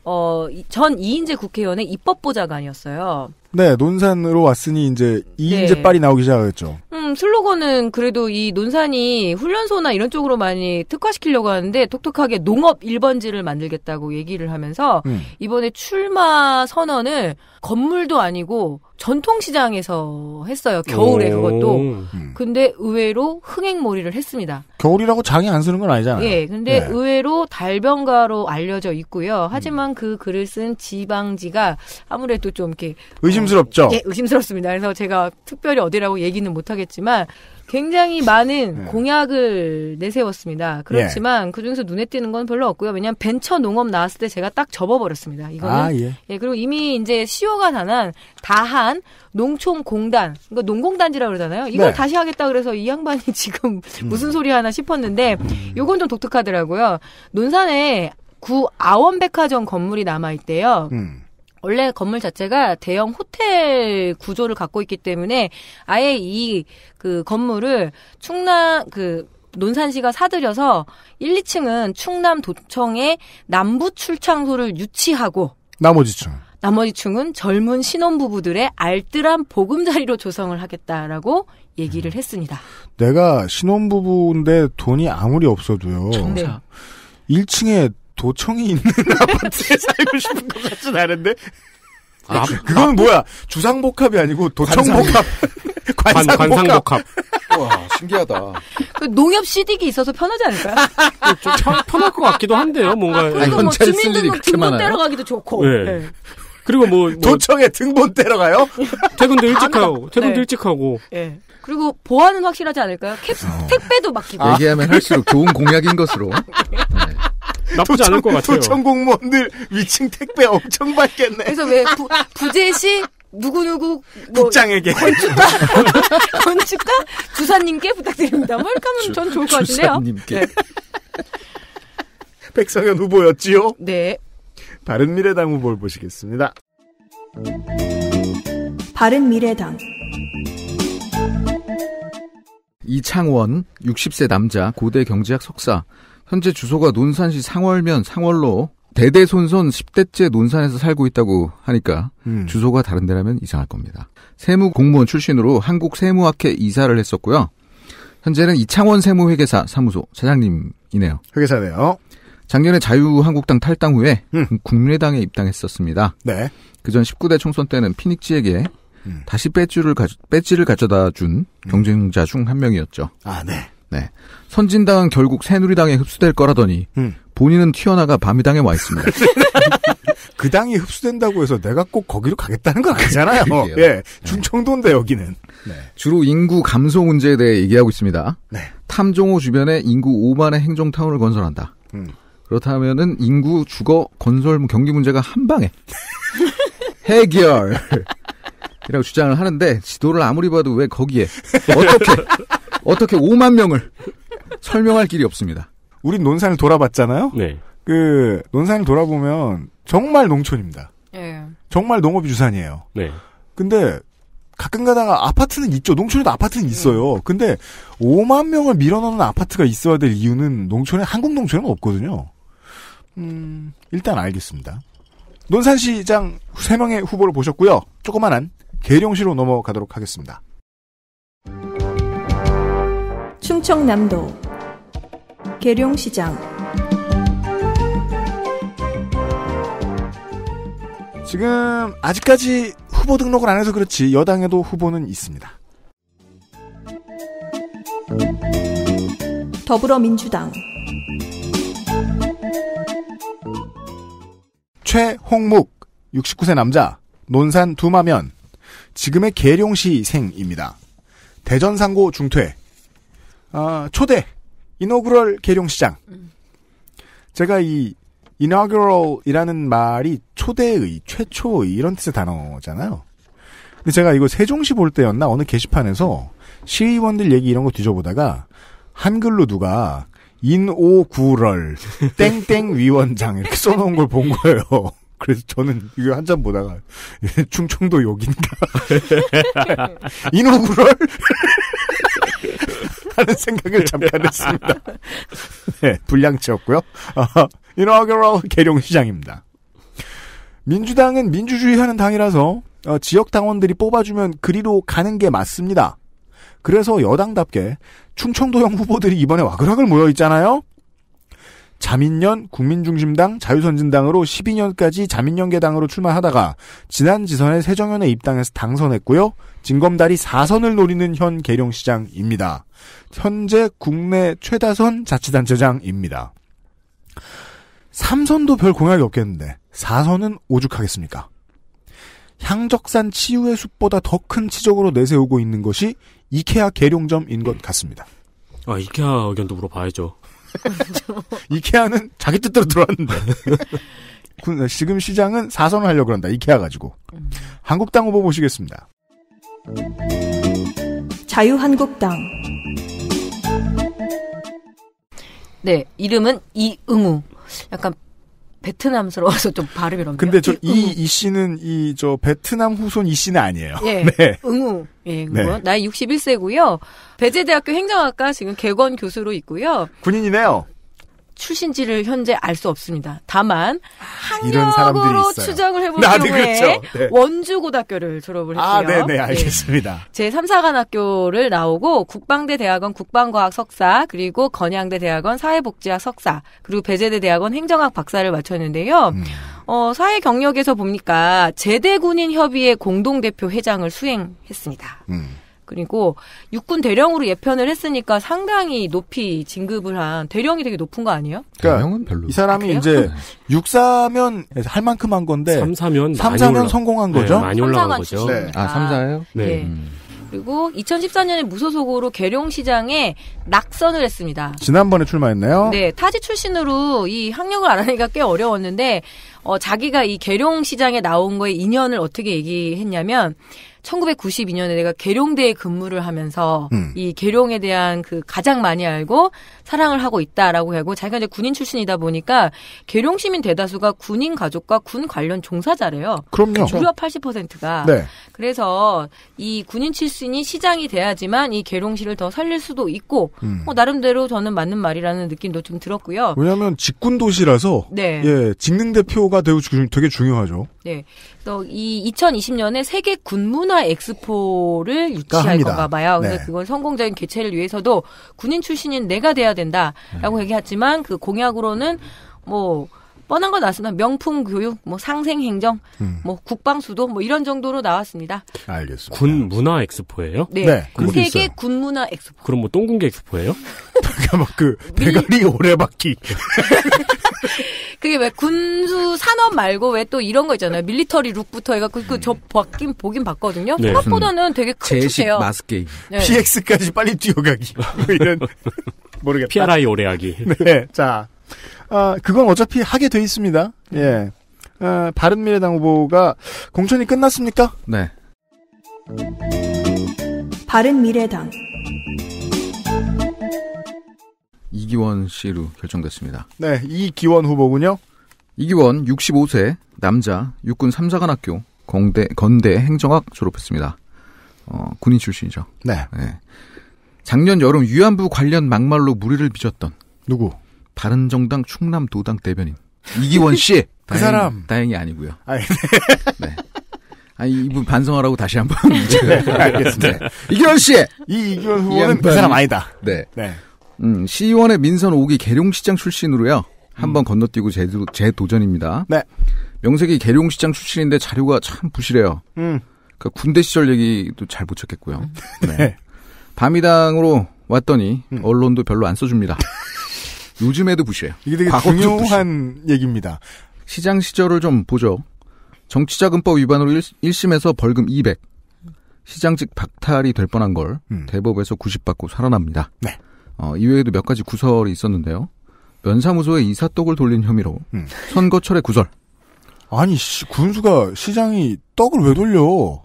어, 전이인제 국회의원의 입법보좌관이었어요. 네, 논산으로 왔으니 이제 2인제 네. 빨이 나오기 시작하겠죠 음, 슬로건은 그래도 이 논산이 훈련소나 이런 쪽으로 많이 특화시키려고 하는데 똑똑하게 농업 1번지를 만들겠다고 얘기를 하면서 음. 이번에 출마 선언을 건물도 아니고 전통시장에서 했어요. 겨울에 오. 그것도. 음. 근데 의외로 흥행몰이를 했습니다. 겨울이라고 장이 안 쓰는 건 아니잖아요. 예. 근데 네. 의외로 달병가로 알려져 있고요. 하지만 음. 그 글을 쓴 지방지가 아무래도 좀 이렇게 의심 의심스럽죠? 예, 의심스럽습니다. 그래서 제가 특별히 어디라고 얘기는 못하겠지만 굉장히 많은 네. 공약을 내세웠습니다. 그렇지만 예. 그중에서 눈에 띄는 건 별로 없고요. 왜냐하면 벤처 농업 나왔을 때 제가 딱 접어버렸습니다. 이거는 아, 예. 예. 그리고 이미 이제 시효가 단한 다한 농촌공단 그러니까 농공단지라고 그러잖아요. 이걸 네. 다시 하겠다 그래서 이 양반이 지금 음. 무슨 소리 하나 싶었는데 이건좀 음. 독특하더라고요. 논산에 구 아원백화점 건물이 남아 있대요. 음. 원래 건물 자체가 대형 호텔 구조를 갖고 있기 때문에 아예 이 그 건물을 충남 그 논산시가 사들여서 1, 2층은 충남 도청의 남부 출창소를 유치하고 나머지 층 나머지 층은 젊은 신혼부부들의 알뜰한 보금자리로 조성을 하겠다라고 얘기를 음. 했습니다. 내가 신혼부부인데 돈이 아무리 없어도요. 네. 1층에 도청이 있는 아파트에 살고 싶은 것 같진 않은데. 아, 그, 그건 아, 뭐야? 주상복합이 아니고 도청복합. 관상복합. 관, 상복합 와, 신기하다. 그 농협 CD기 있어서 편하지 않을까요? 좀 편할 것 같기도 한데요, 뭔가. 아, 그리고 뭐 주민등록 등본 떼러 가기도 좋고. 네. 네. 그리고 뭐, 뭐, 도청에 등본 떼러 가요? 퇴근도 일찍 하고, 퇴근도 네. 일찍 하고. 네. 그리고 보안은 확실하지 않을까요? 캡, 어. 택배도 맡기고. 얘기하면 할수록 좋은 공약인 것으로. 네. 나쁘지 도청, 않을 것 같아요. 도청 공무원들 위층 택배 엄청 받겠네. 그래서 왜 부, 부제시 누구누구 뭐 국장에게 건축가 건축가 주사님께 부탁드립니다. 뭘까면 뭐 전 좋을 것 같은데요. 주사님께. 네. 백성현 후보였지요. 네. 바른미래당 후보를 보시겠습니다. 바른미래당 이창원 60세 남자 고대 경제학 석사 현재 주소가 논산시 상월면 상월로 대대손손 10대째 논산에서 살고 있다고 하니까 음. 주소가 다른 데라면 이상할 겁니다. 세무 공무원 출신으로 한국 세무학회 이사를 했었고요. 현재는 이창원 세무회계사 사무소 사장님이네요. 회계사네요. 작년에 자유한국당 탈당 후에 음. 국민의당에 입당했었습니다. 네. 그전 19대 총선 때는 피닉지에게 음. 다시 배지를, 가, 배지를 가져다 준 경쟁자 중 한 명이었죠. 아, 네. 네. 선진당은 결국 새누리당에 흡수될 거라더니 음. 본인은 튀어나가 밤미당에 와 있습니다. 그 당이 흡수된다고 해서 내가 꼭 거기로 가겠다는 건 아니잖아요. 예, 네. 청도인데 여기는. 네. 주로 인구 감소 문제에 대해 얘기하고 있습니다. 네. 탐정호 주변에 인구 5만의 행정타운을 건설한다. 음. 그렇다면은 인구 주거 건설 경기 문제가 한 방에 해결. 이라고 주장을 하는데 지도를 아무리 봐도 왜 거기에 어떻게 어떻게 5만 명을 설명할 길이 없습니다. 우린 논산을 돌아봤잖아요. 네. 그 논산을 돌아보면 정말 농촌입니다. 네. 정말 농업이 주산이에요. 네. 근데 가끔 가다가 아파트는 있죠. 농촌에도 아파트는 음. 있어요. 근데 5만 명을 밀어넣는 아파트가 있어야 될 이유는 농촌에 한국 농촌은 없거든요. 음, 일단 알겠습니다. 논산시장 3명의 후보를 보셨고요. 조그만한 계룡시로 넘어가도록 하겠습니다. 충청남도 계룡시장 지금 아직까지 후보 등록을 안 해서 그렇지 여당에도 후보는 있습니다. 더불어민주당 최홍묵 69세 남자 논산 두마면 지금의 계룡시 생입니다. 대전 상고 중퇴 어, 초대 이노그럴 계룡시장. 음. 제가 이 i n 그 u 이라는 말이 초대의, 최초의 이런 뜻의 단어잖아요. 근데 제가 이거 세종시 볼 때였나 어느 게시판에서 시의원들 얘기 이런 거 뒤져보다가 한글로 누가 인오구럴 땡땡 위원장 이렇게 써놓은 걸 본 거예요. 그래서 저는 이거 한잔 보다가 충청도 욕인가 인오구럴 하는 생각을 잠깐 했습니다. 네, 불량치였고요. 아, 어, 이너그럴 계룡시장입니다. 민주당은 민주주의하는 당이라서 어, 지역 당원들이 뽑아주면 그리로 가는 게 맞습니다. 그래서 여당답게 충청도형 후보들이 이번에 와그락을 모여 있잖아요. 자민련, 국민중심당, 자유선진당으로 12년까지 자민연계당으로 출마하다가 지난 지선에 세정연에 입당해서 당선했고요. 진검다리 4선을 노리는 현 계룡시장입니다. 현재 국내 최다선 자치단체장입니다. 3선도 별 공약이 없겠는데 4선은 오죽하겠습니까? 향적산 치유의 숲보다 더 큰 치적으로 내세우고 있는 것이 이케아 계룡점인 것 같습니다. 아 이케아 의견도 물어봐야죠. 이케아는 자기 뜻대로 들어왔는데. 지금 시장은 사선을 하려고 그런다. 이케아 가지고. 음. 한국당 후보 보시겠습니다. 자유한국당. 네, 이름은 이응우. 약간 베트남스러워서 좀 발음이 그런네 근데 저이이 예, 씨는 이 저 베트남 후손 이 씨는 아니에요. 예. 네. 응우. 예, 응우. 네. 나이 61세고요. 배제대학교 행정학과 지금 개건 교수로 있고요. 군인이네요. 출신지를 현재 알 수 없습니다. 다만 학력으로 추정을 해볼 아, 네, 경우에 그렇죠. 네. 원주고등학교를 졸업을 아, 했고요. 아, 네, 네네 예. 알겠습니다. 네. 제 3사관학교를 나오고 국방대 대학원 국방과학 석사 그리고 건양대 대학원 사회복지학 석사 그리고 배재대 대학원 행정학 박사를 마쳤는데요. 음. 어, 사회 경력에서 봅니까 제대군인 협의회 공동대표 회장을 수행했습니다. 음. 그리고 육군 대령으로 예편을 했으니까 상당히 높이 진급을 한 대령이 되게 높은 거 아니에요? 그러니까 대령은 별로. 이 사람이 아, 이제 6사면할 만큼 한 건데 삼사면 삼사면 성공한 네, 거죠. 많이 올라간 거죠. 네. 아 삼사예요? 네. 네. 음. 그리고 2014년에 무소속으로 계룡시장에 낙선을 했습니다. 지난번에 출마했네요. 네, 타지 출신으로 이 학력을 안 하니까 꽤 어려웠는데 어, 자기가 이 계룡시장에 나온 거에 인연을 어떻게 얘기했냐면 1992년에 내가 계룡대에 근무를 하면서 음. 이 계룡에 대한 그 가장 많이 알고 사랑을 하고 있다라고 하고 자기가 이제 군인 출신이다 보니까 계룡 시민 대다수가 군인 가족과 군 관련 종사자래요. 그럼요. 무려 그 80%가. 네. 그래서 이 군인 출신이 시장이 돼야지만 이 계룡시를 더 살릴 수도 있고 음. 어, 나름대로 저는 맞는 말이라는 느낌도 좀 들었고요. 왜냐하면 직군 도시라서 네. 예 직능 대표가 되게 중요하죠. 네. 그래서 이 2020년에 세계 군문화 엑스포를 유치할 건가 봐요. 근데 네. 그걸 성공적인 개최를 위해서도 군인 출신인 내가 돼야 된다라고 음. 얘기했지만 그 공약으로는 뭐 뻔한 거 나왔으면 명품 교육, 뭐 상생 행정, 음. 뭐 국방 수도 뭐 이런 정도로 나왔습니다. 알겠습니다. 군 문화 엑스포예요? 네. 네 그 세계 군 문화 엑스포. 그럼 뭐 똥군계 엑스포예요? 그러니까 막그 배가리 오래바기 그게 왜 군수 산업 말고 왜 또 이런 거 있잖아요. 밀리터리 룩부터 해갖고 그저 바긴 보긴 봤거든요. 네. 생각보다는 되게 큰 축제예요. 마스 게임. 네. PX까지 빨리 뛰어가기. 뭐 이런 모르겠다. PRI 오래하기. 네. 자 아, 그건 어차피 하게 돼 있습니다. 네. 예. 아, 바른미래당 후보가 공천이 끝났습니까? 네. 바른미래당 이기원 씨로 결정됐습니다. 네, 이기원 후보군요. 이기원 65세 남자 육군 3사관학교 공대 건대 행정학 졸업했습니다. 어, 군인 출신이죠. 네. 네. 작년 여름 위안부 관련 막말로 무리를 빚었던 누구? 바른정당 충남도당 대변인 이기원 씨. 그 다행, 사람 다행이 아니고요. 아, 네. 네. 아니 이분 반성하라고 다시 한번 네, 알겠습니다. 네. 이기원 씨, 이 이기원 후보는 그 사람 아니다. 네. 네. 음, 시의원의 민선 5기 계룡시장 출신으로요. 한번 음. 건너뛰고 재도, 재도전입니다. 네. 명색이 계룡시장 출신인데 자료가 참 부실해요. 음. 그 군대 시절 얘기도 잘못 쳤겠고요. 네. 네. 밤이당으로 왔더니 음. 언론도 별로 안 써줍니다. 요즘에도 부실해요. 이게 되게 중요한 부실. 얘기입니다. 시장 시절을 좀 보죠. 정치자금법 위반으로 1, 심에서 벌금 200. 시장직 박탈이 될 뻔한 걸 음. 대법에서 90 받고 살아납니다. 네. 어, 이외에도 몇 가지 구설이 있었는데요. 면사무소에 이사떡을 돌린 혐의로 음. 선거철의 구설. 아니 시, 군수가 시장이 떡을 왜 돌려?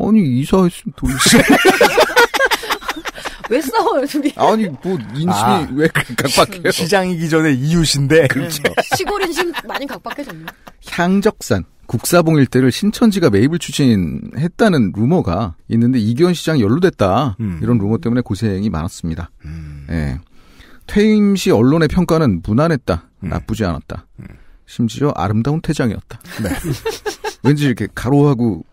아니 이사했으면 돌지. 리 왜 싸워요, 둘이? 아니, 뭐, 인심이 아, 왜 그 각박해요? 시장이기 전에 이웃인데. 그렇죠. 네, 네. 시골 인심 많이 각박해졌네. 향적산. 국사봉 일대를 신천지가 매입을 추진했다는 루머가 있는데 이기현 시장이 연루됐다 음. 이런 루머 때문에 고생이 많았습니다. 예. 음. 예. 퇴임 시 언론의 평가는 무난했다, 음. 나쁘지 않았다, 음. 심지어 아름다운 퇴장이었다. 네. 왠지 이렇게 가로하고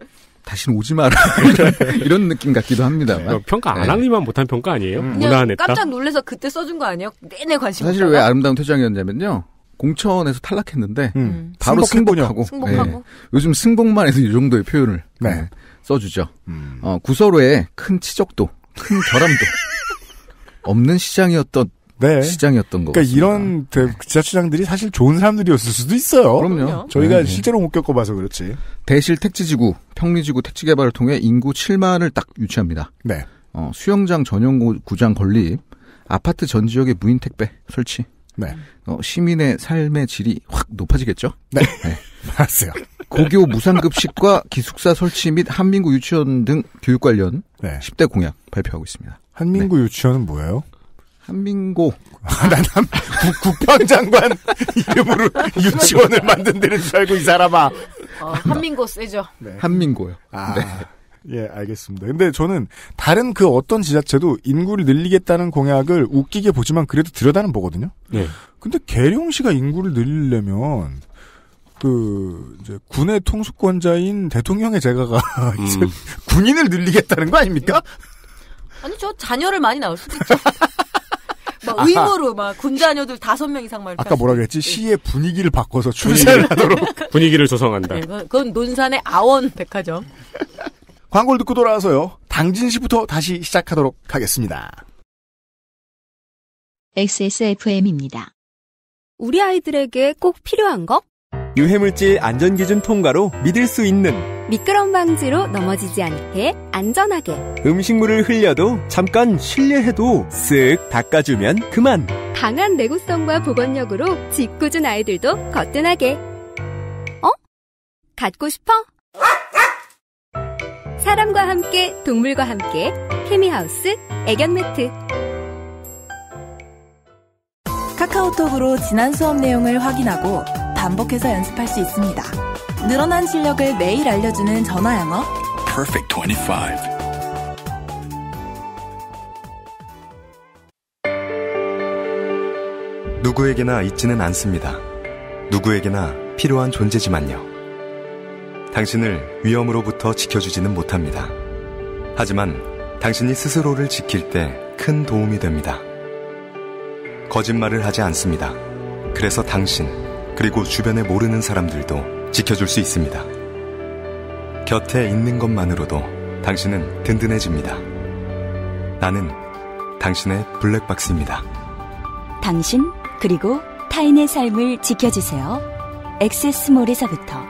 다시는 오지 마라 이런 느낌 같기도 합니다. 어, 평가 안 네. 하기만 네. 못한 평가 아니에요? 음. 무난했다. 깜짝 놀래서 그때 써준 거 아니에요? 내내 관심. 사실 없다가? 왜 아름다운 퇴장이었냐면요. 공천에서 탈락했는데 음. 바로 승복하고, 승복하고. 네. 요즘 승복만 해서 이 정도의 표현을 네. 네 써주죠. 음. 어, 구설로의큰 치적도, 큰 결함도 없는 시장이었던 네. 시장이었던 거 그러니까 이런 지자체장들이 사실 좋은 사람들이었을 수도 있어요. 그럼요. 저희가 네. 실제로 못 겪어봐서 그렇지. 대실 택지지구, 평리지구 택지 개발을 통해 인구 7만을 딱 유치합니다. 네. 어, 수영장 전용 구장 건립, 아파트 전 지역에 무인 택배 설치. 네. 어, 시민의 삶의 질이 확 높아지겠죠? 네. 네. 알았어요. 고교 무상급식과 기숙사 설치 및 한민구 유치원 등 교육 관련 네. 10대 공약 발표하고 있습니다. 한민구 네. 유치원은 뭐예요? 한민고. 난 한, 국, 방장관 이름으로 유치원을 만든 다는줄 알고, 이 사람아. 어, 한민고 세죠. 네. 한민고요. 아. 네. 예, 알겠습니다. 근데 저는 다른 그 어떤 지자체도 인구를 늘리겠다는 공약을 웃기게 보지만 그래도 들여다는 보거든요. 네. 근데 계룡시가 인구를 늘리려면 그 이제 군의 통수권자인 대통령의 제가가 음. 군인을 늘리겠다는 거 아닙니까? 아니 저 자녀를 많이 낳을 수도 있죠. 의무로 막군자녀들 다섯 명 이상 말. 아까 뭐라 그랬지? 시의 분위기를 바꿔서 출세를 네. 하도록 분위기를 조성한다. 네, 그건 논산의 아원 백화점. 광고를 듣고 돌아와서요. 당진 시부터 다시 시작하도록 하겠습니다. XSFM입니다. 우리 아이들에게 꼭 필요한 것? 유해물질 안전기준 통과로 믿을 수 있는 미끄럼 방지로 넘어지지 않게 안전하게 음식물을 흘려도 잠깐 실례해도 쓱 닦아주면 그만 강한 내구성과 보건력으로 짓궂은 아이들도 거뜬하게 어? 갖고 싶어? 사람과 함께 동물과 함께 케미하우스 애견매트 카카오톡으로 지난 수업 내용을 확인하고 반복해서 연습할 수 있습니다. 늘어난 실력을 매일 알려주는 전화 영어. Perfect 25. 누구에게나 있지는 않습니다. 누구에게나 필요한 존재지만요. 당신을 위험으로부터 지켜주지는 못합니다. 하지만 당신이 스스로를 지킬 때 큰 도움이 됩니다. 거짓말을 하지 않습니다. 그래서 당신, 그리고 주변에 모르는 사람들도 지켜줄 수 있습니다. 곁에 있는 것만으로도 당신은 든든해집니다. 나는 당신의 블랙박스입니다. 당신 그리고 타인의 삶을 지켜주세요. 엑세스몰에서부터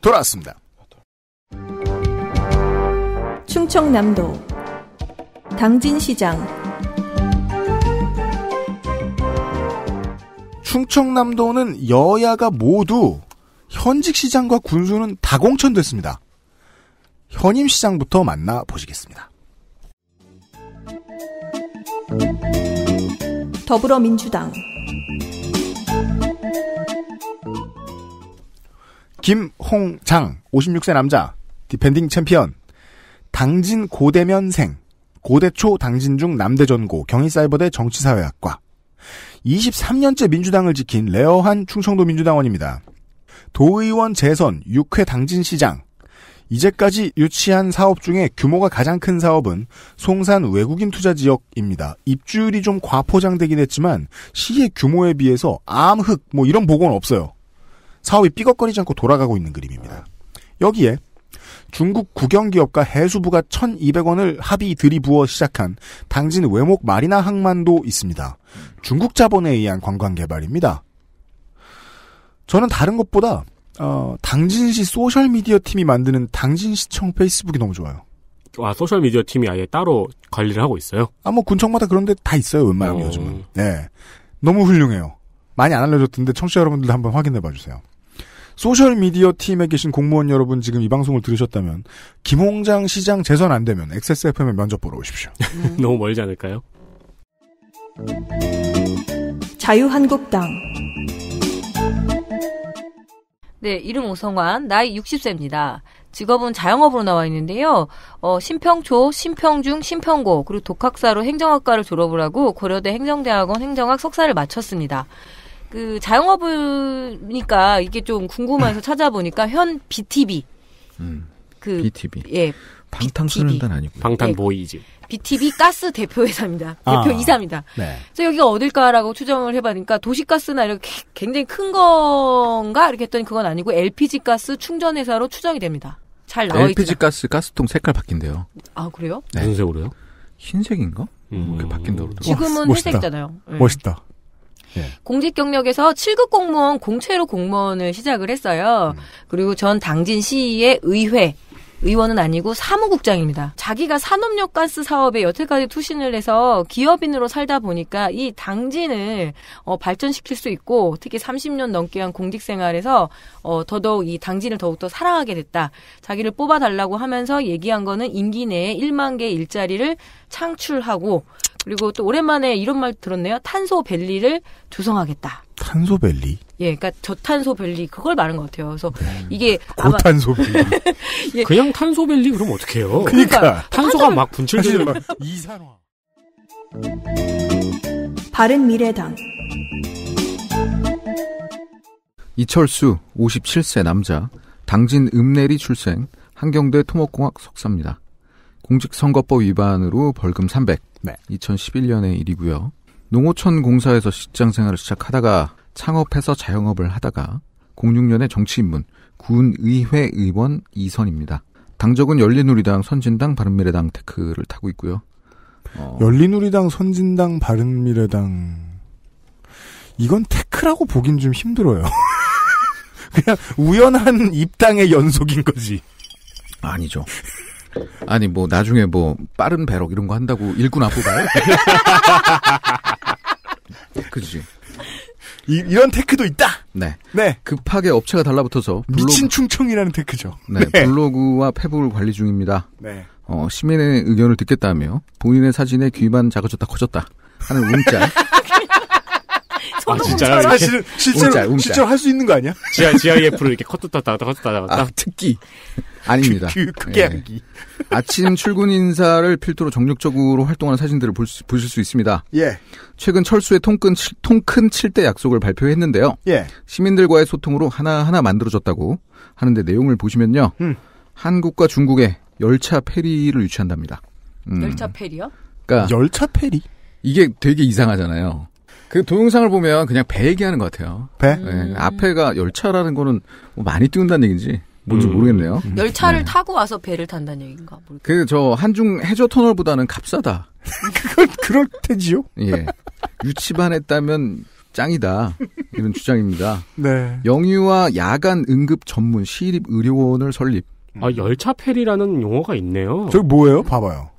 돌아왔습니다. 충청남도 당진시장 충청남도는 여야가 모두 현직 시장과 군수는 다 공천됐습니다. 현임 시장부터 만나 보시겠습니다. 더불어민주당 김홍장 56세 남자 디펜딩 챔피언 당진 고대면생 고대초 당진중 남대전고 경희사이버대 정치사회학과 23년째 민주당을 지킨 레어한 충청도 민주당원입니다. 도의원 재선, 6회 당진시장. 이제까지 유치한 사업 중에 규모가 가장 큰 사업은 송산 외국인 투자 지역입니다. 입주율이 좀 과포장되긴 했지만 시의 규모에 비해서 암흑 뭐 이런 보고는 없어요. 사업이 삐걱거리지 않고 돌아가고 있는 그림입니다. 여기에 중국 국영기업과 해수부가 1,200원을 합의 들이부어 시작한 당진 외목 마리나 항만도 있습니다. 중국 자본에 의한 관광 개발입니다. 저는 다른 것보다 어, 당진시 소셜미디어 팀이 만드는 당진시청 페이스북이 너무 좋아요. 와 아, 소셜미디어 팀이 아예 따로 관리를 하고 있어요? 아뭐 군청마다 그런데 다 있어요 웬만하면 어... 요즘은. 네, 너무 훌륭해요. 많이 안 알려줬던데 청취자 여러분들도 한번 확인해 봐주세요. 소셜미디어 팀에 계신 공무원 여러분 지금 이 방송을 들으셨다면 김홍장 시장 재선 안 되면 XSFM에 면접 보러 오십시오. 너무 멀지 않을까요? 자유한국당 네, 이름 오성환, 나이 60세입니다. 직업은 자영업으로 나와 있는데요. 어, 신평초, 신평중, 신평고, 그리고 독학사로 행정학과를 졸업을 하고 고려대 행정대학원 행정학 석사를 마쳤습니다. 그 자영업이니까 이게 좀 궁금해서 음. 찾아보니까 현 BTV. 음. 그 BTV. 예. 방탄소년단 아니고 방탄 예, 보이즈. BTV 가스 대표 회사입니다. 아. 대표 이사입니다. 네. 그래서 여기가 어딜까라고 추정을 해봤으니까 도시가스나 이렇게 굉장히 큰 건가 이렇게 했더니 그건 아니고 LPG 가스 충전 회사로 추정이 됩니다. 잘 나와 있죠. LPG 있잖아. 가스 가스통 색깔 바뀐대요. 아 그래요? 네. 무슨 색으로요? 흰색인가? 뭐 음. 그렇게 바뀐다고. 지금은 멋있다. 회색이잖아요. 네. 멋있다. 예. 공직 경력에서 7급 공무원 공채로 공무원을 시작을 했어요. 음. 그리고 전 당진 시의 의회 의원은 아니고 사무국장입니다. 자기가 산업연가스 사업에 여태까지 투신을 해서 기업인으로 살다 보니까 이 당진을 어, 발전시킬 수 있고 특히 30년 넘게 한 공직 생활에서 어, 더더욱 이 당진을 더욱더 사랑하게 됐다. 자기를 뽑아달라고 하면서 얘기한 거는 임기 내에 1만 개 일자리를 창출하고 그리고 또 오랜만에 이런 말 들었네요. 탄소 밸리를 조성하겠다. 탄소 밸리? 예, 그러니까 저탄소 밸리 그걸 말한 것 같아요. 그래서 네. 이게 고탄소 밸리. 예. 그냥 탄소 밸리 그럼 어떡 해요? 그러니까, 그러니까 탄소가 막 분출되는 막 이산화. 바른 미래당 이철수 57세 남자 당진 읍내리 출생 한경대 토목공학 석사입니다. 공직선거법 위반으로 벌금 300. 네. 2011년의 일이고요. 농어촌 공사에서 직장 생활을 시작하다가 창업해서 자영업을 하다가 06년에 정치인문 군의회 의원 2선입니다. 당적은 열린우리당, 선진당, 바른미래당 테크를 타고 있고요. 어... 열린우리당, 선진당, 바른미래당 이건 테크라고 보긴 좀 힘들어요. 그냥 우연한 입당의 연속인 거지. 아니죠. 아니 뭐 나중에 뭐 빠른 배럭 이런 거 한다고 일꾼 안 뽑아요? 그지. 이, 런 테크도 있다. 네. 네. 급하게 업체가 달라붙어서 블로그, 미친 충청이라는 테크죠. 네, 네. 블로그와 페북을 관리 중입니다. 네. 어, 시민의 의견을 듣겠다며 본인의 사진에 귀만 작아졌다 커졌다 하는 움짤 아, 진짜요? 사실은 실제로 움짤, 움짤. 실제로 할 수 있는 거 아니야? 지하 GIF로 이렇게 컷도 따다 컷도 따다 아, 특기 아닙니다. 그, 그, 게 예. 아침 출근 인사를 필두로 정력적으로 활동하는 사진들을 볼 수, 보실 수 있습니다. 예. 최근 철수의 통큰 통큰 7대 약속을 발표했는데요. 예. 시민들과의 소통으로 하나하나 만들어졌다고 하는데 내용을 보시면요. 음. 한국과 중국의 열차 페리를 유치한답니다. 음. 열차 페리요? 그러니까 열차 페리? 이게 되게 이상하잖아요. 그 동영상을 보면 그냥 배 얘기하는 것 같아요. 배? 음. 앞에가 열차라는 거는 뭐 많이 띄운다는 얘기인지 뭔지 음. 모르겠네요. 음. 열차를 네. 타고 와서 배를 탄다는 얘기인가? 그 저 한중 해저 터널보다는 값싸다. 그걸 그럴 테지요? 예. 유치반 했다면 짱이다 이런 주장입니다. 네. 영유아 야간 응급 전문 시립 의료원을 설립. 아 열차 페리라는 용어가 있네요. 저기 뭐예요? 봐봐요.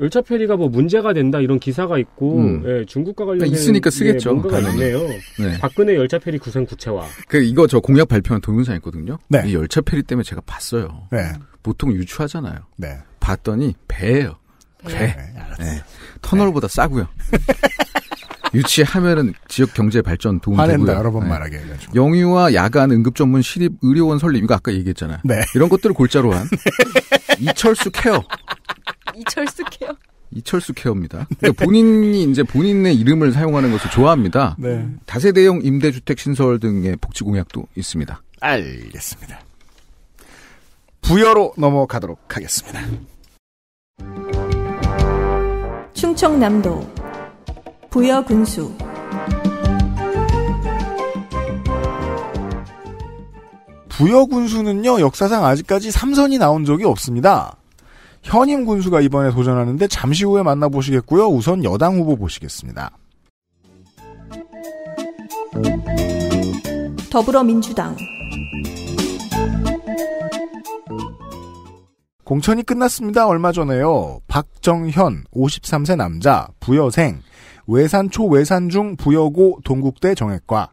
열차 페리가 뭐 문제가 된다 이런 기사가 있고 음. 예, 중국과 관련된 그러니까 있으니까 예, 쓰겠죠. 예, 뭔가가 요 네. 박근혜 열차 페리 구상 구체화. 그 이거 저 공약 발표한 동영상 있거든요. 네. 이 열차 페리 때문에 제가 봤어요. 네. 보통 유추하잖아요. 네. 봤더니 배예요. 네. 배. 네, 네. 터널보다 네. 싸고요. 유치하면은 지역 경제 발전 도움 되고요. 여러 번 네. 말하게 해가지고. 영유아 야간 응급 전문 시립 의료원 설립 이거 아까 얘기했잖아요. 네. 이런 것들을 골자로 한 네. 이철수 케어. 이철수 케어. 이철수 케어입니다. 그러니까 본인이 이제 본인의 이름을 사용하는 것을 좋아합니다. 네. 다세대형 임대주택 신설 등의 복지 공약도 있습니다. 알겠습니다. 부여로 넘어가도록 하겠습니다. 충청남도 부여 군수 부여 군수는요 역사상 아직까지 3선이 나온 적이 없습니다. 현임 군수가 이번에 도전하는데 잠시 후에 만나보시겠고요. 우선 여당 후보 보시겠습니다. 더불어민주당 공천이 끝났습니다. 얼마 전에요. 박정현 53세 남자 부여생 외산초 외산중 부여고 동국대 정액과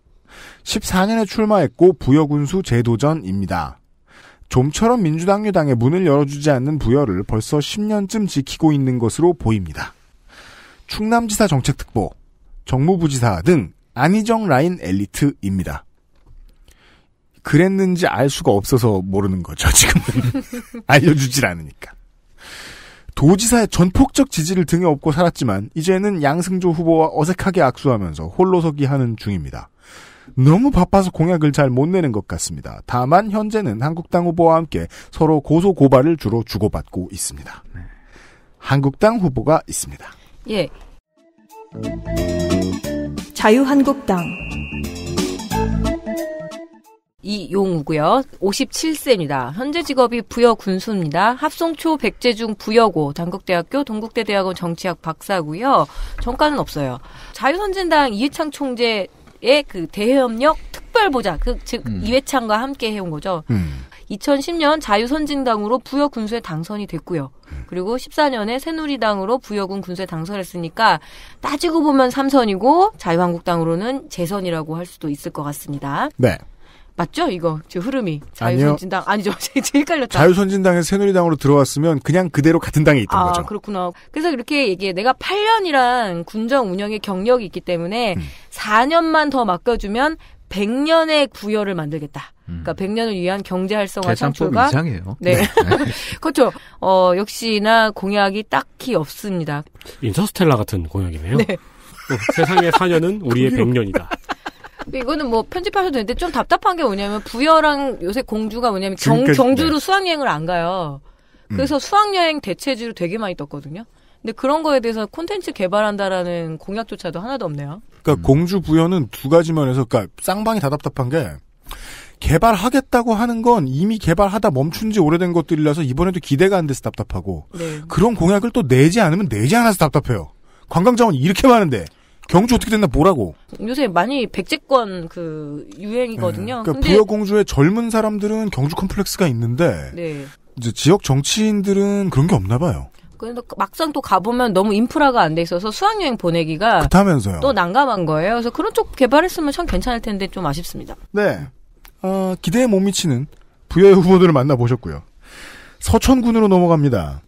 14년에 출마했고 부여군수 재도전입니다. 좀처럼 민주당 유당의 문을 열어주지 않는 부여를 벌써 10년쯤 지키고 있는 것으로 보입니다. 충남지사 정책특보, 정무부지사 등 안희정 라인 엘리트입니다. 그랬는지 알 수가 없어서 모르는 거죠, 지금은. 알려주질 않으니까. 도지사의 전폭적 지지를 등에 업고 살았지만 이제는 양승조 후보와 어색하게 악수하면서 홀로서기 하는 중입니다. 너무 바빠서 공약을 잘 못 내는 것 같습니다. 다만 현재는 한국당 후보와 함께 서로 고소 고발을 주로 주고받고 있습니다. 네. 한국당 후보가 있습니다. 예. 자유한국당 이용우고요. 57세입니다. 현재 직업이 부여 군수입니다. 합성초 백제중 부여고 단국대학교 동국대 대학원 정치학 박사고요. 정가는 없어요. 자유선진당 이해창 총재 의그 대협력 특별보좌 그즉 음. 이회창과 함께 해온 거죠. 음. 2010년 자유선진당으로 부여 군수에 당선이 됐고요. 음. 그리고 14년에 새누리당으로 부여군 군수에 당선했으니까 따지고 보면 3선이고 자유한국당으로는 재선이라고 할 수도 있을 것 같습니다. 네. 맞죠? 이거 지 흐름이 자유선진당 아니요. 아니죠? 제일 깔렸다. 자유선진당에서 새누리당으로 들어왔으면 그냥 그대로 같은 당에 있던 아, 거죠. 그렇구나. 그래서 이렇게 얘기해. 내가 8년이란 군정 운영의 경력이 있기 때문에 음. 4년만 더 맡겨주면 100년의 구열을 만들겠다. 음. 그러니까 100년을 위한 경제 활성화 창출과 이상해요. 네. 네. 그렇죠. 어, 역시나 공약이 딱히 없습니다. 인터스텔라 같은 공약이네요. 네. 어, 세상의 4년은 우리의 100년이다. 이거는 뭐 편집하셔도 되는데 좀 답답한 게 뭐냐면 부여랑 요새 공주가 뭐냐면 경, 경주로 네. 수학여행을 안 가요. 음. 그래서 음. 수학여행 대체지로 되게 많이 떴거든요. 근데 그런 거에 대해서 콘텐츠 개발한다라는 공약조차도 하나도 없네요. 그러니까 음. 공주 부여는 두 가지만 해서 그러니까 쌍방이 다 답답한 게 개발하겠다고 하는 건 이미 개발하다 멈춘 지 오래된 것들이라서 이번에도 기대가 안 돼서 답답하고 네. 그런 공약을 또 내지 않으면 내지 않아서 답답해요. 관광자원 이렇게 많은데 경주 어떻게 됐나 보라고. 요새 많이 백제권 그 유행이거든요. 네. 그러니까 부여공주의 젊은 사람들은 경주 컴플렉스가 있는데 네. 이제 지역 정치인들은 그런 게 없나 봐요. 근데 막상 또 가보면 너무 인프라가 안 돼 있어서 수학여행 보내기가 그렇다면서요. 또 난감한 거예요. 그래서 그런 쪽 개발했으면 참 괜찮을 텐데 좀 아쉽습니다. 네. 어, 기대에 못 미치는 부여의 후보들을 만나보셨고요. 서천군으로 넘어갑니다.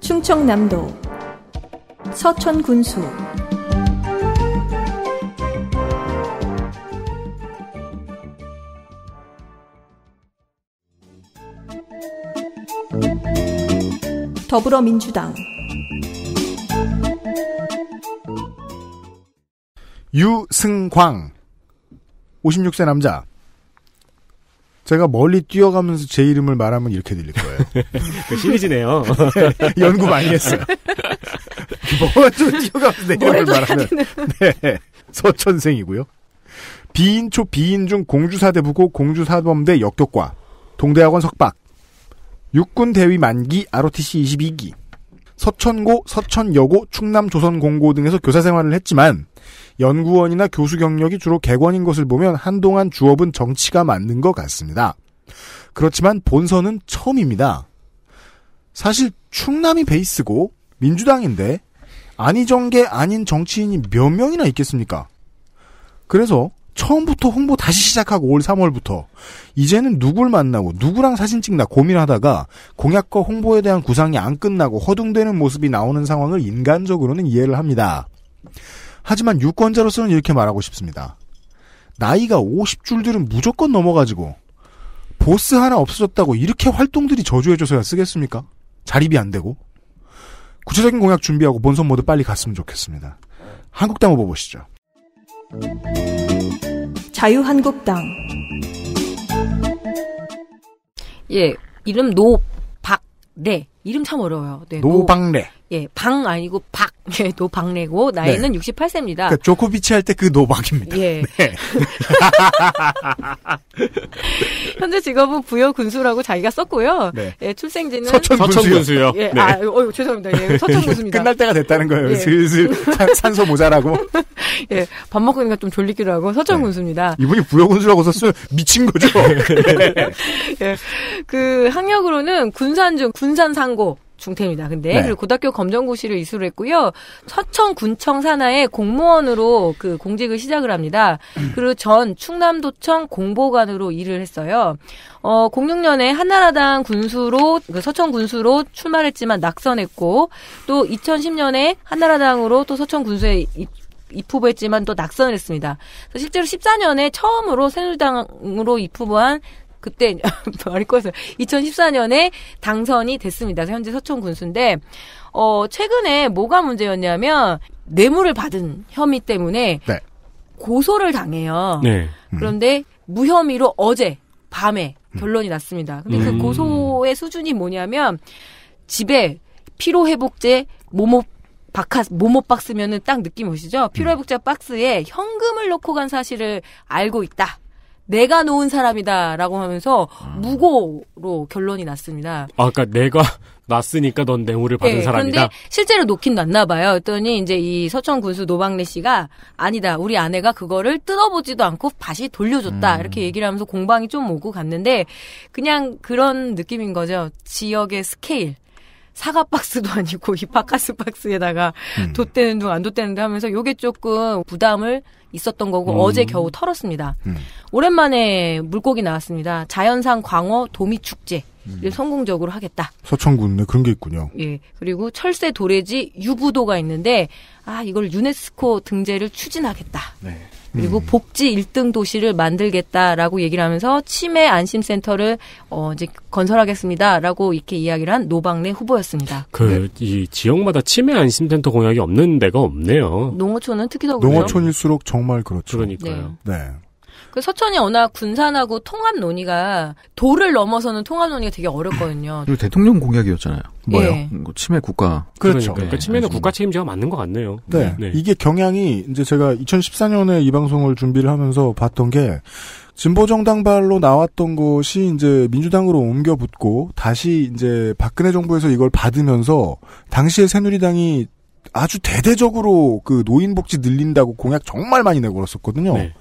충청남도 서천군수 더불어민주당 유승광 56세 남자 제가 멀리 뛰어가면서 제 이름을 말하면 이렇게 들릴 거예요. 그 시리즈네요. 연구 많이 했어요. 먼저 뛰어가면서 내 이름을 말하면. 네. 서천생이고요. 비인초 비인중 공주사대부고 공주사범대 역교과 동대학원 석박 육군 대위 만기 ROTC 22기 서천고 서천여고 충남조선공고 등에서 교사 생활을 했지만 연구원이나 교수 경력이 주로 객원인 것을 보면 한동안 주업은 정치가 맞는 것 같습니다. 그렇지만 본선은 처음입니다. 사실 충남이 베이스고 민주당인데 안희정계 아닌 정치인이 몇 명이나 있겠습니까? 그래서 처음부터 홍보 다시 시작하고 올 3월부터 이제는 누굴 만나고 누구랑 사진 찍나 고민하다가 공약과 홍보에 대한 구상이 안 끝나고 허둥대는 모습이 나오는 상황을 인간적으로는 이해를 합니다. 하지만 유권자로서는 이렇게 말하고 싶습니다. 나이가 50줄들은 무조건 넘어가지고 보스 하나 없어졌다고 이렇게 활동들이 저주해줘서야 쓰겠습니까? 자립이 안 되고 구체적인 공약 준비하고 본선 모두 빨리 갔으면 좋겠습니다. 한국당 후보 보시죠. 자유한국당 예 이름 노박네 이름 참 어려워요. 네, 노박래 예, 방 아니고 박. 예, 노박내고 나이는 네. 68세입니다. 그러니까 조코비치 할 때 그 노박입니다. 예. 네. 현재 직업은 부여 군수라고 자기가 썼고요. 네. 예, 출생지는 서천 군수요. 예, 네. 아, 어유 죄송합니다. 예, 서천 군수입니다. 끝날 때가 됐다는 거예요. 예. 슬슬 산소 모자라고. 예, 밥 먹으니까 좀 졸리기도 하고 서천 네. 군수입니다. 이분이 부여 군수라고 썼으면 미친 거죠. 예, 그 학력으로는 군산중 군산상고 중퇴입니다. 근데 네. 그리고 고등학교 검정고시를 이수를 했고요. 서천 군청 산하의 공무원으로 그 공직을 시작을 합니다. 음. 그리고 전 충남도청 공보관으로 일을 했어요. 어 06년에 한나라당 군수로 그 서천 군수로 출마했지만 낙선했고 또 2010년에 한나라당으로 또 서천 군수에 입, 입후보했지만 또 낙선을 했습니다. 실제로 14년에 처음으로 새누리당으로 입후보한 그때 말이 꺼서 2014년에 당선이 됐습니다. 현재 서촌 군수인데 어 최근에 뭐가 문제였냐면 뇌물을 받은 혐의 때문에 네. 고소를 당해요. 네. 음. 그런데 무혐의로 어제 밤에 음. 결론이 났습니다. 근데 그 음. 그 고소의 수준이 뭐냐면 집에 피로 회복제 모모 박하, 모모 박스면은 딱 느낌 오시죠? 피로회복제 음. 박스에 현금을 놓고간 사실을 알고 있다. 내가 놓은 사람이다라고 하면서 음. 무고로 결론이 났습니다. 아, 그러니까 내가 났으니까 넌 뇌물을 받은 네, 사람이다. 그런데 실제로 놓긴 놨나 봐요. 했더니 이제 이 서천 군수 노방래 씨가 아니다. 우리 아내가 그거를 뜯어보지도 않고 다시 돌려줬다. 음. 이렇게 얘기를 하면서 공방이 좀 오고 갔는데 그냥 그런 느낌인 거죠. 지역의 스케일. 사과 박스도 아니고 이 바카스 박스에다가 음. 돗대는 둥안 돗대는 둥 하면서 요게 조금 부담을 있었던 거고 음. 어제 겨우 털었습니다. 음. 오랜만에 물고기 나왔습니다. 자연산 광어 도미 축제. 를 음. 성공적으로 하겠다. 서천군에 네, 그런 게 있군요. 예. 그리고 철새 도래지 유부도가 있는데 아 이걸 유네스코 등재를 추진하겠다. 네. 그리고 음. 복지 1등 도시를 만들겠다라고 얘기를 하면서 치매 안심센터를 어 이제 건설하겠습니다라고 이렇게 이야기를 한 노방래 후보였습니다. 그이 네. 지역마다 치매 안심센터 공약이 없는 데가 없네요. 농어촌은 특히 더 농어촌일수록 정말 그렇죠. 그러니까요. 네. 네. 그 서천이 워낙 군산하고 통합 논의가 도를 넘어서는 통합 논의가 되게 어렵거든요. 그리고 대통령 공약이었잖아요. 뭐요? 예. 침해 뭐 국가. 그렇죠. 그러니까 침해는 그러니까 네, 국가 책임자가 맞는 것 같네요. 네. 네. 네. 이게 경향이 이제 제가 2014년에 이 방송을 준비를 하면서 봤던 게 진보정당발로 나왔던 것이 이제 민주당으로 옮겨 붙고 다시 이제 박근혜 정부에서 이걸 받으면서 당시에 새누리당이 아주 대대적으로 그 노인복지 늘린다고 공약 정말 많이 내걸었었거든요. 네.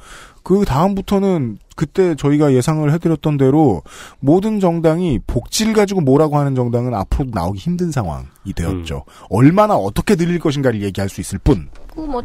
그 다음부터는 그때 저희가 예상을 해드렸던 대로 모든 정당이 복지를 가지고 뭐라고 하는 정당은 앞으로 나오기 힘든 상황이 되었죠. 음. 얼마나 어떻게 늘릴 것인가를 얘기할 수 있을 뿐. 그뭐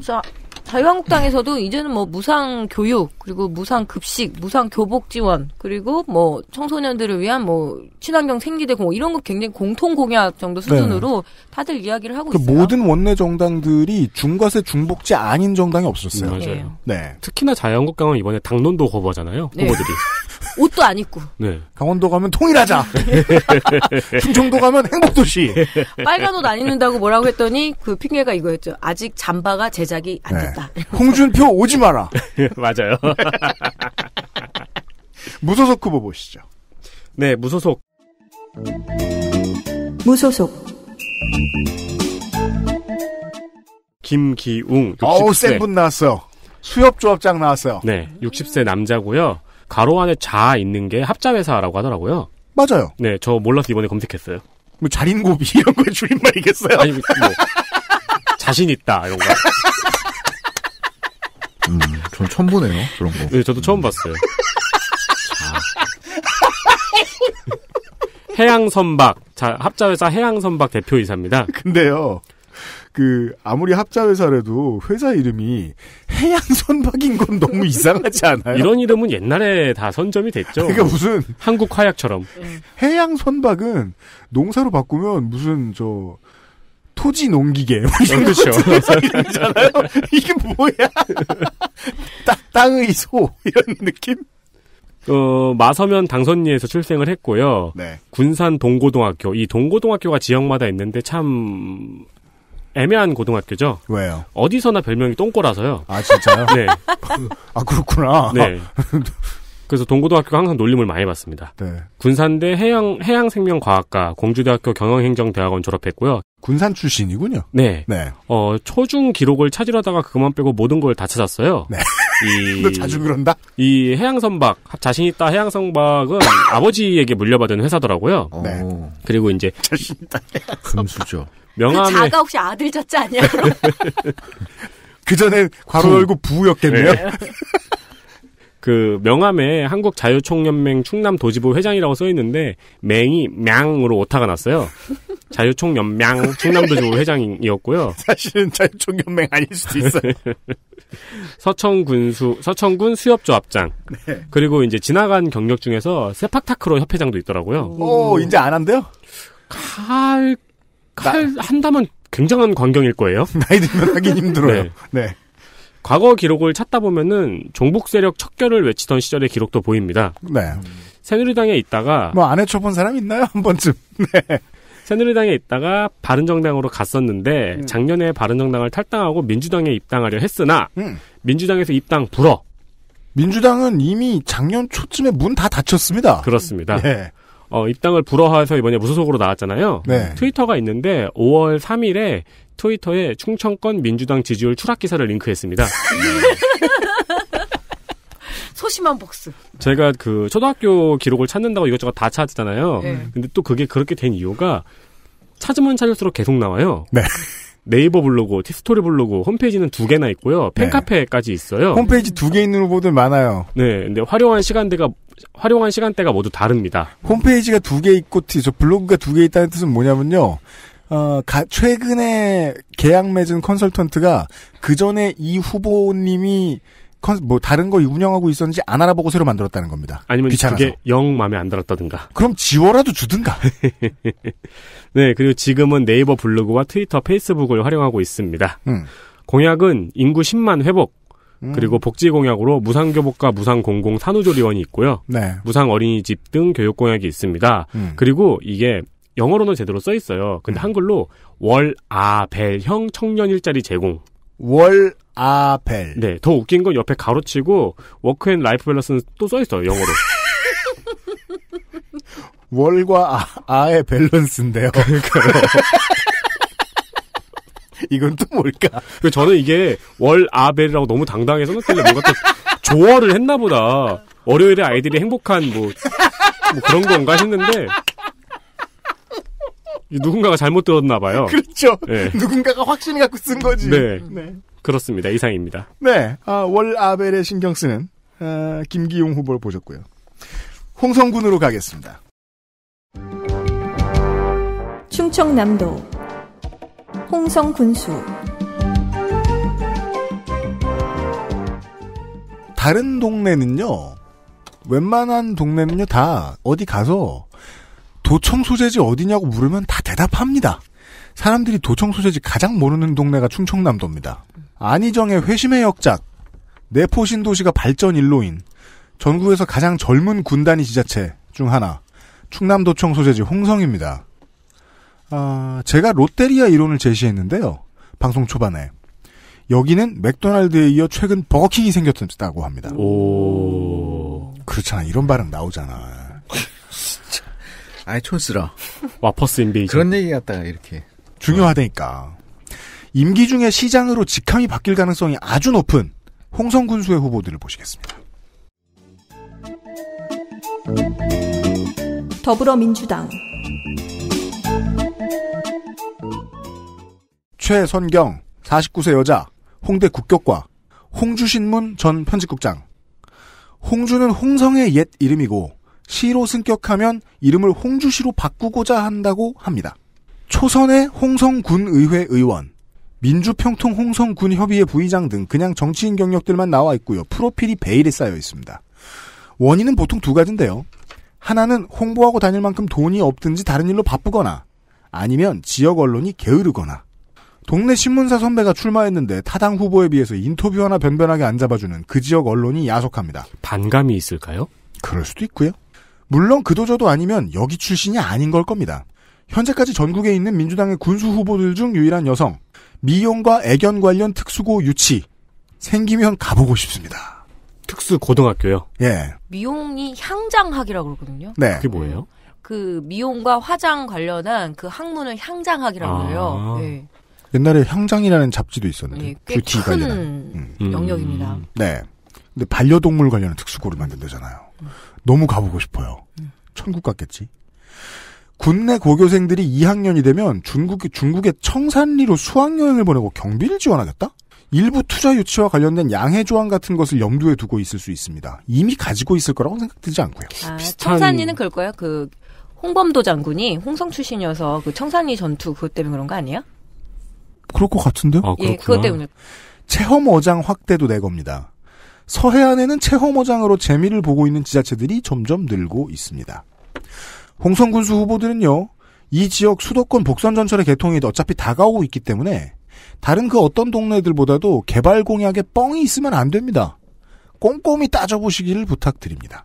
자유한국당에서도 이제는 뭐 무상 교육 그리고 무상 급식, 무상 교복 지원 그리고 뭐 청소년들을 위한 뭐 친환경 생기대 공호 이런 거 굉장히 공통 공약 정도 수준으로 네. 다들 이야기를 하고 그 있어요. 모든 원내 정당들이 중과세 중복지 아닌 정당이 없었어요. 음, 맞아요. 네. 특히나 자유한국당은 이번에 당론도 거부하잖아요. 네. 후보들이. 옷도 안 입고. 네. 강원도 가면 통일하자. 충청도 가면 행복도시. 빨간 옷 안 입는다고 뭐라고 했더니 그 핑계가 이거였죠. 아직 잠바가 제작이 안 네. 됐다. 없다. 홍준표 오지 마라. 예, 맞아요. 무소속 후보 보시죠. 네, 무소속. 무소속. 김기웅. 어우, 센분 나왔어요. 수협조합장 나왔어요. 네, 60세 남자고요. 가로 안에 자 있는 게 합자회사라고 하더라고요. 맞아요. 네, 저 몰라서 이번에 검색했어요. 뭐 자린고비 이런 거 줄임말이겠어요? 아니, 뭐 자신 있다 이런 거. 음, 전 처음 보네요, 그런 거. 네, 저도 처음 봤어요. 해양선박, 자, 합자회사 해양선박 대표이사입니다. 근데요, 그, 아무리 합자회사라도 회사 이름이 해양선박인 건 너무 이상하지 않아요? 이런 이름은 옛날에 다 선점이 됐죠. 그러니까 무슨. 한국화약처럼. 네. 해양선박은 농사로 바꾸면 무슨 저, 토지 농기계. 그렇죠. 이게 뭐야? 땅, 땅의 소 이런 느낌? 어, 마서면 당선리에서 출생을 했고요. 네. 군산 동고등학교. 이 동고등학교가 지역마다 있는데 참 애매한 고등학교죠. 왜요? 어디서나 별명이 똥꼬라서요. 아 진짜요? 네. 아 그렇구나. 네. 그래서 동고등학교가 항상 놀림을 많이 받습니다. 네. 군산대 해양 해양생명과학과, 공주대학교 경영행정대학원 졸업했고요. 군산 출신이군요. 네. 네. 어, 초중 기록을 찾으려다가 그만 빼고 모든 걸 다 찾았어요. 네. 이, 너 자주 그런다? 이 해양선박, 자신있다 해양선박은 아버지에게 물려받은 회사더라고요. 네. 어. 그리고 이제. 자신있다 금수저. 명함에. 그 자가 혹시 아들 자자 아니야? 그전엔 괄호 열고 부였겠네요. 네. 그 명함에 한국 자유총연맹 충남 도지부 회장이라고 써 있는데 맹이 명으로 오타가 났어요. 자유총연맹 충남도지부 회장이었고요. 사실은 자유총연맹 아닐 수도 있어요. 서천군수 서천군 수협조합장 네. 그리고 이제 지나간 경력 중에서 세팍타크로 협회장도 있더라고요. 오, 오. 이제 안 한대요? 칼칼 나... 한다면 굉장한 광경일 거예요. 나이 들면 하긴 힘들어요. 네. 네. 과거 기록을 찾다 보면은 종북 세력 척결을 외치던 시절의 기록도 보입니다. 네. 새누리당에 있다가 뭐 안 해쳐본 사람 있나요 한 번쯤? 네. 새누리당에 있다가 바른정당으로 갔었는데 음. 작년에 바른정당을 탈당하고 민주당에 입당하려 했으나 음. 민주당에서 입당 불어. 민주당은 이미 작년 초쯤에 문 다 닫혔습니다. 그렇습니다. 네. 어, 입당을 불허해서 이번에 무소속으로 나왔잖아요. 네. 트위터가 있는데 5월 3일에 트위터에 충청권 민주당 지지율 추락 기사를 링크했습니다. 소심한 복수. 제가 그 초등학교 기록을 찾는다고 이것저것 다 찾잖아요. 네. 근데 또 그게 그렇게 된 이유가 찾으면 찾을수록 계속 나와요. 네. 네이버 블로그, 티스토리 블로그, 홈페이지는 두 개나 있고요. 네. 팬카페까지 있어요. 홈페이지 두 개 있는 후보들 많아요. 네, 근데 활용한 시간대가 활용한 시간대가 모두 다릅니다. 홈페이지가 두 개 있고 저 블로그가 두 개 있다는 뜻은 뭐냐면요. 어, 최근에 계약 맺은 컨설턴트가 그 전에 이 후보님이 컨, 뭐 다른 걸 운영하고 있었는지 안 알아보고 새로 만들었다는 겁니다. 아니면 귀찮아서. 그게 영 마음에 안 들었다든가. 그럼 지워라도 주든가. 네, 그리고 지금은 네이버 블로그와 트위터, 페이스북을 활용하고 있습니다. 음. 공약은 인구 10만 회복, 음. 그리고 복지 공약으로 무상 교복과 무상 공공 산후조리원이 있고요. 네. 무상 어린이집 등 교육 공약이 있습니다. 음. 그리고 이게 영어로는 제대로 써 있어요. 근데 음. 한글로 월, 아, 벨, 형, 청년 일자리 제공. 월, 아, 벨. 네, 더 웃긴 건 옆에 가로치고 워크 앤 라이프 밸런스는 또 써 있어요, 영어로. 월과 아, 아의 밸런스인데요. 그러니까요. 이건 또 뭘까? 그 저는 이게 월, 아, 벨이라고 너무 당당해서 넣길래 뭔가 또 조어를 했나 보다. 월요일에 아이들이 행복한 뭐, 뭐 그런 건가 했는데 누군가가 잘못 들었나 봐요. 그렇죠. 네. 누군가가 확신을 갖고 쓴 거지. 네. 네. 그렇습니다. 이상입니다. 네. 아, 월아벨의 신경 쓰는 아, 김기용 후보를 보셨고요. 홍성군으로 가겠습니다. 충청남도 홍성군수 다른 동네는요. 웬만한 동네는요 다 어디 가서 도청 소재지 어디냐고 물으면 다 대답합니다. 사람들이 도청 소재지 가장 모르는 동네가 충청남도입니다. 안희정의 회심의 역작, 내포 신도시가 발전 일로인 전국에서 가장 젊은 군단위 지자체 중 하나 충남도청 소재지 홍성입니다. 아, 제가 롯데리아 이론을 제시했는데요. 방송 초반에 여기는 맥도날드에 이어 최근 버거킹이 생겼다고 합니다. 오, 그렇잖아 이런 발음 나오잖아. 아예 촌스러. 와퍼스 인베이 그런 얘기 같다가 이렇게. 중요하다니까. 임기 중에 시장으로 직함이 바뀔 가능성이 아주 높은 홍성군수의 후보들을 보시겠습니다. 더불어민주당 최선경 49세 여자 홍대 국격과 홍주신문 전 편집국장 홍주는 홍성의 옛 이름이고 시로 승격하면 이름을 홍주시로 바꾸고자 한다고 합니다. 초선의 홍성군의회 의원, 민주평통 홍성군협의회 부의장 등 그냥 정치인 경력들만 나와 있고요. 프로필이 베일에 쌓여 있습니다. 원인은 보통 두 가지인데요. 하나는 홍보하고 다닐 만큼 돈이 없든지 다른 일로 바쁘거나 아니면 지역 언론이 게으르거나 동네 신문사 선배가 출마했는데 타당 후보에 비해서 인터뷰 하나 변변하게 안 잡아주는 그 지역 언론이 야속합니다. 반감이 있을까요? 그럴 수도 있고요. 물론 그도저도 아니면 여기 출신이 아닌 걸 겁니다. 현재까지 전국에 있는 민주당의 군수 후보들 중 유일한 여성, 미용과 애견 관련 특수고 유치 생기면 가보고 싶습니다. 특수 고등학교요? 예. 미용이 향장학이라고 그러거든요. 네. 그게 뭐예요? 그 미용과 화장 관련한 그 학문을 향장학이라고 해요. 아. 네. 예. 옛날에 향장이라는 잡지도 있었는데 예, 뷰티 관련한 음. 음. 영역입니다. 음. 네. 근데 반려동물 관련한 특수고를 만든다잖아요. 음. 너무 가보고 싶어요. 천국 같겠지. 군내 고교생들이 2학년이 되면 중국, 중국의 청산리로 수학여행을 보내고 경비를 지원하겠다? 일부 투자 유치와 관련된 양해 조항 같은 것을 염두에 두고 있을 수 있습니다. 이미 가지고 있을 거라고 생각되지 않고요. 아, 청산리는 그럴 거예요. 그 홍범도 장군이 홍성 출신이어서 그 청산리 전투 그것 때문에 그런 거 아니에요? 그럴 것 같은데요? 아, 예, 그것 때문에. 체험 어장 확대도 내 겁니다. 서해안에는 체험어장으로 재미를 보고 있는 지자체들이 점점 늘고 있습니다. 홍성군수 후보들은요, 이 지역 수도권 복선전철의 개통이 어차피 다가오고 있기 때문에 다른 그 어떤 동네들보다도 개발 공약에 뻥이 있으면 안 됩니다. 꼼꼼히 따져보시기를 부탁드립니다.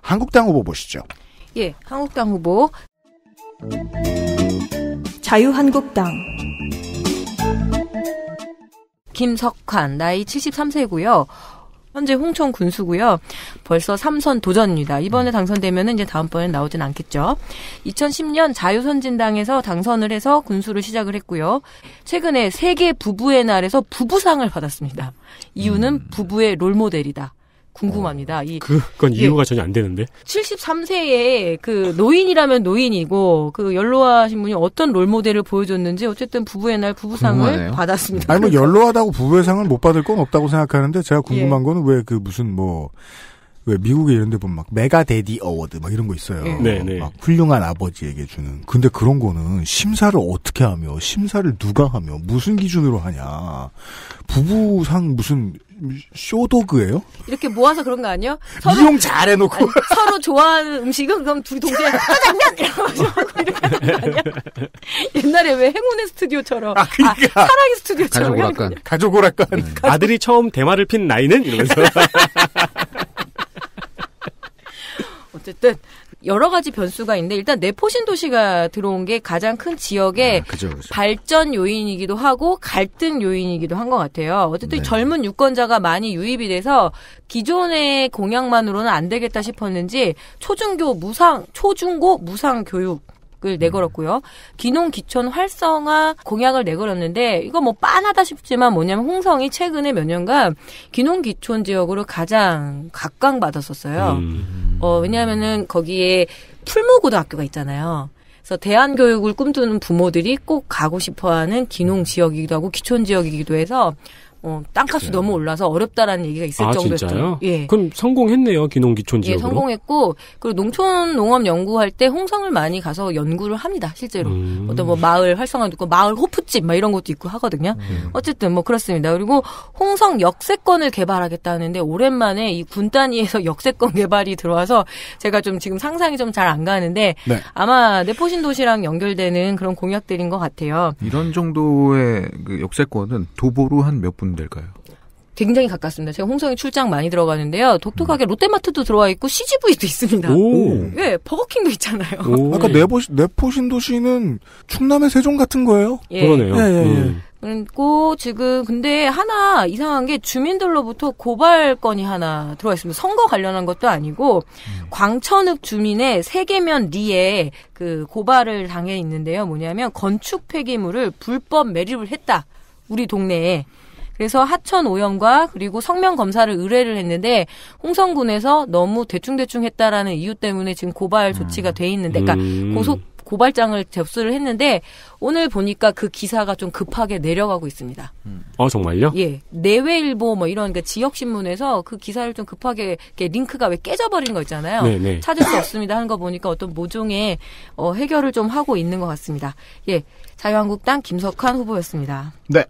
한국당 후보 보시죠. 예, 한국당 후보. 자유한국당. 김석환, 나이 73세고요. 현재 홍천 군수고요. 벌써 3선 도전입니다. 이번에 음. 당선되면 이제 다음번에 나오진 않겠죠. 2010년 자유선진당에서 당선을 해서 군수를 시작을 했고요. 최근에 세계 부부의 날에서 부부상을 받았습니다. 이유는 음. 부부의 롤모델이다. 궁금합니다. 어, 이 그건 예. 이유가 예, 전혀 안 되는데. 73세에 그 노인이라면 노인이고 그 연로하신 분이 어떤 롤 모델을 보여줬는지 어쨌든 부부의 날 부부상을 궁금하네요. 받았습니다. 아니 뭐 연로하다고 부부의 상을 못 받을 건 없다고 생각하는데 제가 궁금한 예. 거는 왜 그 무슨 뭐왜 미국에 이런 데 보면 막 메가 데디 어워드 막 이런 거 있어요. 예. 네, 네. 막 훌륭한 아버지에게 주는. 근데 그런 거는 심사를 어떻게 하며 심사를 누가 하며 무슨 기준으로 하냐. 부부상 무슨 쇼도그예요? 이렇게 모아서 그런 거 아니에요? 서로, 이용 잘 해놓고 아니, 서로 좋아하는 음식은 그럼 둘이 동시에 짜장면 이러고 옛날에 왜 행운의 스튜디오처럼 아, 그러니까. 아, 사랑의 스튜디오처럼 가족 오락관 가족 오락관 네. 아들이 처음 대마를 핀 나이는 이러면서 어쨌든 여러 가지 변수가 있는데 일단 내포신 도시가 들어온 게 가장 큰 지역의 아, 그죠, 그죠. 발전 요인이기도 하고 갈등 요인이기도 한 것 같아요. 어쨌든 네. 젊은 유권자가 많이 유입이 돼서 기존의 공약만으로는 안 되겠다 싶었는지 초중교 무상 초중고 무상 교육 공약을 내걸었고요. 기농 기촌 활성화 공약을 내걸었는데 이거 뭐 빤하다 싶지만 뭐냐면 홍성이 최근에 몇 년간 기농 기촌 지역으로 가장 각광받았었어요. 음. 어 왜냐하면은 거기에 풀무고등학교가 있잖아요. 그래서 대한교육을 꿈꾸는 부모들이 꼭 가고 싶어하는 기농 지역이기도 하고 기촌 지역이기도 해서 어, 땅값이 그래요. 그렇죠. 너무 올라서 어렵다라는 얘기가 있을 아, 정도였죠. 예. 그럼 성공했네요, 기농기촌 예, 지역으로. 예, 성공했고 그리고 농촌 농업 연구할 때 홍성을 많이 가서 연구를 합니다, 실제로. 음. 어떤 뭐 마을 활성화도 있고 마을 호프집 막 이런 것도 있고 하거든요. 음. 어쨌든 뭐 그렇습니다. 그리고 홍성 역세권을 개발하겠다 하는데 오랜만에 이군 단위에서 역세권 개발이 들어와서 제가 좀 지금 상상이 좀 잘 안 가는데 네. 아마 내포신도시랑 연결되는 그런 공약들인 것 같아요. 이런 정도의 그 역세권은 도보로 한몇분 보면 될까요? 굉장히 가깝습니다. 제가 홍성에 출장 많이 들어가는데요. 독특하게 음. 롯데마트도 들어와 있고 CGV도 있습니다. 오. 예, 버거킹도 있잖아요. 오. 아까 네. 내포 내포 신도시는 충남의 세종 같은 거예요. 예. 그러네요. 예, 예, 예. 음. 그리고 지금 근데 하나 이상한 게 주민들로부터 고발 건이 하나 들어와 있습니다. 선거 관련한 것도 아니고 음. 광천읍 주민의 세계면 리에 그 고발을 당해 있는데요. 뭐냐면 건축 폐기물을 불법 매립을 했다. 우리 동네에 그래서 하천 오염과 그리고 성명 검사를 의뢰를 했는데 홍성군에서 너무 대충대충 했다라는 이유 때문에 지금 고발 음. 조치가 돼 있는데 그러니까 음. 고소 고발장을 접수를 했는데 오늘 보니까 그 기사가 좀 급하게 내려가고 있습니다. 어 정말요? 예, 내외일보 뭐 이런 그 그러니까 지역 신문에서 그 기사를 좀 급하게 링크가 왜 깨져버린 거 있잖아요. 네네. 네. 찾을 수 없습니다 하는 거 보니까 어떤 모종의 어, 해결을 좀 하고 있는 것 같습니다. 예, 자유한국당 김석환 후보였습니다. 네,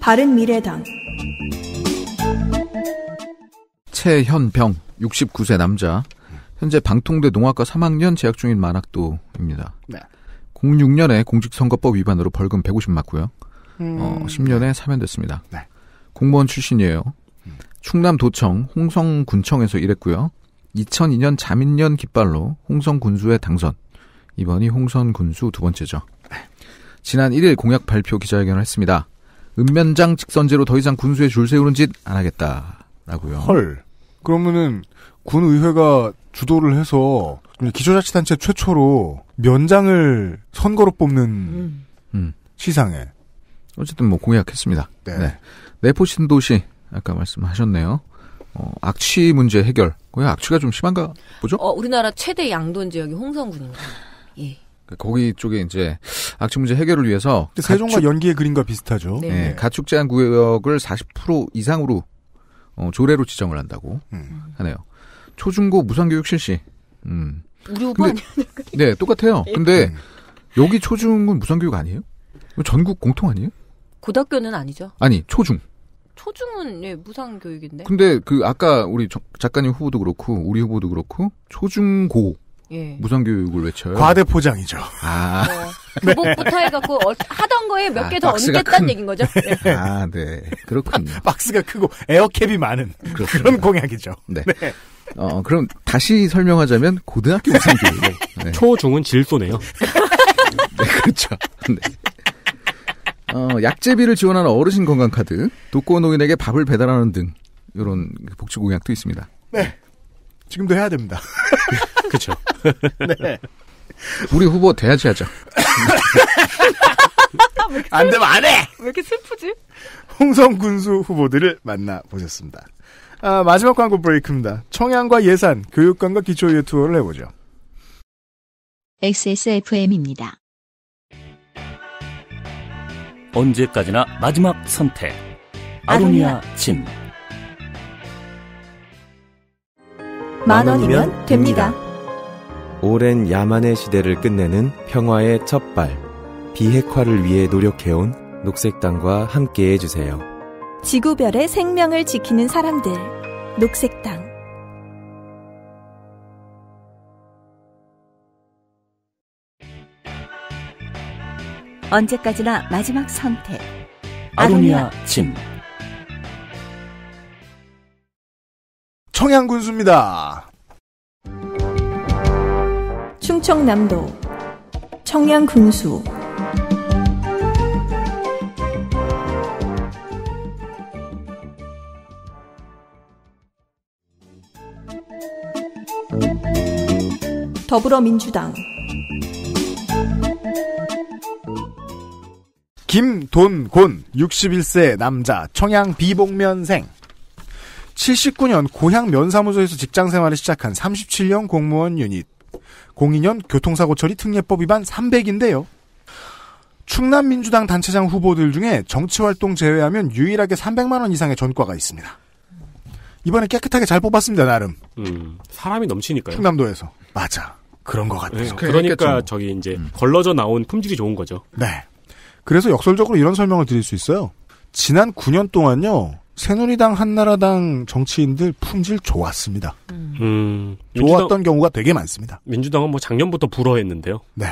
바른미래당 최현병 69세 남자 현재 방통대 농학과 3학년 재학 중인 만학도입니다. 네. 06년에 공직선거법 위반으로 벌금 150 맞고요. 음... 어, 10년에 사면됐습니다. 네. 공무원 출신이에요. 충남도청 홍성군청에서 일했고요. 2002년 자민련 깃발로 홍성군수에 당선. 이번이 홍성군수 두 번째죠. 지난 1일 공약 발표 기자회견을 했습니다. 읍면장 직선제로 더 이상 군수에 줄 세우는 짓 안 하겠다라고요. 헐. 그러면은 군의회가 주도를 해서 기초자치단체 최초로 면장을 선거로 뽑는 음. 음. 시상에 어쨌든 뭐 공약했습니다. 네. 네. 내포 신도시 아까 말씀하셨네요. 어, 악취 문제 해결. 그 악취가 좀 심한가 보죠? 어, 우리나라 최대 양돈 지역이 홍성군입니다. 예. 그러니까 거기 쪽에 이제 악취 문제 해결을 위해서 세종과 연기의 그림과 비슷하죠. 네. 네. 네. 가축 제한 구역을 40% 이상으로 어, 조례로 지정을 한다고 음. 하네요. 초중고 무상교육 실시. 음. 우리 오빠 근데, 네, 똑같아요. 네. 근데 음. 여기 초중은 무상교육 아니에요? 전국 공통 아니에요? 고등학교는 아니죠. 아니 초중. 초중은 예, 무상교육인데. 근데 그 아까 우리 작가님 후보도 그렇고 우리 후보도 그렇고 초중고 예. 무상교육을 외쳐요. 과대포장이죠. 아. 어. 네. 교복부터 해갖고 어, 하던 거에 몇 개더 아, 얹겠다는 얘기인 거죠? 네. 아, 네. 그렇군요. 박스가 크고 에어캡이 많은 그렇습니다. 그런 공약이죠. 네. 네. 어, 그럼 다시 설명하자면 고등학교 무상교육. 네. 초중은 질소네요. 네, 그렇죠. 네. 어, 약제비를 지원하는 어르신 건강카드, 독거노인에게 밥을 배달하는 등 이런 복지 공약도 있습니다. 네. 지금도 해야 됩니다. 그렇죠. 네. 우리 후보 돼야지 하죠. 안 되면 안 해! 왜 이렇게 슬프지? 홍성군수 후보들을 만나보셨습니다. 아, 마지막 광고 브레이크입니다. 청양과 예산, 교육관과 기초유예 투어를 해보죠. XSFM입니다. 언제까지나 마지막 선택. 아로니아 침. 만 원이면 됩니다. 오랜 야만의 시대를 끝내는 평화의 첫발, 비핵화를 위해 노력해온 녹색당과 함께 해주세요. 지구별의 생명을 지키는 사람들, 녹색당. 언제까지나 마지막 선택. 아로니아 침. 청양군수입니다. 충청남도 청양군수 더불어민주당 김돈곤 61세 남자 청양 비봉면생 79년 고향 면사무소에서 직장 생활을 시작한 37년 공무원 유닛 02년 교통사고 처리 특례법 위반 300인데요. 충남 민주당 단체장 후보들 중에 정치활동 제외하면 유일하게 300만 원 이상의 전과가 있습니다. 이번에 깨끗하게 잘 뽑았습니다 나름. 음, 사람이 넘치니까요. 충남도에서 맞아 그런 것 같아요. 네, 그러니까 저기 이제 음. 걸러져 나온 품질이 좋은 거죠. 네. 그래서 역설적으로 이런 설명을 드릴 수 있어요. 지난 9년 동안요 새누리당 한나라당 정치인들 품질 좋았습니다. 음. 음. 좋았던 경우가 되게 많습니다. 민주당은 뭐 작년부터 불어했는데요. 네.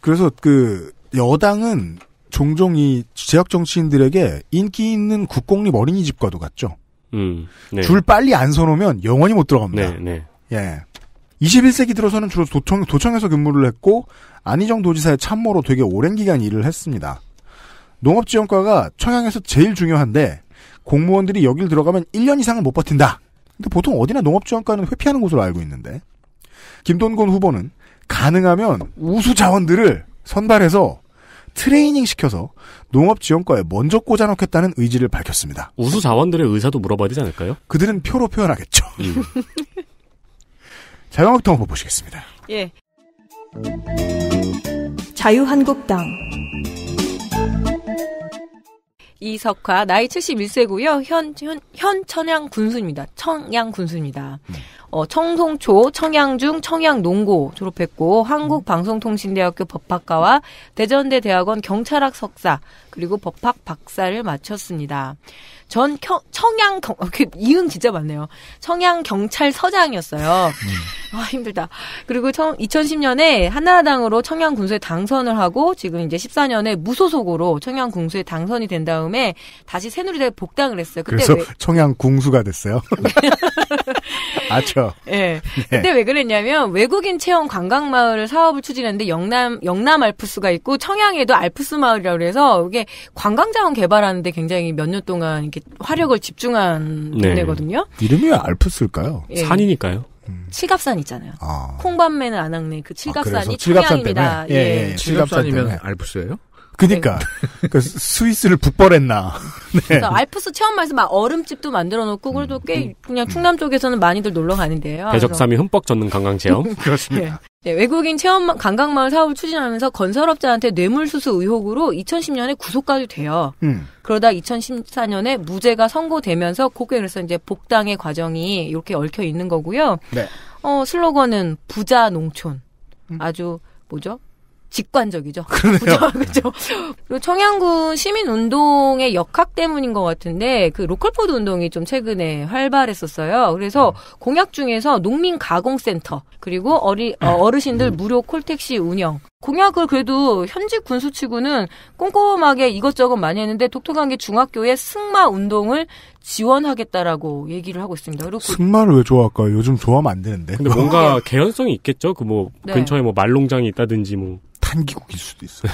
그래서 그 여당은 종종 이 제약 정치인들에게 인기 있는 국공립 어린이집과도 갔죠. 음, 네. 줄 빨리 안 서놓으면 영원히 못 들어갑니다. 네, 네. 예. 21세기 들어서는 주로 도청, 도청에서 근무를 했고 안희정 도지사의 참모로 되게 오랜 기간 일을 했습니다. 농업지원과가 청양에서 제일 중요한데 공무원들이 여길 들어가면 1년 이상은못 버틴다. 근데 보통 어디나 농업지원과는 회피하는 곳으로 알고 있는데 김돈곤 후보는 가능하면 우수 자원들을 선발해서 트레이닝 시켜서 농업지원과에 먼저 꽂아놓겠다는 의지를 밝혔습니다. 우수 자원들의 의사도 물어봐야 되지 않을까요? 그들은 표로 표현하겠죠. 음. 자유한국당 후보 보시겠습니다. 예. 자유한국당 이석화 나이 71세고요. 현, 현, 현 천양 군수입니다. 청양 군수입니다. 음. 네. 어, 청송초, 청양중, 청양농고 졸업했고 한국방송통신대학교 법학과와 대전대 대학원 경찰학 석사, 그리고 법학 박사를 마쳤습니다. 전 청, 청양 경, 어, 그 이응 진짜 많네요. 청양 경찰서장이었어요. 음. 아 힘들다. 그리고 청, 2010년에 한나라당으로 청양 군수에 당선을 하고 지금 이제 14년에 무소속으로 청양 군수에 당선이 된 다음에 다시 새누리당에 복당을 했어요. 그때 그래서 왜... 청양 궁수가 됐어요. 아죠. 예. 네. 그때 왜 그랬냐면 외국인 체험 관광 마을 사업을 추진했는데 영남 영남 알프스가 있고 청양에도 알프스 마을이라고 해서 이게 관광자원 개발하는데 굉장히 몇 년 동안 이렇게 화력을 집중한 네. 동네거든요. 이름이 알프스일까요? 예. 산이니까요. 음. 칠갑산 있잖아요. 아. 콩밤매는 안악내 그 아, 칠갑산이 아, 칠갑산 청양입니다. 예, 예, 예. 칠갑산이면 칠갑산 알프스예요? 그니까. 네. 그 스위스를 북벌했나. 네. 네. 그래서 알프스 체험하면서 막 얼음집도 만들어 놓고, 그래도 음. 꽤 음. 그냥 음. 충남 쪽에서는 많이들 놀러 가는데요. 대적삼이 흠뻑 젖는 관광 체험. 그렇습니다. 네. 네, 외국인 체험 관광마을 사업을 추진하면서 건설업자한테 뇌물수수 의혹으로 2010년에 구속까지 돼요. 음. 그러다 2014년에 무죄가 선고되면서 고객에서 이제 복당의 과정이 이렇게 얽혀 있는 거고요. 네. 어, 슬로건은 부자 농촌. 음. 아주 뭐죠? 직관적이죠. 그러네 그렇죠. 그리고 청양군 시민 운동의 역학 때문인 것 같은데 그 로컬푸드 운동이 좀 최근에 활발했었어요. 그래서 음. 공약 중에서 농민 가공센터 그리고 어리, 어, 음. 어르신들 음. 무료 콜택시 운영 공약을 그래도 현직 군수치고는 꼼꼼하게 이것저것 많이 했는데 독특한 게 중학교에 승마 운동을 지원하겠다라고 얘기를 하고 있습니다. 그리고 그 승마를 왜 좋아할까요? 요즘 좋아하면 안 되는데. 근데 뭔가 아, 예. 개연성이 있겠죠. 그뭐 네. 근처에 뭐 말농장이 있다든지 뭐 한기국일 수도 있어요.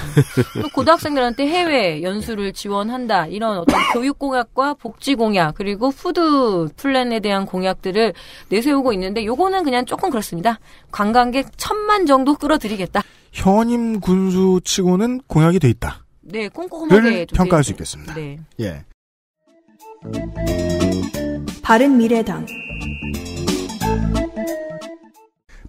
또 고등학생들한테 해외 연수를 지원한다 이런 어떤 교육 공약과 복지 공약 그리고 푸드 플랜에 대한 공약들을 내세우고 있는데 요거는 그냥 조금 그렇습니다. 관광객 천만 정도 끌어들이겠다. 현임 군수치고는 공약이 돼 있다. 네, 꼼꼼하게 평가할 수 있겠습니다. 네. 예. 바른 미래당.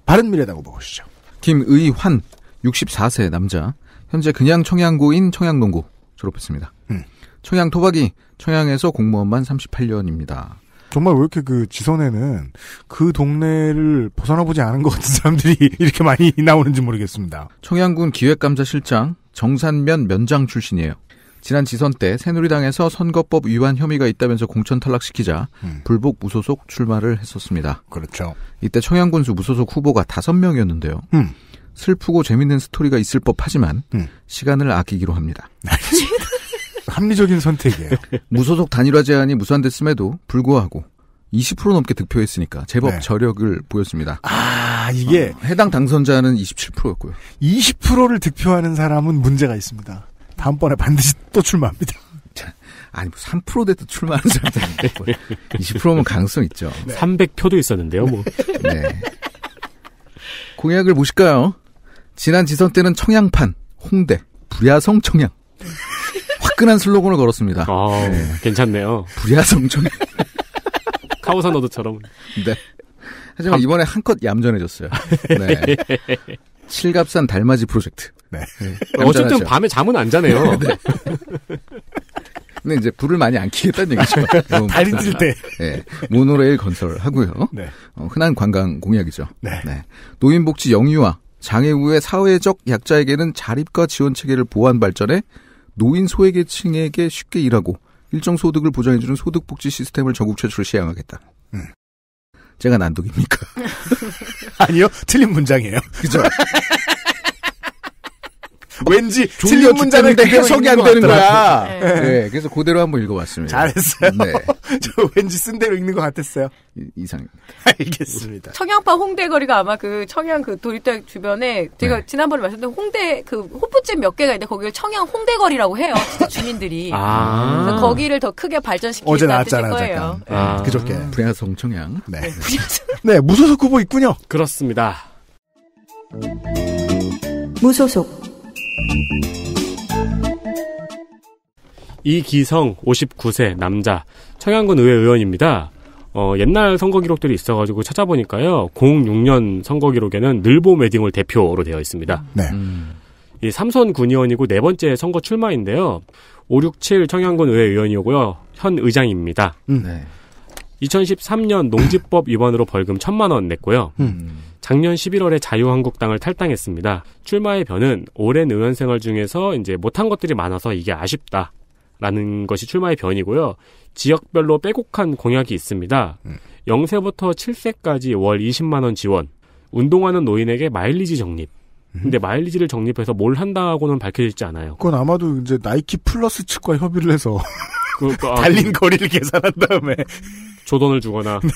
바른 미래당 후보 보시죠. 김의환 64세 남자. 현재 그냥 청양고인 청양농고 졸업했습니다. 음. 청양 토박이 청양에서 공무원만 38년입니다. 정말 왜 이렇게 그 지선에는 그 동네를 벗어나보지 않은 것 같은 사람들이 이렇게 많이 나오는지 모르겠습니다. 청양군 기획감사실장 정산면 면장 출신이에요. 지난 지선 때 새누리당에서 선거법 위반 혐의가 있다면서 공천 탈락시키자 음. 불복 무소속 출마를 했었습니다. 그렇죠. 이때 청양군수 무소속 후보가 다섯 명이었는데요. 음. 슬프고 재밌는 스토리가 있을 법하지만 음. 시간을 아끼기로 합니다. 합리적인 선택이에요. 무소속 단일화 제안이 무산됐음에도 불구하고 20% 넘게 득표했으니까 제법 네. 저력을 보였습니다. 아 이게 어, 해당 당선자는 27%였고요. 20%를 득표하는 사람은 문제가 있습니다. 다음번에 반드시 또 출마합니다. 아니 뭐3% 됐다 출마하는 사람도 있데 20%면 뭐 가능성 있죠. 네. 300표도 있었는데요, 뭐. 네. 공약을 보실까요? 지난 지선 때는 청양판, 홍대, 불야성 청양. 화끈한 슬로건을 걸었습니다. 아, 네. 괜찮네요. 불야성 청양. 카오산 어드처럼. 네. 하지만 이번에 한컷 얌전해졌어요. 네. 칠갑산 달맞이 프로젝트. 네. 네. 어쨌든 밤에 잠은 안 자네요. 네. 근데 이제 불을 많이 안 켜겠다는 얘기죠. 네, 달이 뜰 때. 네. 모노레일 건설하고요. 네. 어, 흔한 관광 공약이죠. 네. 네. 노인복지 영유아, 장애 우의 사회적 약자에게는 자립과 지원 체계를 보완 발전해 노인 소외계층에게 쉽게 일하고 일정 소득을 보장해주는 소득복지 시스템을 전국 최초로 시행하겠다. 음. 제가 난독입니까? 아니요, 틀린 문장이에요. 그죠? 왠지 틀린 문자는 해석이 안 되는 거야. 네. 네. 그래서 그대로 한번 읽어봤습니다. 잘했어요. 네. 저 왠지 쓴 대로 읽는 것 같았어요. 이상. 알겠습니다. 청양파 홍대거리가 아마 그 청양 그 도립대 주변에 제가 네. 지난번에 말씀드린 홍대 그 호프집 몇 개가 있는데 거기를 청양 홍대거리라고 해요. 진짜 주민들이. 아~ 거기를 더 크게 발전시키는 어제 나왔잖아요. 거예요. 잠깐. 아~ 네. 그저께 부야성 음. 청양. 네. 네, 네 무소속 후보 있군요. 그렇습니다. 무소속 이기성 59세 남자 청양군 의회 의원입니다. 어, 옛날 선거 기록들이 있어가지고 찾아보니까요. 06년 선거 기록에는 늘보 메딩을 대표로 되어 있습니다. 네. 음. 이 삼선 군의원이고 네 번째 선거 출마인데요. 567 청양군 의회 의원이고요. 현 의장입니다. 음. 네. 2013년 농지법 위반으로 벌금 천만원 냈고요. 음. 작년 11월에 자유한국당을 탈당했습니다. 출마의 변은 오랜 의원 생활 중에서 이제 못한 것들이 많아서 이게 아쉽다. 라는 것이 출마의 변이고요. 지역별로 빼곡한 공약이 있습니다. 음. 0세부터 7세까지 월 20만원 지원, 운동하는 노인에게 마일리지 적립, 음. 근데 마일리지를 적립해서 뭘 한다고는 밝혀지지 않아요. 그건 아마도 이제 나이키 플러스 측과 협의를 해서 그, 그, 아, 달린 그 거리를 계산한 다음에 조던을 주거나 네.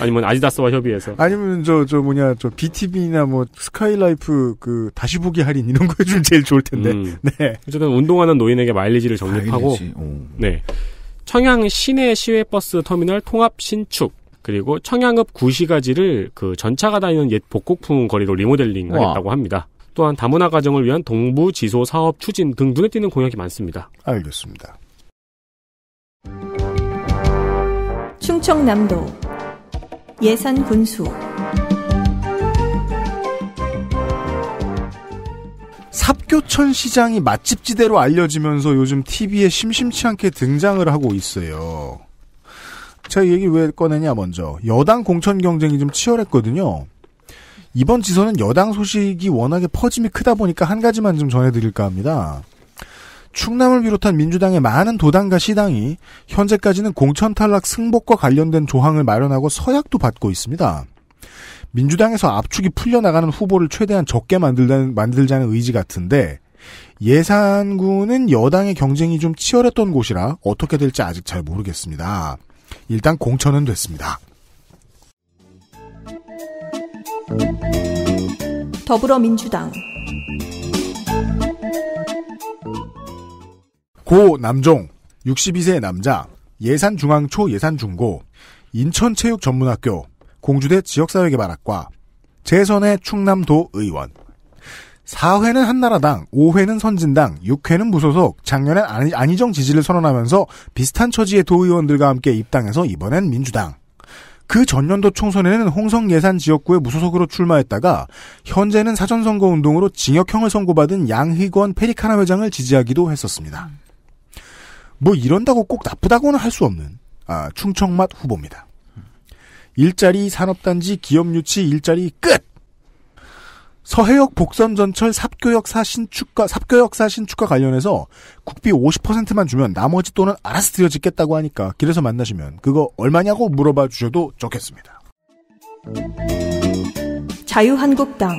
아니면 아디다스와 협의해서 아니면 저저 저 뭐냐 저 BTV나 뭐 스카이라이프 그 다시 보기 할인 이런 거 해주면 제일 좋을 텐데 음. 네 어쨌든 운동하는 노인에게 마일리지를 적립하고 마일리지. 네 청양 시내 시외버스 터미널 통합 신축 그리고 청양읍 구시가지를 그 전차가 다니는 옛 복고풍 거리로 리모델링하겠다고 합니다. 또한 다문화 가정을 위한 동부 지소 사업 추진 등 눈에 띄는 공약이 많습니다. 알겠습니다. 충청남도 예산 군수 삽교천 시장이 맛집지대로 알려지면서 요즘 TV에 심심치 않게 등장을 하고 있어요. 제가 얘기 왜 꺼내냐 먼저 여당 공천 경쟁이 좀 치열했거든요. 이번 지선은 여당 소식이 워낙에 퍼짐이 크다 보니까 한 가지만 좀 전해드릴까 합니다. 충남을 비롯한 민주당의 많은 도당과 시당이 현재까지는 공천 탈락 승복과 관련된 조항을 마련하고 서약도 받고 있습니다. 민주당에서 압축이 풀려나가는 후보를 최대한 적게 만들자는, 만들자는 의지 같은데 예산군은 여당의 경쟁이 좀 치열했던 곳이라 어떻게 될지 아직 잘 모르겠습니다. 일단 공천은 됐습니다. 더불어민주당 고 남종 62세 남자 예산중앙초 예산중고 인천체육전문학교 공주대 지역사회개발학과 재선의 충남도 의원 4회는 한나라당, 5회는 선진당, 6회는 무소속, 작년엔 안희정 지지를 선언하면서 비슷한 처지의 도의원들과 함께 입당해서 이번엔 민주당. 그 전년도 총선에는 홍성 예산 지역구에 무소속으로 출마했다가 현재는 사전선거 운동으로 징역형을 선고받은 양희권 페리카나 회장을 지지하기도 했었습니다. 뭐 이런다고 꼭 나쁘다고는 할 수 없는 아, 충청맛 후보입니다. 일자리 산업단지 기업 유치 일자리 끝. 서해역 복선전철 삽교역사 신축과 삽교역사 신축과 관련해서 국비 50%만 주면 나머지 돈은 알아서 들여지겠다고 하니까 길에서 만나시면 그거 얼마냐고 물어봐 주셔도 좋겠습니다. 자유한국당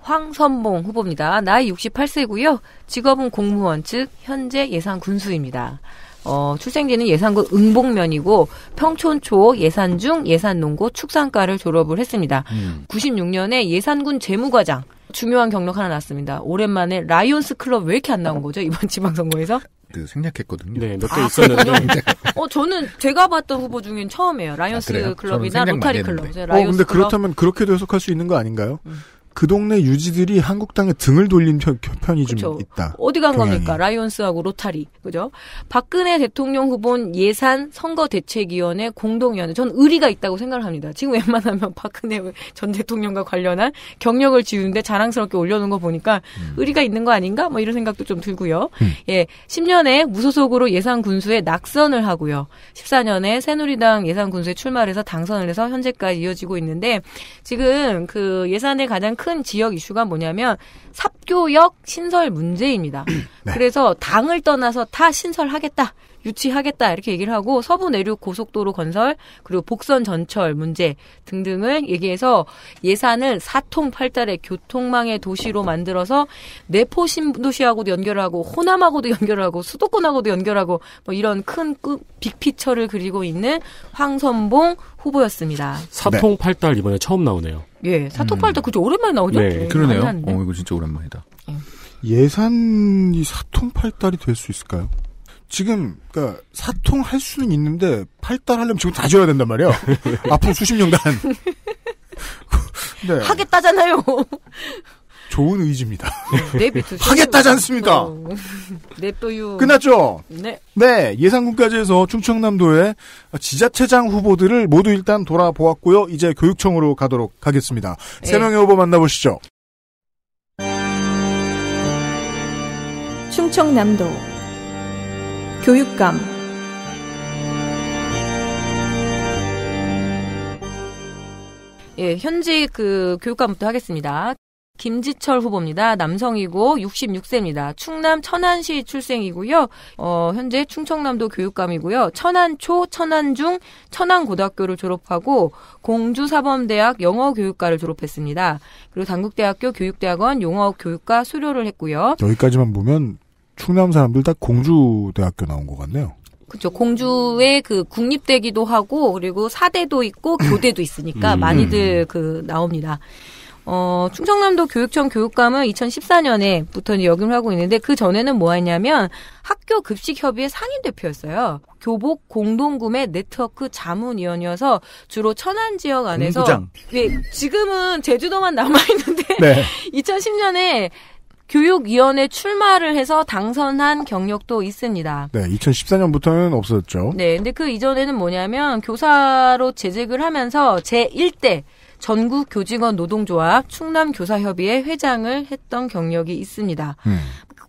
황선봉 후보입니다. 나이 68세고요. 직업은 공무원 즉 현재 예상 군수입니다. 어, 출생지는 예산군응복면이고 평촌초 예산중 예산농고 축산과를 졸업을 했습니다. 음. 96년에 예산군 재무과장 중요한 경력 하나 났습니다. 오랜만에 라이온스 클럽 왜 이렇게 안 나온 거죠? 이번 지방선거에서? 그 생략했거든요. 네, 몇개 아, 있었는데. 어, 저는 제가 봤던 후보 중엔 처음이에요. 라이온스 아, 클럽이나 로타리 클럽. 라이온스 어, 근데 클럽. 그렇다면 그렇게도 해석할 수 있는 거 아닌가요? 음. 그 동네 유지들이 한국당에 등을 돌린 편, 편이 그쵸. 있다. 어디 간 경향이. 겁니까? 라이온스하고 로타리. 그죠? 박근혜 대통령 후보는 예산 선거대책위원회 공동위원회. 전 의리가 있다고 생각을 합니다. 지금 웬만하면 박근혜 전 대통령과 관련한 경력을 지우는데 자랑스럽게 올려놓은 거 보니까 음. 의리가 있는 거 아닌가? 뭐 이런 생각도 좀 들고요. 음. 예. 10년에 무소속으로 예산 군수에 낙선을 하고요. 14년에 새누리당 예산 군수에 출마를 해서 당선을 해서 현재까지 이어지고 있는데 지금 그 예산의 가장 큰큰 지역 이슈가 뭐냐면 삽교역 신설 문제입니다. 네. 그래서 당을 떠나서 다 신설하겠다. 유치하겠다 이렇게 얘기를 하고 서부 내륙 고속도로 건설 그리고 복선 전철 문제 등등을 얘기해서 예산을 사통팔달의 교통망의 도시로 만들어서 내포 신도시하고도 연결하고 호남하고도 연결하고 수도권하고도 연결하고 뭐 이런 큰 빅피처를 그리고 있는 황선봉 후보였습니다. 사통팔달 네. 이번에 처음 나오네요. 예, 사통팔달 음. 그죠 오랜만에 나오죠? 네, 네 그러네요. 어, 이거 진짜 오랜만이다. 예. 예산이 사통팔달이 될 수 있을까요? 지금 그러니까 사통할 수는 있는데 팔달하려면 지금 다 줘야 된단 말이야. 앞으로 수십 년간. 네. 하겠다잖아요. 좋은 의지입니다. 네, 하겠다지 않습니다. 어. 냅둬요. 네, 끝났죠? 네. 네, 예산군까지 해서 충청남도의 지자체장 후보들을 모두 일단 돌아보았고요. 이제 교육청으로 가도록 하겠습니다. 네. 세 명의 후보 만나보시죠. 충청남도 교육감 예, 현재그 교육감부터 하겠습니다. 김지철 후보입니다. 남성이고 66세입니다. 충남 천안시 출생이고요. 어, 현재 충청남도 교육감이고요. 천안초, 천안중, 천안고등학교를 졸업하고 공주사범대학 영어교육과를 졸업했습니다. 그리고 단국대학교 교육대학원 용어교육과 수료를 했고요. 여기까지만 보면 충남 사람들 다 공주대학교 나온 것 같네요. 그렇죠. 공주의 그 국립대기도 하고 그리고 사대도 있고 교대도 있으니까 음. 많이들 그 나옵니다. 어, 충청남도 교육청 교육감은 2014년에부터 역임을 하고 있는데 그 전에는 뭐 했냐면 학교 급식 협의회 상임 대표였어요. 교복 공동구매 네트워크 자문위원이어서 주로 천안 지역 안에서 예, 지금은 제주도만 남아 있는데 네. 2010년에 교육위원회 출마를 해서 당선한 경력도 있습니다. 네, 2014년부터는 없어졌죠. 네, 근데 그 이전에는 뭐냐면 교사로 재직을 하면서 제1대 전국 교직원 노동조합 충남 교사협의회 회장을 했던 경력이 있습니다. 음.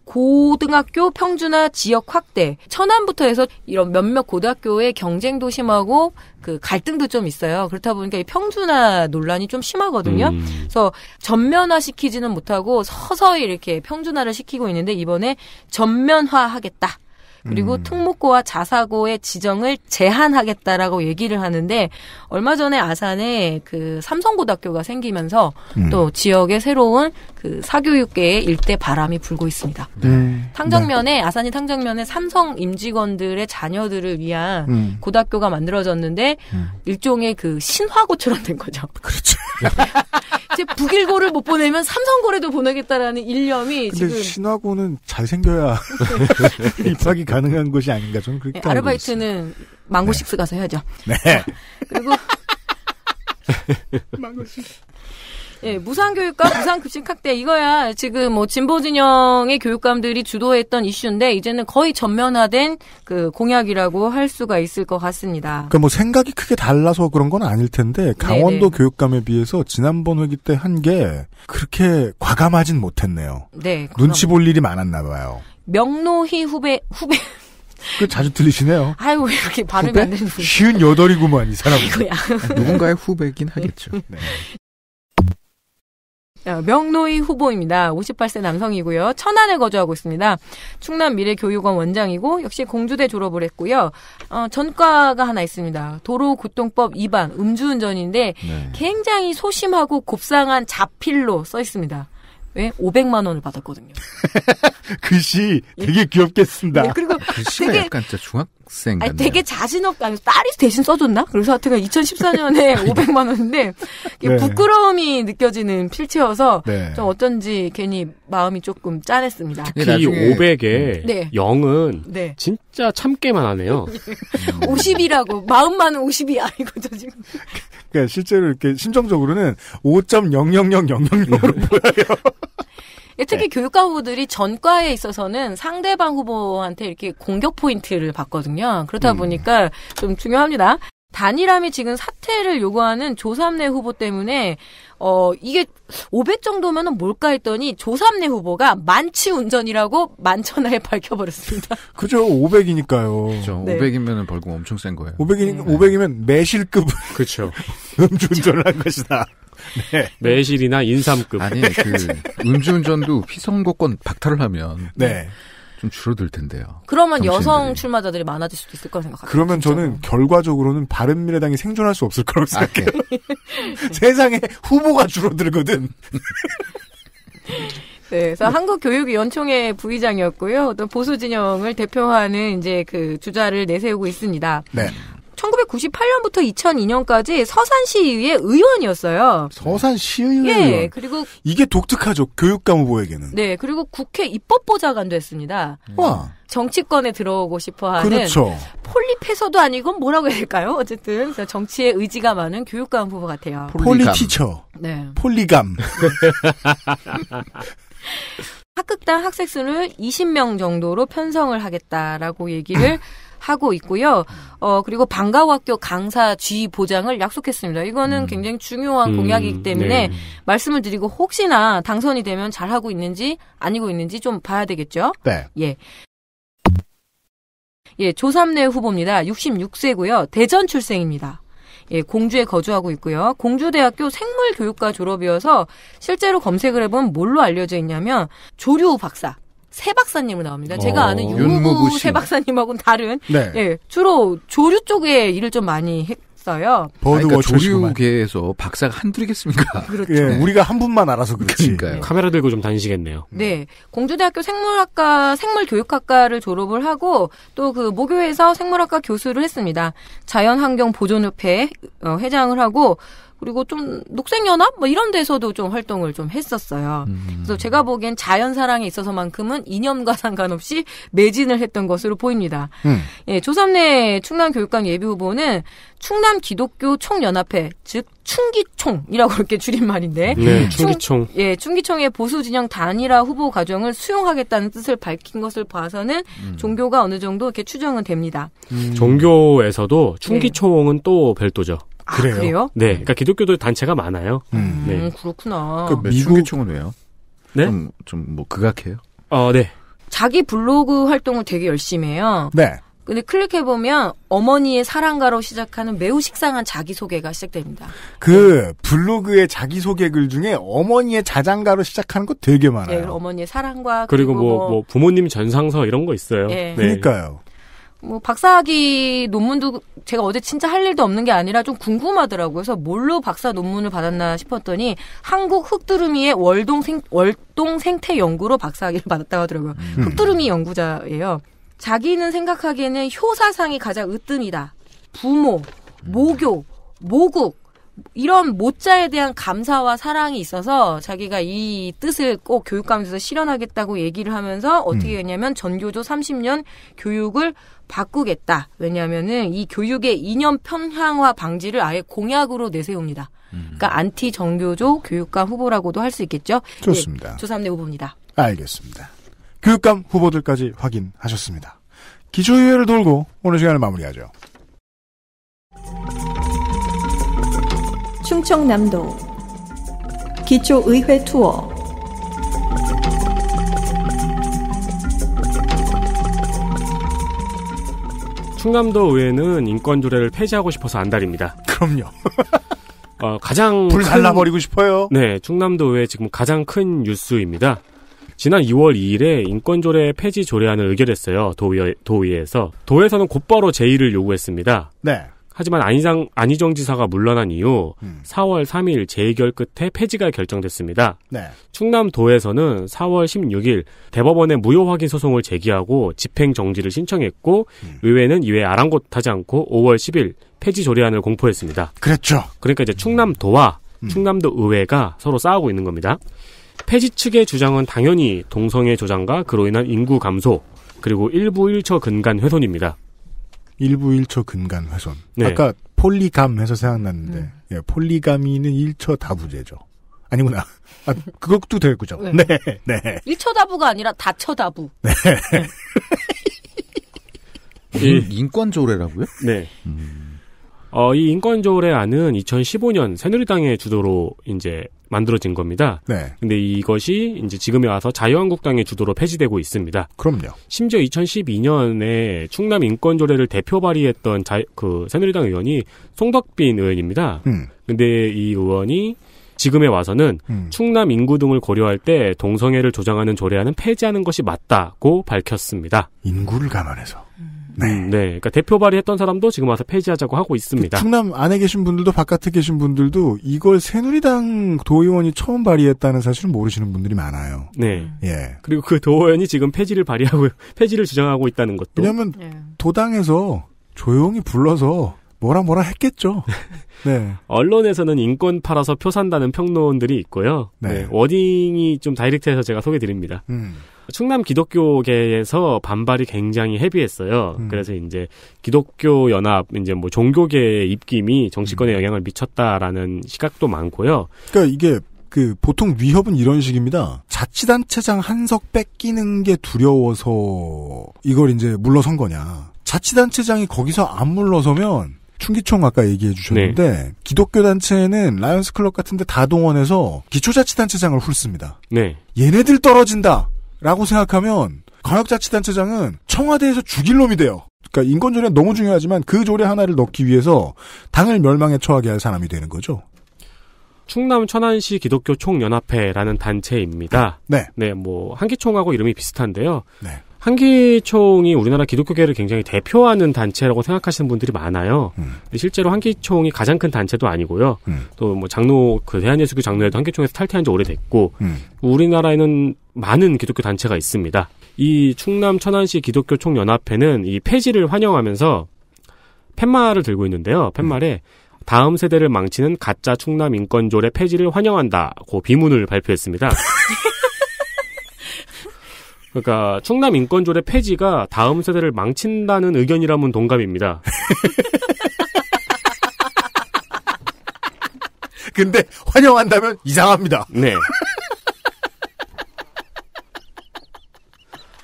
고등학교 평준화 지역 확대, 천안부터 해서 이런 몇몇 고등학교의 경쟁도 심하고 그 갈등도 좀 있어요. 그렇다 보니까 이 평준화 논란이 좀 심하거든요. 음. 그래서 전면화 시키지는 못하고 서서히 이렇게 평준화를 시키고 있는데 이번에 전면화 하겠다. 그리고 음. 특목고와 자사고의 지정을 제한하겠다라고 얘기를 하는데 얼마 전에 아산에 그 삼성고등학교가 생기면서 음. 또 지역에 새로운 그 사교육계에 일대 바람이 불고 있습니다. 네. 탕정면에 아산이 탕정면에 삼성 임직원들의 자녀들을 위한 음. 고등학교가 만들어졌는데 음. 일종의 그 신화고처럼 된 거죠. 그렇죠. 이제 북일고를 못 보내면 삼성고래도 보내겠다라는 일념이 근데 지금 신화고는 잘 생겨야 입학이 가능한 곳이 아닌가 저는 그렇게 네, 아르바이트는 망고식스 네. 가서 해야죠. 네. 그리고 망고식스 예, 무상교육과 무상급식학대 이거야 지금 뭐 진보 진영의 교육감들이 주도했던 이슈인데 이제는 거의 전면화된 그 공약이라고 할 수가 있을 것 같습니다. 그니까뭐 생각이 크게 달라서 그런 건 아닐 텐데 강원도 네네. 교육감에 비해서 지난번 회기 때 한 게 그렇게 과감하진 못했네요. 네, 눈치 볼 일이 많았나 봐요. 명노희 후배 후배 그 자주 들리시네요. 아유 왜 이렇게 발음이 안 되는 쉬운 여덟이구만 이 사람. 누군가의 후배긴 하겠죠. 네. 어, 명노이 후보입니다. 58세 남성이고요. 천안에 거주하고 있습니다. 충남 미래교육원 원장이고 역시 공주대 졸업을 했고요. 어, 전과가 하나 있습니다. 도로교통법 위반 음주운전인데 네. 굉장히 소심하고 곱상한 자필로 써 있습니다. 왜 500만 원을 받았거든요. 글씨 되게 귀엽게 쓴다. 네, 그리고 아, 글씨가 되게, 약간 진짜 중학 대학생. 아니, 되게 자신 없다. 아니, 딸이 대신 써줬나? 그래서 하여튼 2014년에 500만 원인데 네. 부끄러움이 느껴지는 필체여서 네. 좀 어쩐지 괜히 마음이 조금 짠했습니다. 특히 이 500에 네. 0은 진짜 참깨만 하네요. 50이라고 마음만은 50이 아니고 저 지금. 그러니까 실제로 이렇게 심정적으로는 5.0000000으로 보여요. 예, 특히 네. 교육감 후보들이 전과에 있어서는 상대방 후보한테 이렇게 공격 포인트를 받거든요. 그렇다 음. 보니까 좀 중요합니다. 단일함이 지금 사퇴를 요구하는 조삼례 후보 때문에 어 이게 500 정도면은 뭘까 했더니 조삼례 후보가 만취 운전이라고 만천하에 밝혀버렸습니다. 그죠 500이니까요. 그죠 네. 500이면은 벌금 엄청 센 거예요. 500이 네. 500이면 매실급 그렇죠. 음주 운전을 한 것이다. 네. 매실이나 인삼급. 아니, 그 음주운전도 피선거권 박탈을 하면 네. 좀 줄어들 텐데요. 그러면 정신들이. 여성 출마자들이 많아질 수도 있을 거라 생각합니다. 그러면 진짜로. 저는 결과적으로는 바른미래당이 생존할 수 없을 거라고 생각해요. 아, 네. 세상에 후보가 줄어들거든. 네, 그래서 한국교육연총회 부의장이었고요. 또 보수 진영을 대표하는 이제 그 주자를 내세우고 있습니다. 네. 1998년부터 2002년까지 서산시의회 의원이었어요. 서산시의회 예, 그리고 이게 독특하죠. 교육감 후보에게는. 네, 그리고 국회 입법보좌관도 했습니다. 와. 정치권에 들어오고 싶어하는 그렇죠. 폴리페서도 아니고 뭐라고 해야 될까요? 어쨌든 정치에 의지가 많은 교육감 후보 같아요. 폴리티처. 네. 폴리감. 학극단 학생 수를 20명 정도로 편성을 하겠다라고 얘기를 하고 있고요. 음. 어, 그리고 방과후학교 강사 지휘 보장을 약속했습니다. 이거는 음. 굉장히 중요한 공약이기 음, 때문에 네. 말씀을 드리고 혹시나 당선이 되면 잘하고 있는지 아니고 있는지 좀 봐야 되겠죠. 네. 예. 예, 조삼례 후보입니다. 66세고요. 대전 출생입니다. 예, 공주에 거주하고 있고요. 공주대학교 생물교육과 졸업이어서 실제로 검색을 해보면 뭘로 알려져 있냐면 조류 박사, 새 박사님으로 나옵니다. 제가 어, 아는 윤무부 새 박사님하고는 다른 네. 예, 주로 조류 쪽에 일을 좀 많이 했어요. 버드 그러니까 조류계에서 박사가 한둘이겠습니까? 그렇죠. 예, 우리가 한 분만 알아서 그렇지. 그러니까요. 네. 카메라 들고 좀 다니시겠네요. 네, 공주대학교 생물학과 생물교육학과를 졸업을 하고 또 그 모교에서 생물학과 교수를 했습니다. 자연환경보존협회 어, 회장을 하고 그리고 좀 녹색연합 뭐 이런 데서도 좀 활동을 좀 했었어요. 음. 그래서 제가 보기엔 자연 사랑에 있어서만큼은 이념과 상관없이 매진을 했던 것으로 보입니다. 음. 예, 조삼례 충남 교육감 예비 후보는 충남 기독교 총연합회 즉 충기총이라고 이렇게 줄인말인데 네, 충기총 충, 예 충기총의 보수 진영 단일화 후보 과정을 수용하겠다는 뜻을 밝힌 것을 봐서는 음. 종교가 어느 정도 이렇게 추정은 됩니다. 음. 종교에서도 네. 충기총은 네. 또 별도죠. 아, 그래요? 그래요? 네, 그러니까 기독교도 단체가 많아요. 음, 네. 음, 그렇구나. 그 네. 미국... 총은 왜요? 네? 좀, 좀, 뭐, 극악해요? 어, 네. 자기 블로그 활동을 되게 열심히 해요. 네. 근데 클릭해보면 어머니의 사랑가로 시작하는 매우 식상한 자기소개가 시작됩니다. 그 블로그의 자기소개 글 중에 어머니의 자장가로 시작하는 거 되게 많아요. 네, 어머니의 사랑과 그리고, 그리고 뭐, 뭐, 뭐 부모님 전상서 이런 거 있어요. 예. 네. 네. 그러니까요. 뭐 박사학위 논문도 제가 어제 진짜 할 일도 없는 게 아니라 좀 궁금하더라고요. 그래서 뭘로 박사 논문을 받았나 싶었더니 한국 흑두루미의 월동 생, 월동 생태 연구로 박사학위를 받았다고 하더라고요. 음. 흑두루미 연구자예요. 자기는 생각하기에는 효사상이 가장 으뜸이다. 부모, 음. 모교, 모국, 이런 모자에 대한 감사와 사랑이 있어서 자기가 이 뜻을 꼭 교육 감에서 실현하겠다고 얘기를 하면서 어떻게 음. 했냐면 전교조 30년 교육을 바꾸겠다. 왜냐하면은 이 교육의 이념 편향화 방지를 아예 공약으로 내세웁니다. 음. 그러니까 안티 전교조 교육감 후보라고도 할 수 있겠죠. 예, 좋습니다. 예, 조삼대 후보입니다. 알겠습니다. 교육감 후보들까지 확인하셨습니다. 기초의회를 돌고 오늘 시간을 마무리하죠. 충청남도 기초의회 투어 충남도 의회는 인권 조례를 폐지하고 싶어서 안달입니다. 그럼요. 어, 가장 불 갈라버리고 싶어요. 네, 충남도 의회 지금 가장 큰 뉴스입니다. 지난 2월 2일에 인권조례 폐지 조례안을 의결했어요. 도의, 도의회에서. 도에서는 곧바로 제의를 요구했습니다. 네. 하지만 안희상, 안희정 지사가 물러난 이후 음. 4월 3일 재의결 끝에 폐지가 결정됐습니다. 네. 충남도에서는 4월 16일 대법원에 무효 확인 소송을 제기하고 집행 정지를 신청했고 음. 의회는 이외에 아랑곳하지 않고 5월 10일 폐지 조례안을 공포했습니다. 그랬죠. 그러니까 이제 충남도와 음. 음. 충남도 의회가 서로 싸우고 있는 겁니다. 폐지 측의 주장은 당연히 동성애 조장과 그로 인한 인구 감소 그리고 일부 일처 근간 훼손입니다. 일부 1초 근간 훼손. 네. 아까 폴리감 해서 생각났는데 음. 예, 폴리감이는 1초 다부제죠. 아니구나. 아, 그것도 되고죠. 네. 네. 네. 1초 다부가 아니라 다처 다부. 네. 네. 예. 인권 조례라고요? 네. 음. 어, 이 인권조례안은 2015년 새누리당의 주도로 이제 만들어진 겁니다. 네. 근데 이것이 이제 지금에 와서 자유한국당의 주도로 폐지되고 있습니다. 그럼요. 심지어 2012년에 충남 인권조례를 대표 발의했던 자, 그 새누리당 의원이 송덕빈 의원입니다. 음. 근데 이 의원이 지금에 와서는 음. 충남 인구 등을 고려할 때 동성애를 조장하는 조례안은 폐지하는 것이 맞다고 밝혔습니다. 인구를 감안해서. 네. 음, 네. 그러니까 대표 발의했던 사람도 지금 와서 폐지하자고 하고 있습니다. 그 충남 안에 계신 분들도 바깥에 계신 분들도 이걸 새누리당 도의원이 처음 발의했다는 사실을 모르시는 분들이 많아요. 네. 음. 예. 그리고 그 도의원이 지금 폐지를 발의하고 폐지를 주장하고 있다는 것도 왜냐하면 예. 네. 도당에서 조용히 불러서 뭐라 뭐라 했겠죠. 네. 언론에서는 인권 팔아서 표 산다는 평론들이 있고요. 네. 네. 워딩이 좀 다이렉트해서 제가 소개드립니다. 음. 그 충남 기독교계에서 반발이 굉장히 헤비했어요. 음. 그래서 이제 기독교 연합 이제 뭐 종교계의 입김이 정치권에 음. 영향을 미쳤다라는 시각도 많고요. 그러니까 이게 그 보통 위협은 이런 식입니다. 자치단체장 한 석 뺏기는 게 두려워서 이걸 이제 물러선 거냐. 자치단체장이 거기서 안 물러서면 충기총 아까 얘기해 주셨는데 네. 기독교 단체는 라이언스 클럽 같은데 다 동원해서 기초자치단체장을 훑습니다. 네. 얘네들 떨어진다. 라고 생각하면 광역자치단체장은 청와대에서 죽일 놈이 돼요. 그러니까 인권조례는 너무 중요하지만 그 조례 하나를 넣기 위해서 당을 멸망에 처하게 할 사람이 되는 거죠. 충남 천안시 기독교 총연합회라는 단체입니다. 네. 네, 뭐 한기총하고 이름이 비슷한데요. 네. 한기총이 우리나라 기독교계를 굉장히 대표하는 단체라고 생각하시는 분들이 많아요. 음. 실제로 한기총이 가장 큰 단체도 아니고요. 음. 또뭐 장로 그 대한예수교 장로회도 한기총에서 탈퇴한 지 오래됐고 음. 우리나라에는 많은 기독교 단체가 있습니다. 이 충남 천안시 기독교 총연합회는 이 폐지를 환영하면서 팻말을 들고 있는데요. 팻말에 다음 세대를 망치는 가짜 충남 인권조례 폐지를 환영한다고 비문을 발표했습니다. 그러니까 충남 인권조례 폐지가 다음 세대를 망친다는 의견이라면 동감입니다. 근데 환영한다면 이상합니다. 네.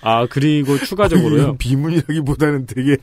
아 그리고 추가적으로요. 비문이라기보다는 되게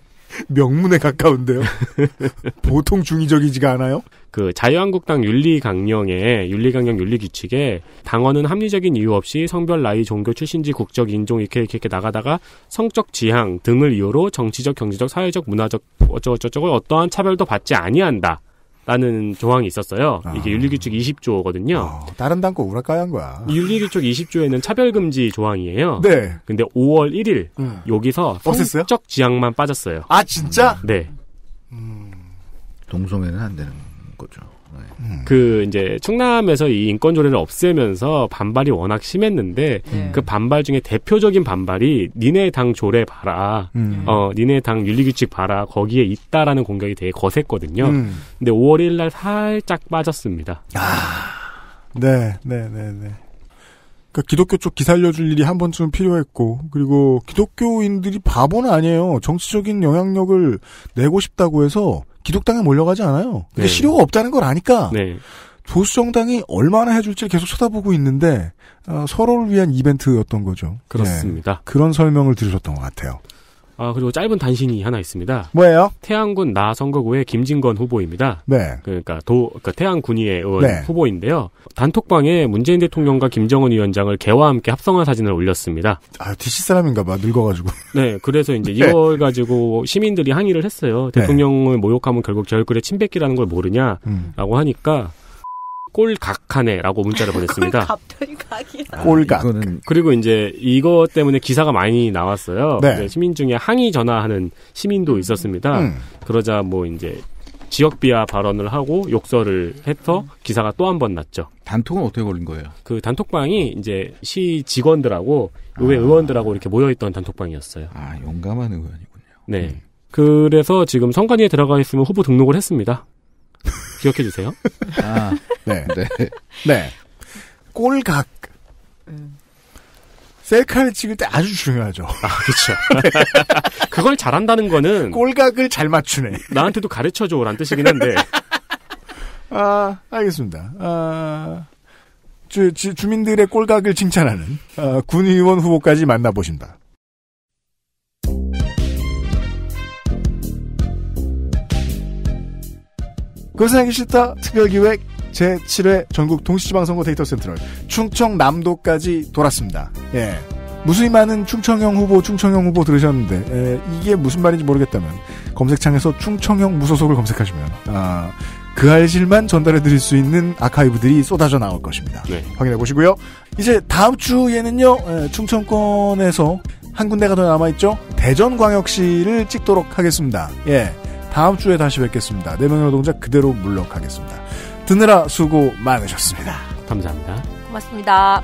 명문에 가까운데요. 보통 중의적이지가 않아요. 그 자유한국당 윤리강령에 윤리강령 윤리규칙에 당원은 합리적인 이유 없이 성별, 나이, 종교, 출신지, 국적, 인종 이렇게 이렇게, 이렇게 나가다가 성적 지향 등을 이유로 정치적, 경제적, 사회적, 문화적 어쩌고저쩌고 어떠한 차별도 받지 아니한다. 라는 조항이 있었어요. 아. 이게 윤리규칙 20조거든요. 어, 다른 당거 우라까한 거야. 윤리규칙 20조에는 차별금지 조항이에요. 네. 근데 5월 1일 음. 여기서 성적 지향만 빠졌어요. 아 진짜? 네. 음. 동성애는 안 되는 거죠. 그 이제 충남에서 이 인권 조례를 없애면서 반발이 워낙 심했는데 음. 그 반발 중에 대표적인 반발이 니네 당 조례 봐라, 음. 네. 어 니네 당 윤리규칙 봐라 거기에 있다라는 공격이 되게 거셌거든요. 음. 근데 5월 1일날 살짝 빠졌습니다. 아, 네, 네, 네, 네. 그 기독교 쪽 기살려줄 일이 한 번쯤 은 필요했고 그리고 기독교인들이 바보는 아니에요. 정치적인 영향력을 내고 싶다고 해서 기독당에 몰려가지 않아요. 그게 그러니까 네. 실효가 없다는 걸 아니까 네. 보수 정당이 얼마나 해줄지 계속 쳐다보고 있는데 어, 서로를 위한 이벤트였던 거죠. 그렇습니다. 네, 그런 설명을 들으셨던 것 같아요. 아, 그리고 짧은 단신이 하나 있습니다. 뭐예요? 태양군 나 선거구의 김진건 후보입니다. 네. 그러니까 도, 그러니까 태양군의의 원 네. 후보인데요. 단톡방에 문재인 대통령과 김정은 위원장을 개와 함께 합성한 사진을 올렸습니다. 아, DC 사람인가 봐, 늙어가지고. 네, 그래서 이제 네. 이걸 가지고 시민들이 항의를 했어요. 네. 대통령을 모욕하면 결국 저 얼굴에 침뱉기라는 걸 모르냐라고 음. 하니까 꼴각하네라고 문자를 보냈습니다. 갑각 아, 꼴각. 이거는... 그리고 이제 이것 때문에 기사가 많이 나왔어요. 네. 시민 중에 항의 전화하는 시민도 있었습니다. 음. 그러자 뭐 이제 지역 비하 발언을 하고 욕설을 해서 기사가 또 한 번 났죠. 단톡은 어떻게 걸린 거예요? 그 단톡방이 이제 시 직원들하고 의회 아. 의원들하고 이렇게 모여있던 단톡방이었어요. 아 용감한 의원이군요. 네. 음. 그래서 지금 선관위에 들어가 있으면 후보 등록을 했습니다. 기억해 주세요. 아, 네. 네. 네. 꼴각. 셀카를 찍을 때 아주 중요하죠. 아, 그렇죠. 그걸 잘한다는 거는 꼴각을 잘 맞추네. 나한테도 가르쳐 줘라는 뜻이긴 한데. 아, 알겠습니다. 아, 주, 주, 주민들의 꼴각을 칭찬하는 아, 어, 군의원 후보까지 만나보신다. 그것은 하기 싫다 특별기획 제7회 전국 동시지방선거 데이터 센터를 충청남도까지 돌았습니다. 예. 무수히 많은 충청형 후보, 충청형 후보 들으셨는데 에, 예, 이게 무슨 말인지 모르겠다면 검색창에서 충청형 무소속을 검색하시면 아, 그 알실만 전달해드릴 수 있는 아카이브들이 쏟아져 나올 것입니다. 네. 확인해 보시고요. 이제 다음 주에는요 에, 예, 충청권에서 한 군데가 더 남아 있죠. 대전광역시를 찍도록 하겠습니다. 예. 다음 주에 다시 뵙겠습니다. 내명 노동자 그대로 물러가겠습니다. 드느라 수고 많으셨습니다. 감사합니다. 고맙습니다.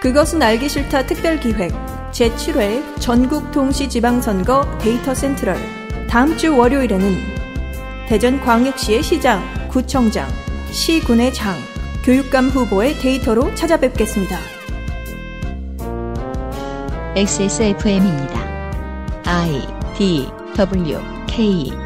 그것은 알기 싫다 특별기획 제7회 전국 동시지방선거 데이터 센트럴 다음 주 월요일에는 대전 광역시의 시장, 구청장, 시군의 장, 교육감 후보의 데이터로 찾아뵙겠습니다. XSFM입니다. I D W K